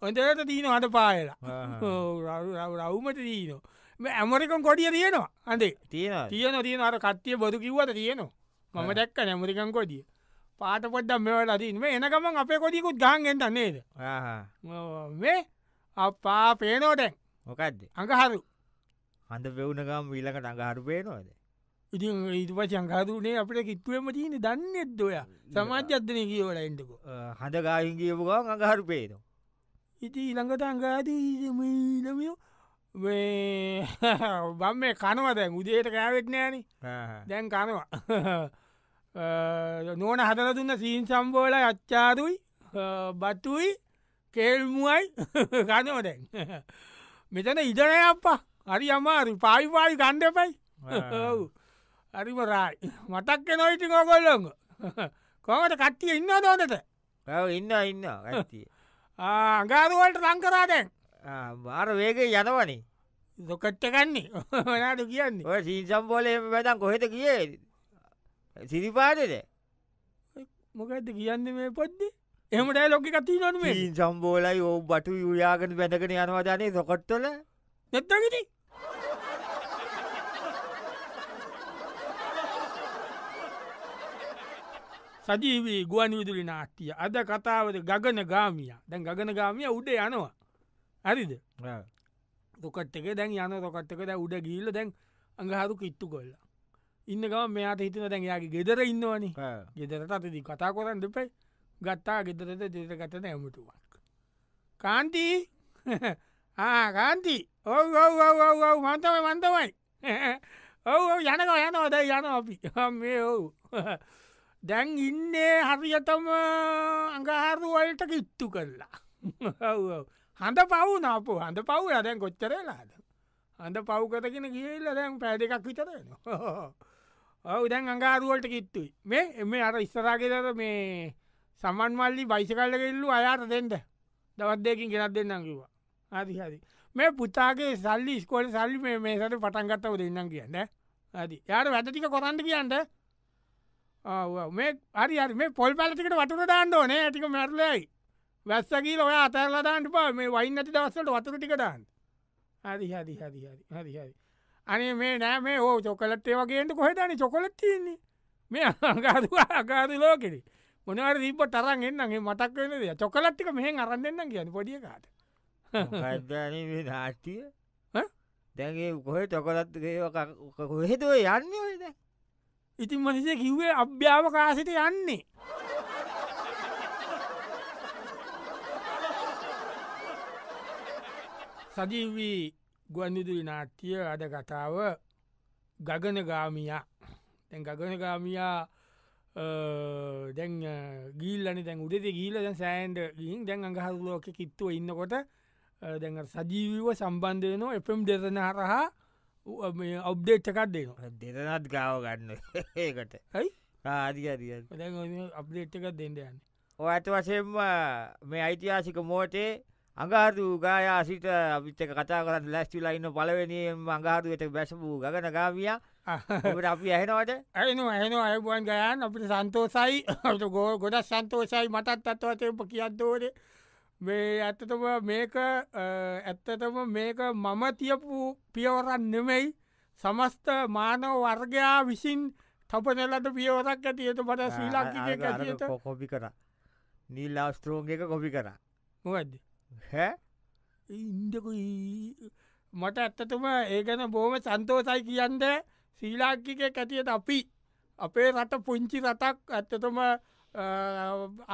ඔොදට දීන හට පායලා රවුමට දීන ඇමරිකම් කොඩිය තියෙනවා අඳේ තියෙන තියෙන තියෙන අර කට්ටිය බොදු කිව්වට තියෙනවා මම දැක්ක නැමරිකම් කොඩිය පාට පොඩ්ඩම් මෙවට දීන් මේ එනකමන් අපේ කොඩිකුත් ගාන්ගෙන්ට නේද මේ අපා පේනෝටැන් මොකක්ද අඟහරු හඳ පෙවුණකම් වීලකට අඟහරු පේනවාද ඉති ඊට පච අංකාරුනේ අපට කිත්තුවම තියන දන්නෙත් ඔය සමාජ්‍යධනය කියවට එන්ටක හඳ ගාහින් කියපුගම් අඟහරු පේන ඉති ඉළඟට අංකාදීමීලමියෝ බම් මේ කනවා දැන් උදේට කෑවෙත් නෑන දැන් කනවා නෝන හදර දුන්න සීන් සම්බෝල අච්චාරුයි බට්ටුයි කේල්මුවයි ගනෝ දැන් මෙතන ඉදනය අප්පා හරි අමාරි පායිපායි ගණ්ඩපයි ඔව් හරිම රායි මතක්ක නොයිති ඕකොල්ලොග කොමට කට්ටිය ඉන්න දෝනට ඇව ඉන්න ඉන්න ඇතිය අගාරුවලට ලංකරාදැන් බාර වේගේ යනවනේ දොකට්ටකන්නේ වනාට කියන්න ඔය සීසම්බෝලය වැදන් කොහෙට කියේ සිරිපාටද මොකඇත කියන්න මේ පොද්දේ එහම ඩෑ ලොකි කති නොනුවේ සම්බෝලයි ඕ බටු යුරයාගෙන වැඳගෙන යනවාජනය සොකට්ටල නැත්තගිට සජීවී ගුවන් විදුලි නාට්ටිය අද කතාවද ගගන ගාමිය දැන් ගගන ගාමිය උඩ යනවා හරිද තොකට්ක දැන් යන තොකට්ක දැ උඩ ගිල්ල දැන් අඟහරු කිට්ටු කොල්ලා ඉන්න ගම මෙයාට හිතන දැන් යාගේ ගෙදර ඉන්නවනේ ගෙදරට අතදී කතා කොරන්න දෙපයි ගත්තා ගෙතරට දෙත ගත නැමුටුවක්. කාන්ති කාන්ති ඔව ඔව මන්තම මන්තමයි ඔව යනක යනවද යන අපි මේ ඔව් දැන් ඉන්නේ හරියතම අඟහාරුවලට කිත්තු කරලා හඳ පව් නපු හඳ පව් අදැන් කොච්චරලාද හඳ පව්කතගෙන කියල්ල දැන් පැදකක් විතරන ඔව දැන් අඟාරුවලට කිත්තුයි මේ එම අර ඉස්සරාගෙදර මේ සමන් මල්ලි බයිසිකල්ලගෙල්ලු අයාට දෙෙන්ට දවත් දෙකින් ගෙනත් දෙන්නම් කිවා ආදිහරි මේ පුතාගේ සල්ලි ස්කෝල සල්ලි මේ මේසට පටන්ගත්තව දෙන්නම් කියන්න ඇති යාට වැදටික කොරන්ට කියන්න මේ අරි අරි මේ පොල් පැලටිකට වතුර දාන්න ඕනේ ඇතික මැරලයි වැස්සකීල ඔය අතරලා දාන්නට පා මේ වයින් ඇති දවස්සට වතුර ටික දාන්න හරි හරි හරි හරි හරි හරි අනේ මේ නෑ මේ ඕ චොකලටේ වගේට කොහෙදනි චොකොලත් තියන්නේ මේ අගාදවා අගාද ලෝකෙරේ මොනවට දීපට අරන් එන්නගේ මතක් වෙන දෙ චොකලට්ටික මෙහ අරන්න දෙන්න කියන පොඩිය කාට නාට්ටිය දැගේ කොහ චොකලත්ගේකොහෙතුව යන්න ඔයද ඉතින් මනිසේ කිව්වේ අභ්‍යාව කාසිට යන්නේ සජීවී ගුවන්දිදුරි නාට්‍යය අඩ කතාව ගගන ගාමියා තැන් ගගන ගාමියා දැන් ගිල්ලන දැන් උඩෙද ගීල දැන් සෑන්ඩ ගින් දැන් අඟහරුලෝක කිත්තුව ඉන්නකොට දැන් සජීවීව සම්බන්ධයනෝ එපම් දෙසන හරහා ඔබ්ඩේට් එකක් දෙනවා දෙදනත් ගාව ගන්න ඒකට ඇයි ආදිග අප්ඩේට් එකක් දෙන්න යන්න ඇත වසෙන්ම මේ අයිතිහාසික මෝටේ අඟාරු ගායා සිට අපිච්චක කතා කරන්න ලැස්ටිලයින්න පලවෙනියෙන් අඟාරුවයට බැසපු ගගන ගාවියා ඔට අපි ඇහෙනවද ඇනු ඇන අයබුවන් ගයන් අපිට සන්තෝසයි ට ගෝ ගොඩක් සන්තෝසයි මටත් අත්වතයප කියද්දෝඩේ මේ ඇත්තටම මේක ඇත්තටම මේක මම තියපු පියවරන් නෙමෙයි සමස්ත මානව වර්ගයා විසින් තපනලට පියවරක් ඇතියට බට ශ්‍රීලාංකික ඇතියට කොපි කර නිල් අවස්ත්‍රෝග එක කොපි කර මොකද හැ ඉන්දකුයි මට ඇත්තටම ඒගැන බෝම සන්තෝසයි කියන්ද ශීලාංකිකයක් ඇතියට අපි අපේ රට පුංචි රටක් ඇත්තතම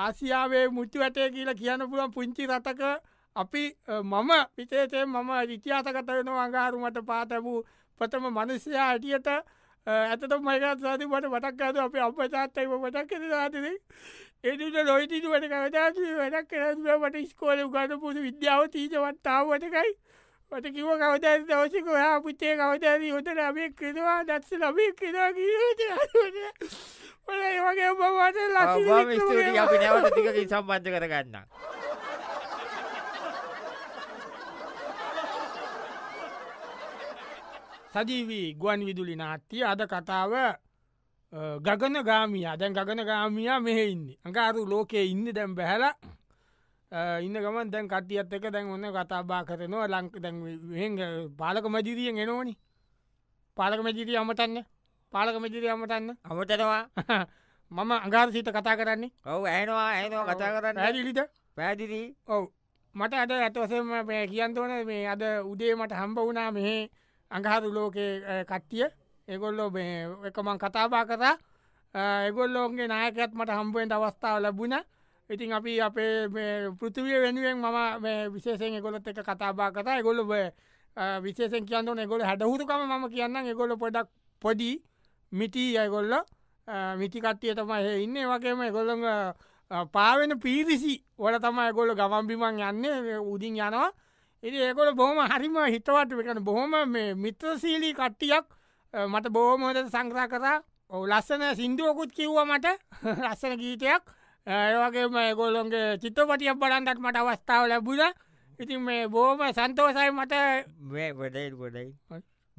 ආසියාවේ මුච්චි වැටය කියලා කියන්න පුළන් පුංචි රටක අපි මම විශේෂයෙන් මම ඉතිහාසකත වෙන අඟාරුමට පාතැබූ ප්‍රථම මනුෂ්‍යයා ඇටියට ඇතත මයිකත් සති මට වටක්කාද අප අපචාත්තයි මටක් කර සාතිද එට ලොයිතිට වට කවදා වැඩක් කරමට ස්කෝල ගන්න පුද විද්‍යාව තීජවත්තාව වටකයි කොට කිව කවදර දවසක ඔයා පුතේ කවදරී හොට ලබේ කිරවා දත්ස ලබේ කිරවා කිරට ඔල ඒවගේ බවට ල ස්තුතිය අපි නැවට තිකකින් සම්බන්ධ කරගන්න. සජීවී ගුවන් විදුලි නාට්‍ය අද කතාව ගගන ගාමිය දැන් ගගන ගාමිය මෙහෙ ඉන්න අඟාරු ලෝකයේ ඉන්න දැම් බැහලා ඉන්න ගමන් දැන් කටියත් එක දැන් ඔන්න කතාබා කරනවා ලංක දැන් පාලක මජිරියෙන් එනෝනි පාලක මැජිරිය අමටන්න පාලක මැජිරිය අමටන්න අමටනවා මම අගාර සිත කතා කරන්නේ ඔව ඇනවා ඇනවා කතා කරන්න ඇලිට පැදිරී ඔවු මට අද ඇතවසම කියන්තවන මේ අද උදේ මට හම්බ වුණා මෙහේ අඟහරු ලෝකයේ eh, කට්ටිය එගොල්ලෝ එකමං කතාබා කරා එගොල්ලෝන්ගේ eh, නායකත් මට හම්බුවෙන්ට අවස්ථාව ලැබුණා ඉතින් අපි අපේ පෘතිවිය වෙනුවෙන් මම විශේෂෙන් එකොලොත් එක කතාබා කතා එගොලො විශේෂෙන් කියන්න එගොල හැඩහුරුකම මම කියන්න එගොල පොඩක් පොඩි මිටි අයගොල්ල මිටිකට්ටිය තමයි ඉන්න වගේම එකොළඟ පාවෙන පිරිසි වල තමයි එකොල ගමම්බිමන් යන්න උදින් යනවා ඉති ඒකොල බොහම හරිම හිතවට වෙන බොහොම මේ මිත්‍රශීලී කට්ටියක් මට බෝමෝද සංග්‍රහ කරා ඔව ලස්සන සින්දුවකුත් කිව්ව මට ලස්සන ගීතයක් ඒවගේම ගොල්ලොන්ගේ චිත්‍රපටිය බලන්ටත් මට අවස්ථාව ලැබුණ ඉතින් මේ බෝම සන්තෝසයි මට වැඩයි ගොඩයි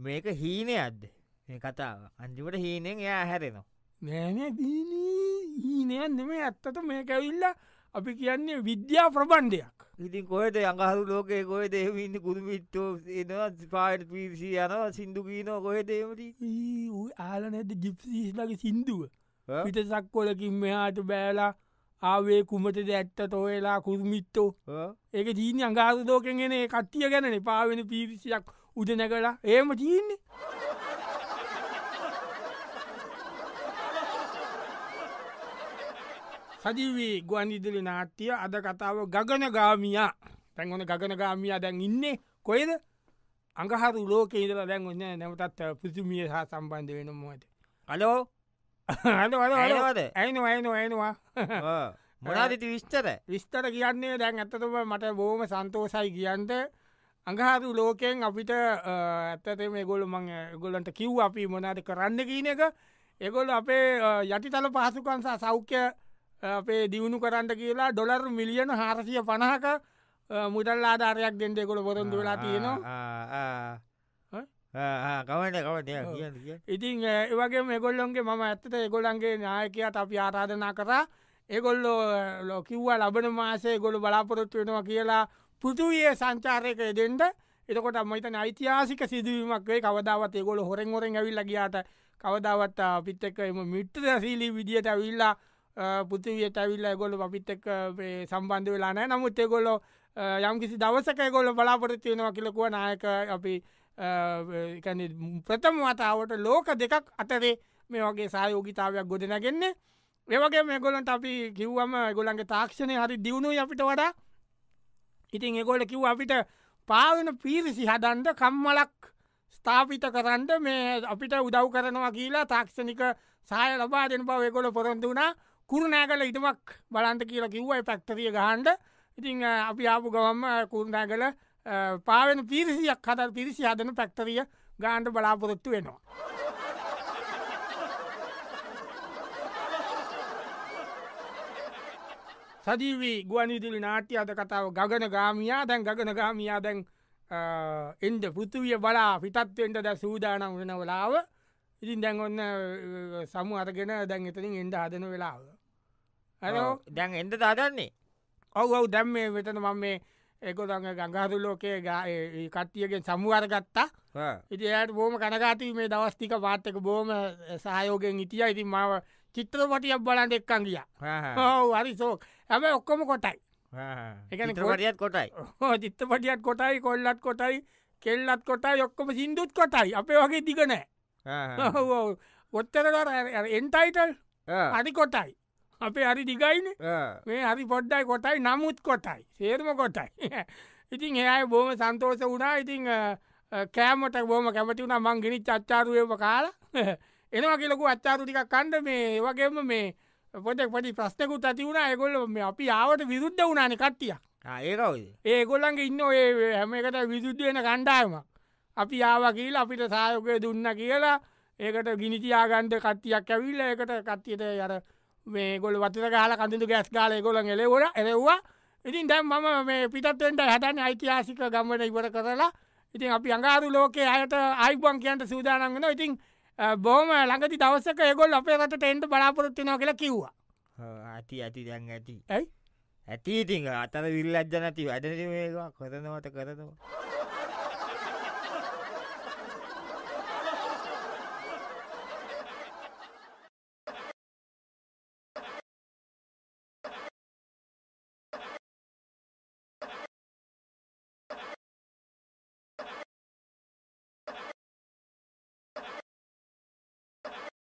මේක හීනය අද්ද මේ කතාව අන්ජිමට හීනෙන් එයා හැරෙනවා නෑන හීනයන් නෙම ඇත්තට මේක ඇවිල්ල අපි කියන්නේ විද්‍යා ප්‍රබන්ධයක් ඉතින් කොහට අඟහරු ලෝකය කොය දෙවින්න කුරුමිත්තෝ එනවා පායට පිරිසි යනවා සිින්දු කීනෝ කොහ දේමට ආල නැද ජිප්සිීස්ලගේ සිින්දුව පිට සක්කොලකින් මෙයාට බෑලා ආවේ කුමටද ඇත්තට ඔයලා කුරුමිත්තෝ ඒක ජීන අඟාර දෝකෙන්ගෙන කට්ටිය ගැන පාවෙන පිරිසියක් උදන කලා ඒම ජීන්නේ සජීවී ගුවන්දිදිලි නාට්‍යය අද කතාව ගගන ගාමියා පැන්ගොන ගගන ගාමියා දැන් ඉන්නේ කොයිද අඟහරු ලෝකෙ ඉදලා දැන් ඔන්න නැවතත් පෘතිමිය හා සම්බන්ධ වෙන මොද අලෝ ඇයිනවා ඇයිනවා ඇයිනවා මොනාදිති විස්තර විස්තර කියන්නේ දැන් ඇතතුම මට බෝම සන්තෝසයි කියන්ට අඟහරු ලෝකයෙන් අපිට ඇත්තතේ මේ ගොලු මං ගොලන්ට කිව් අපි මොනාද කරන්න කියන එක එගොල් අපේ යටිතල පහසුකන්සා සෞඛ්‍ය අපේ දියුණු කරන්න කියලා ඩොලර් මිලියන හාරසිය පණහක මුදල් ආධාරයක් දෙන්ඩෙකොළ බොරොන්දුවෙලා තියෙනවා කවට කවට ඉතින් ඒවගේ මෙගොල්ලොන්ගේ මම ඇත්තට එගොලන්ගේ නායකයාට අපි ආරාධනා කරා ඒගොල්ලෝ ලොකිව්වා ලබන මාසේ ගොළු බලාපොරොත්තු වෙනවා කියලා පුතුයේ සංචාරයක දෙෙන්ට එතකොට අමයිත නයිතිහාසික සිදුවීමක් වේ කවදාවත් ඒගොල හොරෙන් හොරෙන් ඇවිල්ලගයාට කවදාවත් අපිත් එක්ක එම මිට්‍ර සීලී විදිියට ඇවිල්ලා පුතිවිය ඇවිල්ල ගොලු අපිත් එක් සම්බන්ධ වෙලා නෑ නමුත් ඒගොල්ලො යම්කිසි දවසක ගොල්ල බලාපොරත්තියෙනවා කිලකුව නායක අපි ප්‍රථම වතාවට ලෝක දෙකක් අතරේ මේ වගේ සයෝගිතාවයක් ගොඩනගන්න ඒවගේ මේගොලන්ට අපි කිව්වම ගොලන්ගේ තාක්ෂණය හරි දියුණු අපිට වඩා ඉතින් එගොල කිව් අපිට පාවන පිරිසි හදන්ඩ කම්මලක් ස්ථාපිත කරන්න මේ අපිට උදව් කරනවා කියලා තාක්ෂණික සහය ලබා දෙන බව එකොල පොරොන්තු වුණා කුරුණෑ කල ඉටමක් බලන්ට කියලා කිව්වයි පැක්තරිය ගහන්ඩ ඉතිං අපි ආපු ගවම්ම කුරුණෑ කළ පාවෙන පිරිසියක් හත පිරිසි හදන පැක්ටරිය ගාන්ඩ බලාපොරොත්තු වෙනවා. සජීවී ගුවනිදිලි නාට්‍ය අද කතාව ගගන ගාමියා දැන් ගගන ගාමියා දැන් එන්ඩ පෘතුවිය බලා පිටත්වෙන්ට ද සූදානම් වෙන වෙලාව ඉතින් දැන් ඔන්න සමු අරගෙන දැන් එතනින් එන්ඩ හදන වෙලාව. ඇ දැන් එන්ඩ තාදන්නේ ඔව් ඔව් දැම් මේ වෙතන මම මේ ඒකොදඟ ගංගහරු ලෝකයේ කට්ටියගෙන් සමුවර ගත්තා ඉතියට බෝම කනගාතිව මේ දවස්තික පාත්තක බෝම සහයෝගෙන් ඉටිය ඉතින් මාව චිත්‍රපටියක් බලන්ට එක්කන් ගිය හරිසෝක් හැම ඔක්කොම කොටයි එකටියත් කොටයි චිත්‍රපටියත් කොටයි කොල්ලත් කොටයි කෙල්ලත් කොටයි ඔක්කොම සිින්දුත් කොටයි අපේ වගේ දිගනෑ ඔොත්තර එන්ටයිටල් අඩි කොටයි අපේ හරි ටිකයින මේ හරි පොඩ්ඩයි කොටයි නමුත් කොටයි සේරම කොටයි ඉතින් එයයි බෝම සන්තෝස වුණා ඉතිං කෑමට බෝම කැමති වුණ මං ගෙනනි චච්චාරුවම කාලා එනවා කියලකු අච්චාරු ටික කණ්ඩ මේ වගේම මේ පොටෙක් පටි ප්‍රස්්නකුත් ඇති වුණ එකොල්ල මේ අපි ආවට විරුද්ධ වුණන කට්ටිය ඒකවද ඒගොල්ලන්ගේ ඉන්න ඒ හැම එකට විදුද්ධයෙන කණ්ඩායම අපි ආව කියලා අපිට සායකය දුන්න කියලා ඒකට ගිනිතියාගන්ඩ කට්ටියක් ඇවිල්ල ඒකට කට්ටියට යර මේගොල වතර ගහල කඳු ගැස් කාල ගොලන් එලෙවර එරෙව්වා ඉතින් දැම් මම මේ පිටත්තෙන්ට හතන් ඓතිහාසික ගම්මන ඉවර කරලා ඉතින් අපි අඟාරු ලෝකයේ අයට අයිබන් කියන්ට සූදානන් වෙන ඉතින් බෝම ළඟති දවසක ඒගොල් අපේ රට ටෙන්ට බලාපොරොත්තිනෝ කියලා කිව්වා ඇති ඇති දැන් ඇති ඇයි ඇති ඉතිං අතර විල්ලජ්ජනැති වැඩ මේවා කරනවට කරනවා